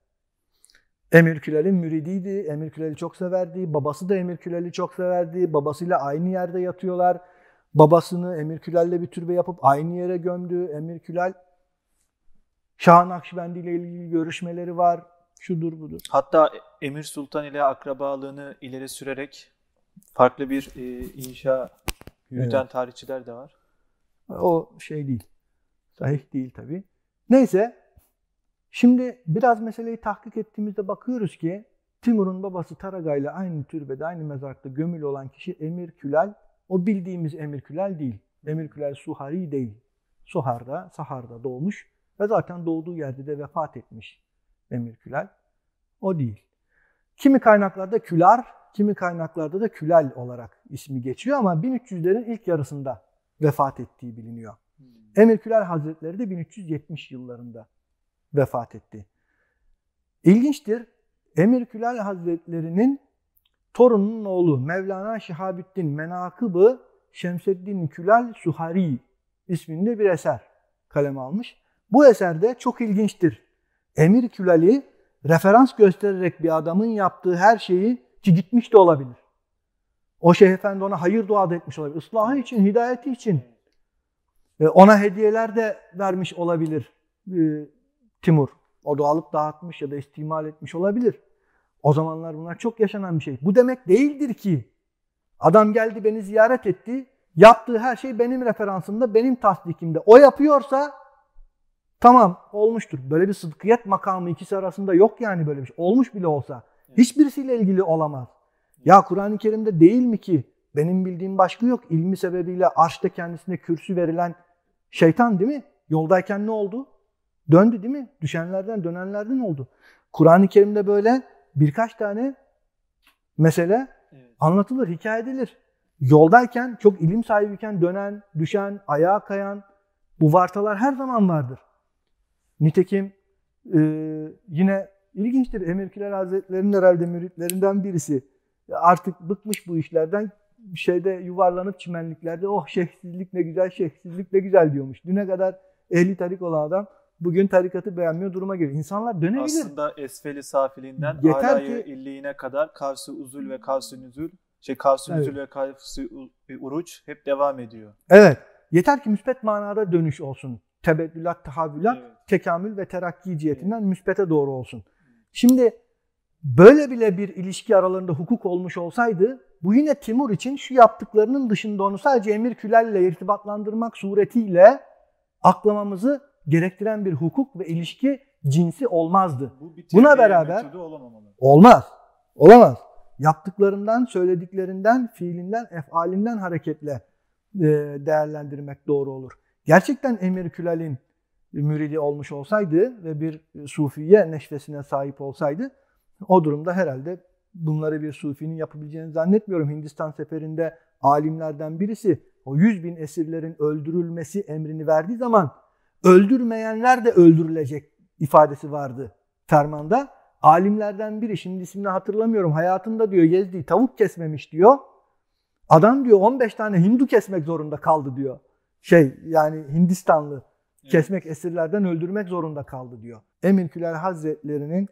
Emir Külal'in müridiydi. Emir Külal'i çok severdi. Babası da Emir Külal'i çok severdi. Babasıyla aynı yerde yatıyorlar. Babasını Emir Külal'le bir türbe yapıp aynı yere gömdü. Emir Külal Şah Nakşibendi ile ilgili görüşmeleri var. Şudur budur. Hatta Emir Sultan ile akrabalığını ileri sürerek farklı bir e, inşa yürüten evet. tarihçiler de var. O şey değil. Sahih değil tabi. Neyse şimdi biraz meseleyi tahkik ettiğimizde bakıyoruz ki Timur'un babası Taraga ile aynı türbede, aynı mezarlıkta gömülü olan kişi Emir Külal. O bildiğimiz Emir Külal değil. Emir Külal Suhari değil. Suhar'da, Sahar'da doğmuş. Ve zaten doğduğu yerde de vefat etmiş Demir Külal. O değil. Kimi kaynaklarda Külar, kimi kaynaklarda da Külal olarak ismi geçiyor ama 1300'lerin ilk yarısında vefat ettiği biliniyor. Hmm. Emir Külal Hazretleri de 1370 yıllarında vefat etti. İlginçtir, Emir Külal Hazretleri'nin torununun oğlu Mevlana Şihabüddin Menakıbı Şemseddin Külal Suhari isminde bir eser kaleme almış. Bu eserde çok ilginçtir. Emir Külali referans göstererek bir adamın yaptığı her şeyi ki gitmiş de olabilir. O şeyh efendi ona hayır dua da etmiş olabilir. Islahı için, hidayeti için. Ona hediyeler de vermiş olabilir e, Timur. O da alıp dağıtmış ya da istimal etmiş olabilir. O zamanlar bunlar çok yaşanan bir şey. Bu demek değildir ki adam geldi beni ziyaret etti. Yaptığı her şey benim referansımda, benim tasdikimde. O yapıyorsa Tamam olmuştur. Böyle bir sıdkiyet makamı ikisi arasında yok yani böyle bir şey. Olmuş bile olsa. Hiçbirisiyle ilgili olamaz. Ya Kur'an-ı Kerim'de değil mi ki? Benim bildiğim başka yok. İlmi sebebiyle arşta kendisine kürsü verilen şeytan değil mi? Yoldayken ne oldu? Döndü değil mi? Düşenlerden, dönenlerden oldu. Kur'an-ı Kerim'de böyle birkaç tane mesele anlatılır, hikaye edilir. Yoldayken, çok ilim sahibiyken dönen, düşen, ayağa kayan bu vartalar her zaman vardır. Nitekim e, yine ilginçtir Emirkiler Hazretleri'nin herhalde müritlerinden birisi artık bıkmış bu işlerden şeyde yuvarlanıp çimenliklerde oh şeyhsizlik ne güzel şeyhsizlik ne güzel diyormuş. Düne kadar ehli tarik olan adam bugün tarikatı beğenmiyor duruma geliyor. İnsanlar dönebilir. Aslında esfeli safilinden Yeter ki, illiğine kadar kavsi uzul ve kavsi nüzül şey kavsi evet. nüzül ve kavsi uruç hep devam ediyor. Evet. Yeter ki müspet manada dönüş olsun tebeddülat, tahavvülat evet. tekamül ve terakki cihetinden evet. müspete doğru olsun. Şimdi böyle bile bir ilişki aralarında hukuk olmuş olsaydı bu yine Timur için şu yaptıklarının dışında onu sadece emir külerle irtibatlandırmak suretiyle aklamamızı gerektiren bir hukuk ve ilişki cinsi olmazdı. Bu Buna beraber olmaz. Olamaz. Yaptıklarından, söylediklerinden, fiilinden, efalinden hareketle değerlendirmek doğru olur gerçekten Emir Külal'in müridi olmuş olsaydı ve bir sufiye neşvesine sahip olsaydı o durumda herhalde bunları bir sufinin yapabileceğini zannetmiyorum. Hindistan seferinde alimlerden birisi o 100 bin esirlerin öldürülmesi emrini verdiği zaman öldürmeyenler de öldürülecek ifadesi vardı fermanda. Alimlerden biri şimdi ismini hatırlamıyorum hayatında diyor Yezdi tavuk kesmemiş diyor. Adam diyor 15 tane Hindu kesmek zorunda kaldı diyor şey yani Hindistanlı kesmek esirlerden öldürmek zorunda kaldı diyor. Emir Küler Hazretlerinin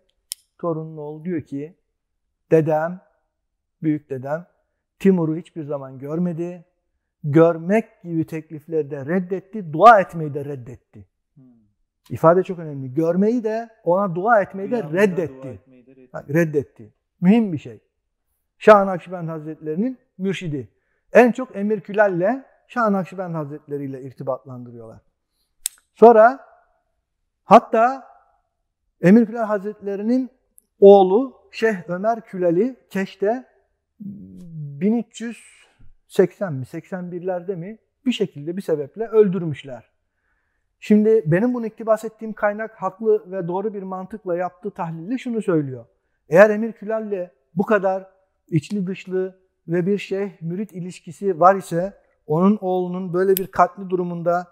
torunlu ol diyor ki dedem, büyük dedem Timur'u hiçbir zaman görmedi. Görmek gibi teklifleri de reddetti, dua etmeyi de reddetti. Hmm. İfade çok önemli. Görmeyi de ona dua etmeyi de reddetti. reddetti. Ha, Mühim bir şey. Şah Nakşibend Hazretlerinin mürşidi. En çok Emir Külal'le Şah Nakşibend Hazretleri ile irtibatlandırıyorlar. Sonra hatta Emir Külal Hazretleri'nin oğlu Şeyh Ömer Külali Keş'te 1380 mi 81'lerde mi bir şekilde bir sebeple öldürmüşler. Şimdi benim bunu iktibas ettiğim kaynak haklı ve doğru bir mantıkla yaptığı tahlilde şunu söylüyor. Eğer Emir Külal'le bu kadar içli dışlı ve bir şeyh mürit ilişkisi var ise onun oğlunun böyle bir katli durumunda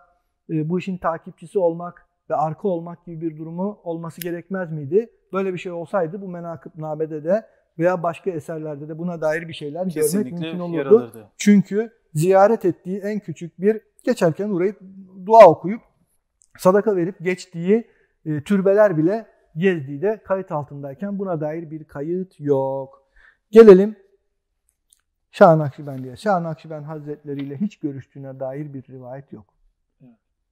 e, bu işin takipçisi olmak ve arka olmak gibi bir durumu olması gerekmez miydi? Böyle bir şey olsaydı bu menakıb nabede de veya başka eserlerde de buna dair bir şeyler Kesinlikle görmek mümkün olurdu. Yaralırdı. Çünkü ziyaret ettiği en küçük bir geçerken uğrayıp dua okuyup sadaka verip geçtiği e, türbeler bile de kayıt altındayken buna dair bir kayıt yok. Gelelim şah Nakşibendi'ye. Şah-ı Nakşibend Hazretleri ile hiç görüştüğüne dair bir rivayet yok.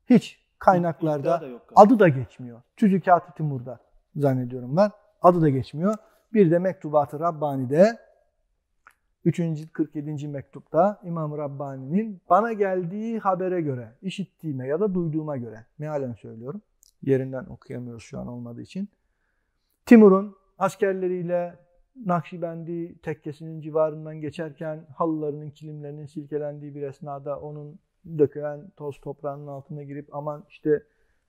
Hiç kaynaklarda da yok adı da geçmiyor. Tüzükat-ı Timur'da zannediyorum ben. Adı da geçmiyor. Bir de Mektubat-ı Rabbani'de 3. cilt 47. mektupta İmam Rabbani'nin bana geldiği habere göre, işittiğime ya da duyduğuma göre, mealen söylüyorum. Yerinden okuyamıyoruz şu an olmadığı için. Timur'un askerleriyle Nakşibendi tekkesinin civarından geçerken halılarının, kilimlerinin silkelendiği bir esnada onun dökülen toz toprağının altına girip aman işte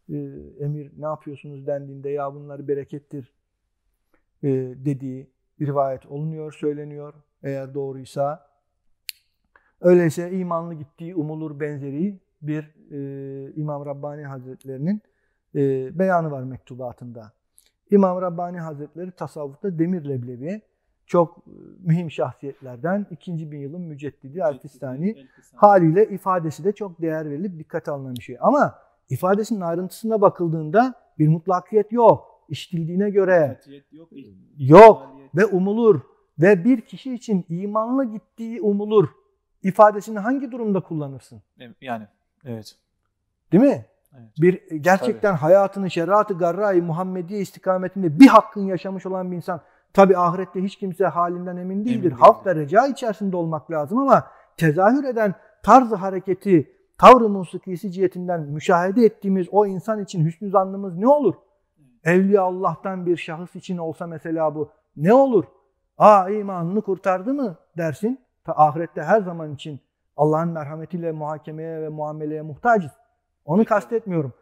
e, emir ne yapıyorsunuz dendiğinde ya bunlar berekettir e, dediği rivayet olunuyor, söyleniyor eğer doğruysa. Öyleyse imanlı gittiği umulur benzeri bir e, İmam Rabbani Hazretlerinin e, beyanı var mektubatında. İmam Rabbani Hazretleri tasavvufta Demir Leblebi çok e, mühim şahsiyetlerden ikinci bin yılın müceddidi Elfistani haliyle ifadesi de çok değer verilip dikkat alınan bir şey. Ama ifadesinin ayrıntısına bakıldığında bir mutlakiyet yok. İştildiğine göre e, yok, yok ve umulur ve bir kişi için imanla gittiği umulur ifadesini hangi durumda kullanırsın? Yani evet. Değil mi? Bir e, gerçekten tabii. hayatını şeriatı garra-i Muhammediye istikametinde bir hakkın yaşamış olan bir insan tabi ahirette hiç kimse halinden emin değildir. Emin değil. Halk ve reca içerisinde olmak lazım ama tezahür eden tarzı hareketi tavrı musikisi cihetinden müşahede ettiğimiz o insan için hüsnü zannımız ne olur? Evliya Allah'tan bir şahıs için olsa mesela bu ne olur? Aa imanını kurtardı mı dersin? Ta ahirette her zaman için Allah'ın merhametiyle muhakemeye ve muameleye muhtacız. Onu kastetmiyorum.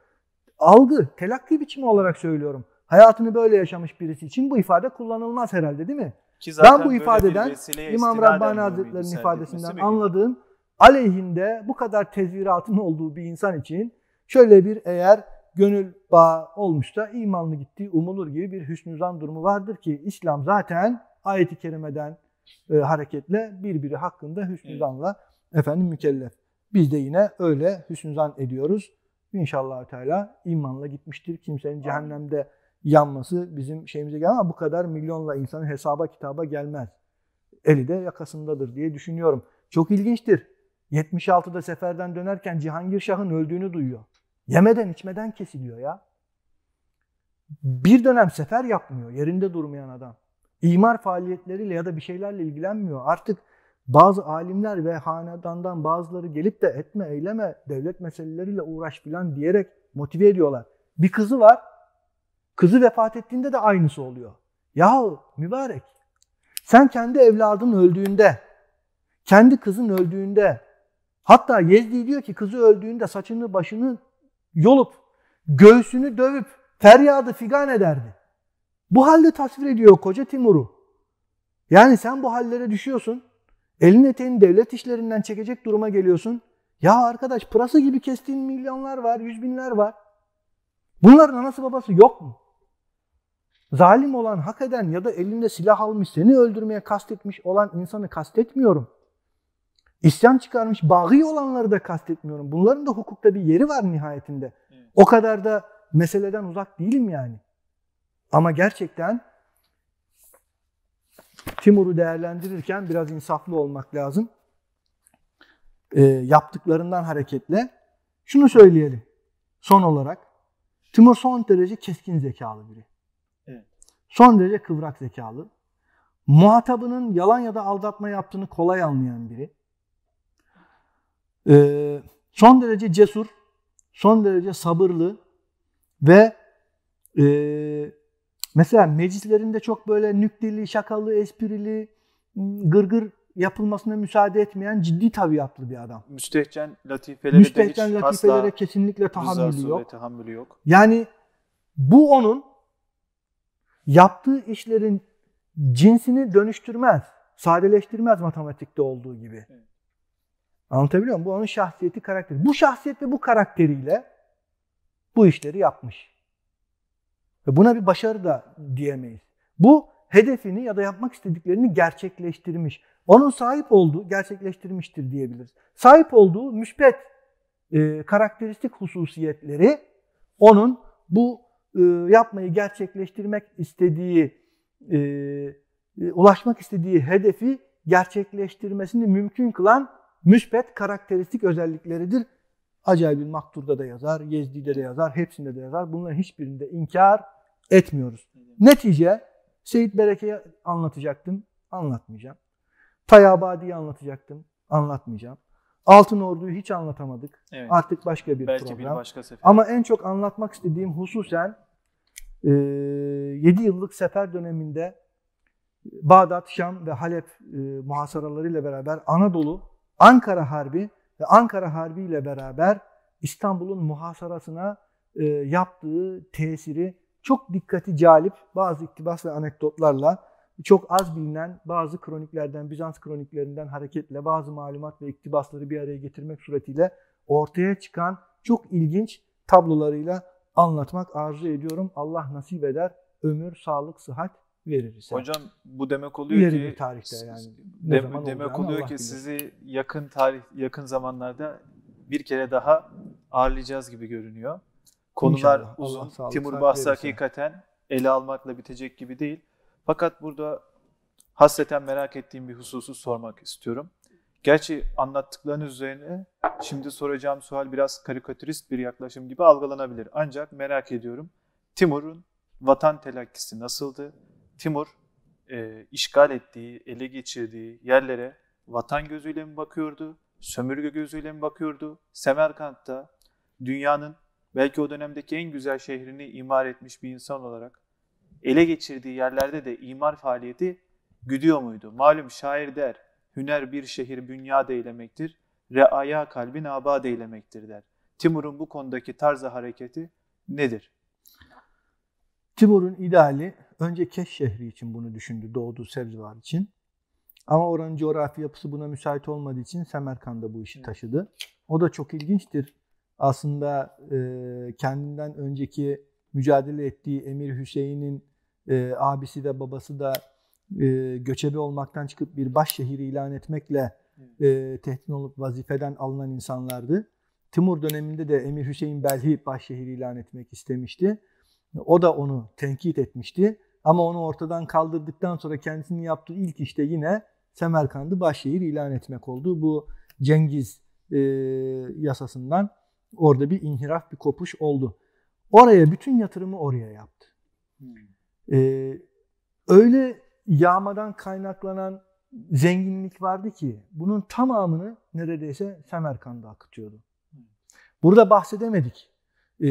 Algı, telakki biçimi olarak söylüyorum. Hayatını böyle yaşamış birisi için bu ifade kullanılmaz herhalde değil mi? Ki zaten ben bu ifadeden İmam Rabbani Hazretleri'nin ifadesinden anladığım aleyhinde bu kadar tezviratın olduğu bir insan için şöyle bir eğer gönül bağ olmuş da imanlı gittiği umulur gibi bir hüsnü durumu vardır ki İslam zaten ayeti kerimeden e, hareketle birbiri hakkında hüsnü evet. efendim mükellef. Biz de yine öyle hüsnüzan ediyoruz. İnşallah Teala imanla gitmiştir. Kimsenin cehennemde yanması bizim şeyimize gelmez ama bu kadar milyonla insanın hesaba kitaba gelmez. Eli de yakasındadır diye düşünüyorum. Çok ilginçtir. 76'da seferden dönerken Cihangir Şah'ın öldüğünü duyuyor. Yemeden içmeden kesiliyor ya. Bir dönem sefer yapmıyor yerinde durmayan adam. İmar faaliyetleriyle ya da bir şeylerle ilgilenmiyor. Artık bazı alimler ve hanedandan bazıları gelip de etme eyleme devlet meseleleriyle uğraş filan diyerek motive ediyorlar. Bir kızı var. Kızı vefat ettiğinde de aynısı oluyor. Yahu mübarek sen kendi evladın öldüğünde, kendi kızın öldüğünde, hatta Yezdi diyor ki kızı öldüğünde saçını başını yolup, göğsünü dövüp, feryadı figan ederdi. Bu halde tasvir ediyor koca Timur'u. Yani sen bu hallere düşüyorsun. Elin eteğini devlet işlerinden çekecek duruma geliyorsun. Ya arkadaş pırası gibi kestiğin milyonlar var, yüz binler var. Bunların anası babası yok mu? Zalim olan, hak eden ya da elinde silah almış, seni öldürmeye kastetmiş olan insanı kastetmiyorum. İsyan çıkarmış bağı olanları da kastetmiyorum. Bunların da hukukta bir yeri var nihayetinde. O kadar da meseleden uzak değilim yani. Ama gerçekten Timur'u değerlendirirken biraz insaflı olmak lazım. E, yaptıklarından hareketle şunu söyleyelim. Son olarak Timur son derece keskin zekalı biri. Son derece kıvrak zekalı. Muhatabının yalan ya da aldatma yaptığını kolay anlayan biri. Ee, son derece cesur, son derece sabırlı ve e, Mesela meclislerinde çok böyle nükteli, şakalı, esprili, ıı, gırgır yapılmasına müsaade etmeyen ciddi tabiatlı bir adam. Müstehcen latifelere Müstehcen de hiç latifelere kesinlikle tahammülü yok. tahammülü yok. Yani bu onun yaptığı işlerin cinsini dönüştürmez, sadeleştirmez matematikte olduğu gibi. Anlatabiliyor muyum? Bu onun şahsiyeti, karakteri. Bu şahsiyet ve bu karakteriyle bu işleri yapmış. Ve buna bir başarı da diyemeyiz. Bu hedefini ya da yapmak istediklerini gerçekleştirmiş. Onun sahip olduğu gerçekleştirmiştir diyebiliriz. Sahip olduğu müspet e, karakteristik hususiyetleri onun bu e, yapmayı gerçekleştirmek istediği, e, e, ulaşmak istediği hedefi gerçekleştirmesini mümkün kılan müspet karakteristik özellikleridir. Acayip bir Maktur'da da yazar, Yezdi'de de yazar, hepsinde de yazar. Bunların hiçbirinde inkar etmiyoruz. Netice Seyit Bereke'yi anlatacaktım. Anlatmayacağım. Tayabadi'yi anlatacaktım. Anlatmayacağım. Altın Ordu'yu hiç anlatamadık. Evet. Artık başka bir Belki program. Bir başka sefer. Ama en çok anlatmak istediğim hususen e, 7 yıllık sefer döneminde Bağdat, Şam ve Halep e, muhasaralarıyla beraber Anadolu, Ankara Harbi ve Ankara Harbi ile beraber İstanbul'un muhasarasına e, yaptığı tesiri çok dikkati calip bazı iktibas ve anekdotlarla çok az bilinen bazı kroniklerden, Bizans kroniklerinden hareketle bazı malumat ve iktibasları bir araya getirmek suretiyle ortaya çıkan çok ilginç tablolarıyla anlatmak arzu ediyorum. Allah nasip eder, ömür, sağlık, sıhhat verir ise. Hocam bu demek oluyor Yeri ki tarihte yani. Ne dem, zaman demek oluyor Allah ki bilir. sizi yakın tarih yakın zamanlarda bir kere daha ağırlayacağız gibi görünüyor. Konular İnşallah. uzun. sağlık, Timur Bahsi hakikaten ele almakla bitecek gibi değil. Fakat burada hasreten merak ettiğim bir hususu sormak istiyorum. Gerçi anlattıkların üzerine şimdi soracağım sual biraz karikatürist bir yaklaşım gibi algılanabilir. Ancak merak ediyorum. Timur'un vatan telakkisi nasıldı? Timur e, işgal ettiği, ele geçirdiği yerlere vatan gözüyle mi bakıyordu? Sömürge gözüyle mi bakıyordu? Semerkant'ta dünyanın belki o dönemdeki en güzel şehrini imar etmiş bir insan olarak ele geçirdiği yerlerde de imar faaliyeti güdüyor muydu? Malum şair der, hüner bir şehir bünyad eylemektir, reaya kalbin abad eylemektir der. Timur'un bu konudaki tarzı hareketi nedir? Timur'un ideali önce Keş şehri için bunu düşündü doğduğu Sebzvar için. Ama oranın coğrafi yapısı buna müsait olmadığı için Semerkand'a bu işi taşıdı. O da çok ilginçtir aslında e, kendinden önceki mücadele ettiği Emir Hüseyin'in e, abisi ve babası da e, göçebe olmaktan çıkıp bir baş şehri ilan etmekle e, tehdit olup vazifeden alınan insanlardı. Timur döneminde de Emir Hüseyin Belhi baş şehri ilan etmek istemişti. O da onu tenkit etmişti. Ama onu ortadan kaldırdıktan sonra kendisinin yaptığı ilk işte yine Semerkand'ı başşehir ilan etmek oldu. Bu Cengiz e, yasasından Orada bir inhiraf, bir kopuş oldu. Oraya bütün yatırımı oraya yaptı. Hmm. Ee, öyle yağmadan kaynaklanan zenginlik vardı ki bunun tamamını neredeyse Semerkand'a akıtıyordu. Hmm. Burada bahsedemedik. Ee,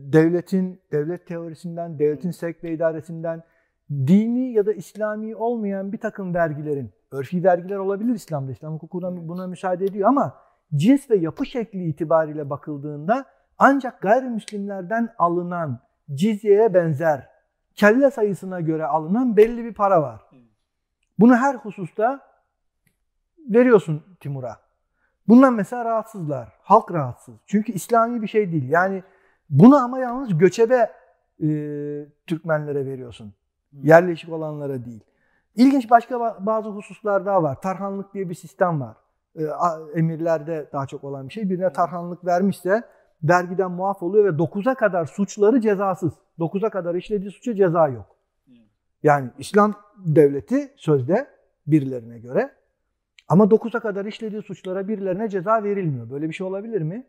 devletin, devlet teorisinden, devletin hmm. sevk idaresinden, dini ya da İslami olmayan bir takım vergilerin, örfi vergiler olabilir İslam'da, İslam hukuku buna müsaade ediyor ama cins ve yapı şekli itibariyle bakıldığında ancak gayrimüslimlerden alınan cizyeye benzer kelle sayısına göre alınan belli bir para var. Bunu her hususta veriyorsun Timur'a. Bundan mesela rahatsızlar. Halk rahatsız. Çünkü İslami bir şey değil. Yani bunu ama yalnız göçebe e, Türkmenlere veriyorsun. Yerleşik olanlara değil. İlginç başka bazı hususlar daha var. Tarhanlık diye bir sistem var. E, emirlerde daha çok olan bir şey. Birine tarhanlık vermişse vergiden muaf oluyor ve 9'a kadar suçları cezasız. 9'a kadar işlediği suça ceza yok. Yani İslam devleti sözde birilerine göre ama 9'a kadar işlediği suçlara birilerine ceza verilmiyor. Böyle bir şey olabilir mi?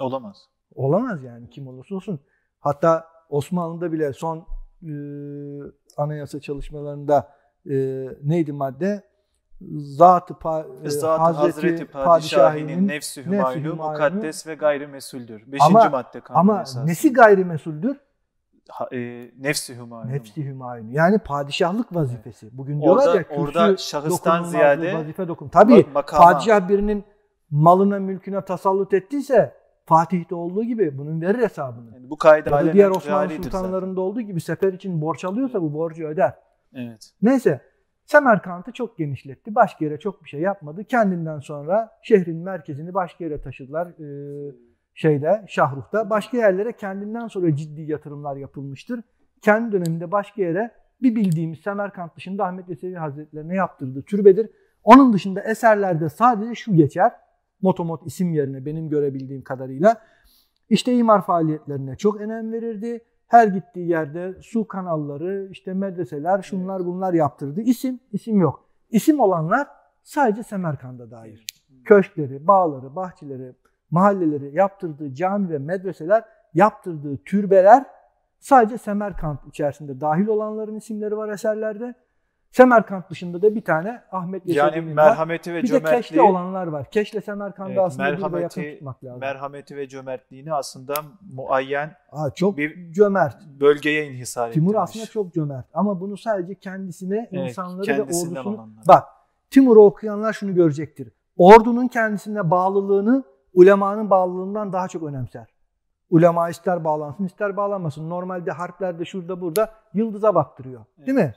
Olamaz. Olamaz yani kim olursa olsun. Hatta Osmanlı'da bile son e, anayasa çalışmalarında e, neydi madde? Zat-ı pa, e, Zat Hazreti, Hazreti Padişahinin nefsi hümayunu, mukaddes ve gayrimesuldür. Beşinci ama, madde kanun Ama esasında. nesi gayrimesuldür? Ha, e, nefsi hümayunu. Nefsi hümayunu. Yani padişahlık vazifesi. Bugün orada, diyorlar ya orada şahıstan ziyade vazife dokun. Tabii makama. padişah birinin malına mülküne tasallut ettiyse Fatih'te olduğu gibi bunun verir hesabını. Yani bu kayda ya da diğer Osmanlı sultanlarında zaten. olduğu gibi sefer için borç alıyorsa bu borcu öder. Evet. Neyse Semerkant'ı çok genişletti. Başka yere çok bir şey yapmadı. Kendinden sonra şehrin merkezini başka yere taşıdılar. Ee, şeyde Şahruh'ta. Başka yerlere kendinden sonra ciddi yatırımlar yapılmıştır. Kendi döneminde başka yere bir bildiğimiz Semerkant dışında Ahmet Yesevi Hazretleri'ne yaptırdığı türbedir. Onun dışında eserlerde sadece şu geçer. Motomot isim yerine benim görebildiğim kadarıyla. İşte imar faaliyetlerine çok önem verirdi her gittiği yerde su kanalları, işte medreseler, şunlar bunlar yaptırdı. İsim, isim yok. İsim olanlar sadece Semerkand'a dair. Hmm. Köşkleri, bağları, bahçeleri, mahalleleri yaptırdığı cami ve medreseler, yaptırdığı türbeler sadece Semerkant içerisinde dahil olanların isimleri var eserlerde. Semerkant dışında da bir tane Ahmet yani merhameti var. ve bir cömertliği. Bir de keşle olanlar var. Keş'le Semerkand'ı evet, aslında merhameti, yakın tutmak lazım. Merhameti ve cömertliğini aslında muayyen Aa, çok bir cömert. bölgeye inhisar Timur ettirmiş. aslında çok cömert ama bunu sadece kendisine, evet, insanları ve ordusunu... Olanlar. Bak Timur'u okuyanlar şunu görecektir. Ordunun kendisine bağlılığını ulemanın bağlılığından daha çok önemser. Ulema ister bağlansın ister bağlanmasın. Normalde harplerde şurada burada yıldıza baktırıyor. Evet. Değil mi?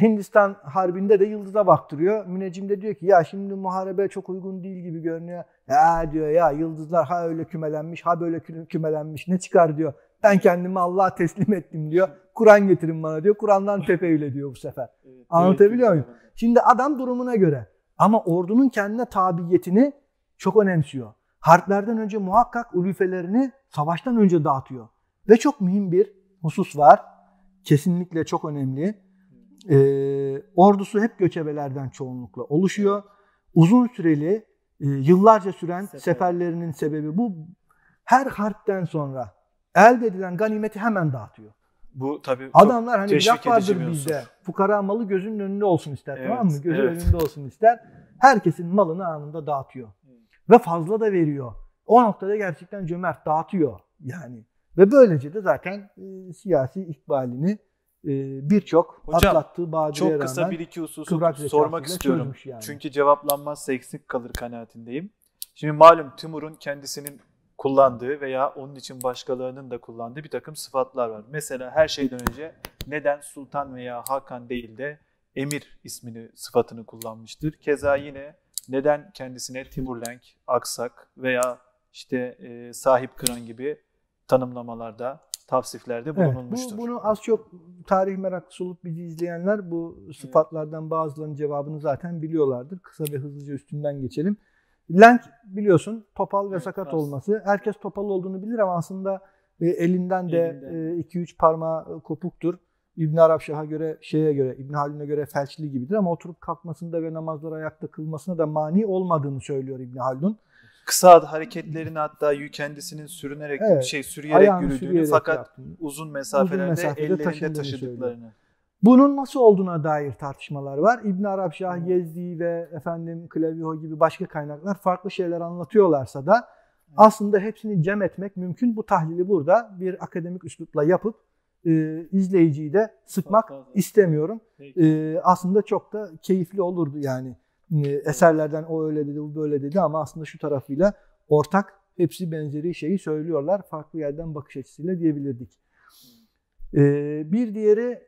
Hindistan Harbi'nde de yıldıza baktırıyor. Müneccim de diyor ki ya şimdi muharebe çok uygun değil gibi görünüyor. Ya diyor ya yıldızlar ha öyle kümelenmiş ha böyle kümelenmiş ne çıkar diyor. Ben kendimi Allah'a teslim ettim diyor. Kur'an getirin bana diyor. Kur'an'dan tepeyle diyor bu sefer. Anlatabiliyor muyum? Şimdi adam durumuna göre ama ordunun kendine tabiyetini çok önemsiyor. Harplerden önce muhakkak ulufelerini savaştan önce dağıtıyor. Ve çok mühim bir husus var. Kesinlikle çok önemli e, ordusu hep göçebelerden çoğunlukla oluşuyor. Uzun süreli, e, yıllarca süren Sefer. seferlerinin sebebi bu. Her harpten sonra elde edilen ganimeti hemen dağıtıyor. Bu tabii Adamlar hani bir laf vardır bizde. Fukara malı gözünün önünde olsun ister evet, tamam mı? Gözünün evet. önünde olsun ister. Herkesin malını anında dağıtıyor. Hmm. Ve fazla da veriyor. O noktada gerçekten cömert dağıtıyor yani. Ve böylece de zaten e, siyasi ikbalini ee, birçok atlattığı badire çok kısa bir iki hususu sormak istiyorum. Yani. Çünkü cevaplanmazsa eksik kalır kanaatindeyim. Şimdi malum Timur'un kendisinin kullandığı veya onun için başkalarının da kullandığı bir takım sıfatlar var. Mesela her şeyden önce neden Sultan veya Hakan değil de Emir ismini, sıfatını kullanmıştır. Keza yine neden kendisine Timurlenk, Aksak veya işte e, sahip kıran gibi tanımlamalarda tavsiflerde bulunmuştur. Evet, bu, bunu az çok tarih meraklısı olup bizi izleyenler bu sıfatlardan bazılarının cevabını zaten biliyorlardır. Kısa ve hızlıca üstünden geçelim. Lenk biliyorsun topal ve evet, sakat aslında. olması. Herkes topal olduğunu bilir ama aslında e, elinden de 2-3 e, parmağı e, kopuktur. İbn Arabşah'a göre, şeye göre, İbn Haldun'a göre felçli gibidir ama oturup kalkmasında ve namazları ayakta kılmasına da mani olmadığını söylüyor İbn Haldun kısa hareketlerini hatta yü kendisinin sürünerek evet, şey sürüyerek Ayağını yürüdüğünü sürüyerek fakat yaptığını, uzun mesafelerde, uzun mesafelerde ellerinde taşıdıklarını. Söylüyor. Bunun nasıl olduğuna dair tartışmalar var. İbn Arabşah Şah Gezdi ve efendim Clavijo gibi başka kaynaklar farklı şeyler anlatıyorlarsa da aslında hepsini cem etmek mümkün. Bu tahlili burada bir akademik üslupla yapıp e, izleyiciyi de sıkmak istemiyorum. E, aslında çok da keyifli olurdu yani e, eserlerden o öyle dedi, bu böyle dedi ama aslında şu tarafıyla ortak hepsi benzeri şeyi söylüyorlar. Farklı yerden bakış açısıyla diyebilirdik. E, bir diğeri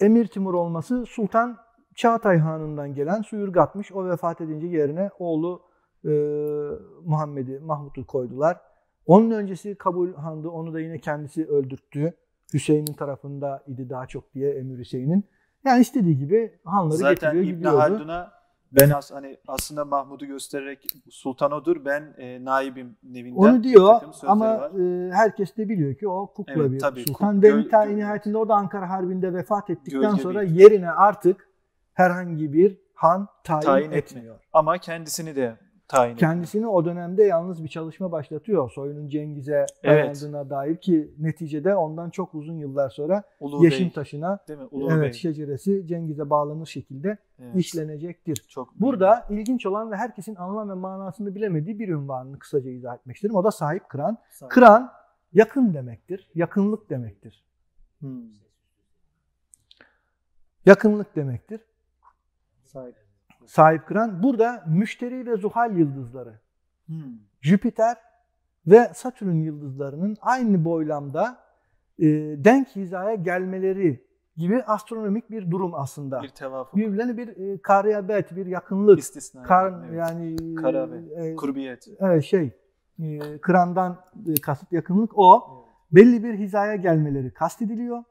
Emir Timur olması Sultan Çağatay Hanı'ndan gelen Suyurgat'mış. O vefat edince yerine oğlu e, Muhammed'i, Mahmut'u koydular. Onun öncesi Kabul Han'dı. Onu da yine kendisi öldürttü. Hüseyin'in tarafında idi daha çok diye Emir Hüseyin'in. Yani istediği gibi hanları Zaten getiriyor, gidiyordu. Zaten İbn Haldun'a ben as hani aslında Mahmud'u göstererek sultan odur ben e, naibim nevinden. Onu diyor ama e, herkes de biliyor ki o kukla evet, bir tabii, sultan. Kuk, ve göl, nihayetinde o da Ankara Harbi'nde vefat ettikten sonra bir. yerine artık herhangi bir han tayin, tayin etmiyor. etmiyor. Ama kendisini de tayin Kendisini ediyor. o dönemde yalnız bir çalışma başlatıyor. Soyunun Cengiz'e dayandığına evet. dair ki neticede ondan çok uzun yıllar sonra Ulu yeşim Bey. taşına Değil mi? evet Bey. şeceresi Cengiz'e bağlanır şekilde evet. işlenecektir. Çok Burada büyük. ilginç olan ve herkesin anlam ve manasını bilemediği bir ünvanını kısaca izah etmek isterim. O da sahip kıran. Sahip. Kıran yakın demektir. Yakınlık demektir. Hmm. Yakınlık demektir. Sahip sahip kıran burada müşteri ve zuhal yıldızları. Hmm. Jüpiter ve Satürn yıldızlarının aynı boylamda e, denk hizaya gelmeleri gibi astronomik bir durum aslında. Bir tevafuk. Birbirlerine bir e, kariyabet, bir yakınlık. İstisna. Kar, evet. Yani karabet, e, e kurbiyet. E, şey, e, kırandan e, kasıt yakınlık o. Evet. Belli bir hizaya gelmeleri kastediliyor.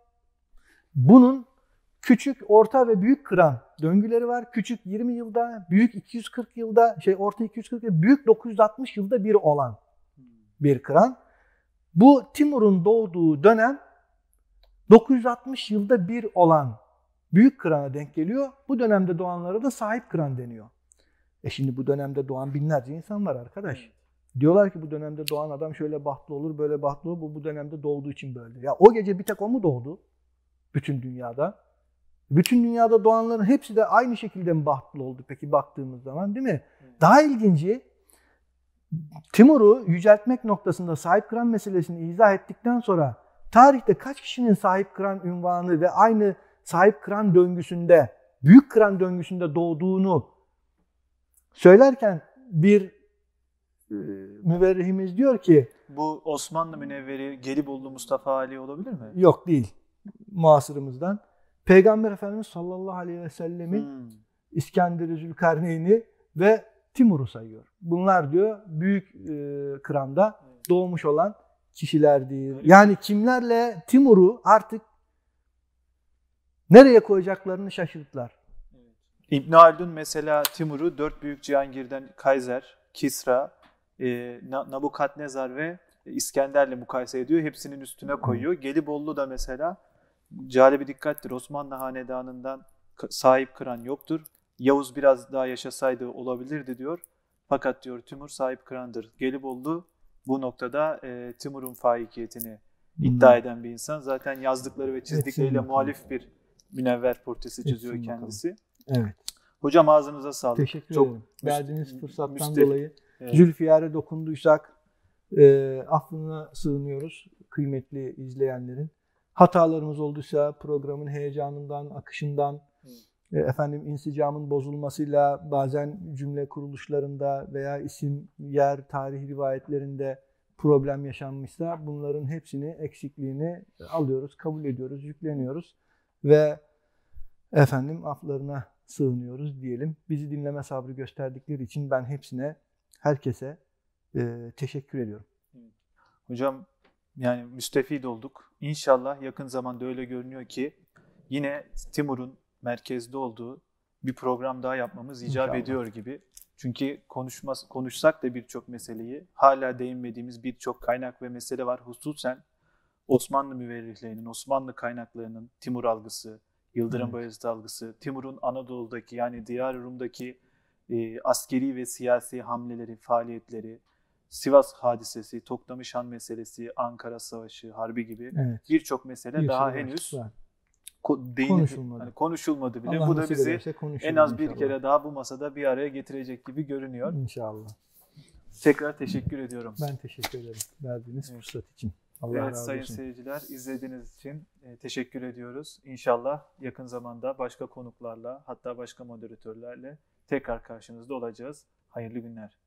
Bunun Küçük, orta ve büyük kıran döngüleri var. Küçük 20 yılda, büyük 240 yılda, şey orta 240 yılda, büyük 960 yılda bir olan hmm. bir kıran. Bu Timur'un doğduğu dönem 960 yılda bir olan büyük kırana denk geliyor. Bu dönemde doğanlara da sahip kıran deniyor. E şimdi bu dönemde doğan binlerce insan var arkadaş. Diyorlar ki bu dönemde doğan adam şöyle bahtlı olur, böyle bahtlı olur. Bu, bu dönemde doğduğu için böyle. Ya o gece bir tek o mu doğdu? Bütün dünyada. Bütün dünyada doğanların hepsi de aynı şekilde mi bahtlı oldu peki baktığımız zaman değil mi? Daha ilginci Timur'u yüceltmek noktasında sahip kıran meselesini izah ettikten sonra tarihte kaç kişinin sahip kıran ünvanı ve aynı sahip kıran döngüsünde, büyük kıran döngüsünde doğduğunu söylerken bir e, müverrihimiz diyor ki bu Osmanlı Münevveri Gelibolu Mustafa Ali olabilir mi? Yok değil. Muasırımızdan. Peygamber Efendimiz sallallahu aleyhi ve sellemi, hmm. İskender-i Zülkarneyn'i ve Timur'u sayıyor. Bunlar diyor büyük e, kıramda doğmuş olan kişilerdir. Yani kimlerle Timur'u artık nereye koyacaklarını şaşırttılar. İbn Haldun mesela Timur'u dört büyük cihangirden Kaiser, Kisra, e, Nabukadnezar ve İskender'le mukayese ediyor. Hepsinin üstüne koyuyor. Gelibolu da mesela bir dikkattir Osmanlı hanedanından sahip kıran yoktur. Yavuz biraz daha yaşasaydı olabilirdi diyor. Fakat diyor Timur sahip kırandır. oldu. bu noktada e, Timur'un faikiyetini hmm. iddia eden bir insan. Zaten yazdıkları ve çizdikleriyle muhalif bir münevver portresi çiziyor evet, kendisi. Evet. Hocam ağzınıza sağlık. Teşekkür Çok ederim. Verdiğiniz fırsattan müste, dolayı. Evet. Zülfiyar'e dokunduysak e, affına sığınıyoruz kıymetli izleyenlerin. Hatalarımız olduysa programın heyecanından, akışından, hmm. efendim insicamın bozulmasıyla bazen cümle kuruluşlarında veya isim, yer, tarih rivayetlerinde problem yaşanmışsa bunların hepsini, eksikliğini alıyoruz, kabul ediyoruz, yükleniyoruz ve efendim aflarına sığınıyoruz diyelim. Bizi dinleme sabrı gösterdikleri için ben hepsine, herkese e, teşekkür ediyorum. Hocam yani müstefid olduk. İnşallah yakın zamanda öyle görünüyor ki yine Timur'un merkezde olduğu bir program daha yapmamız icap İnşallah. ediyor gibi. Çünkü konuşmaz, konuşsak da birçok meseleyi hala değinmediğimiz birçok kaynak ve mesele var. Hususen Osmanlı müverrihlerinin, Osmanlı kaynaklarının Timur algısı, Yıldırım evet. Bayezid algısı, Timur'un Anadolu'daki yani Diyar Rum'daki e, askeri ve siyasi hamleleri, faaliyetleri, Sivas hadisesi, Toklamış meselesi, Ankara Savaşı, Harbi gibi evet. birçok mesele bir daha henüz ko- değil, konuşulmadı. Hani konuşulmadı bile. Allah bu da bizi en az bir inşallah. kere daha bu masada bir araya getirecek gibi görünüyor. İnşallah. Tekrar teşekkür ediyorum. Ben teşekkür ederim verdiğiniz evet. fırsat için. Allah evet, razı sayın olsun. seyirciler izlediğiniz için e, teşekkür ediyoruz. İnşallah yakın zamanda başka konuklarla hatta başka moderatörlerle tekrar karşınızda olacağız. Hayırlı günler.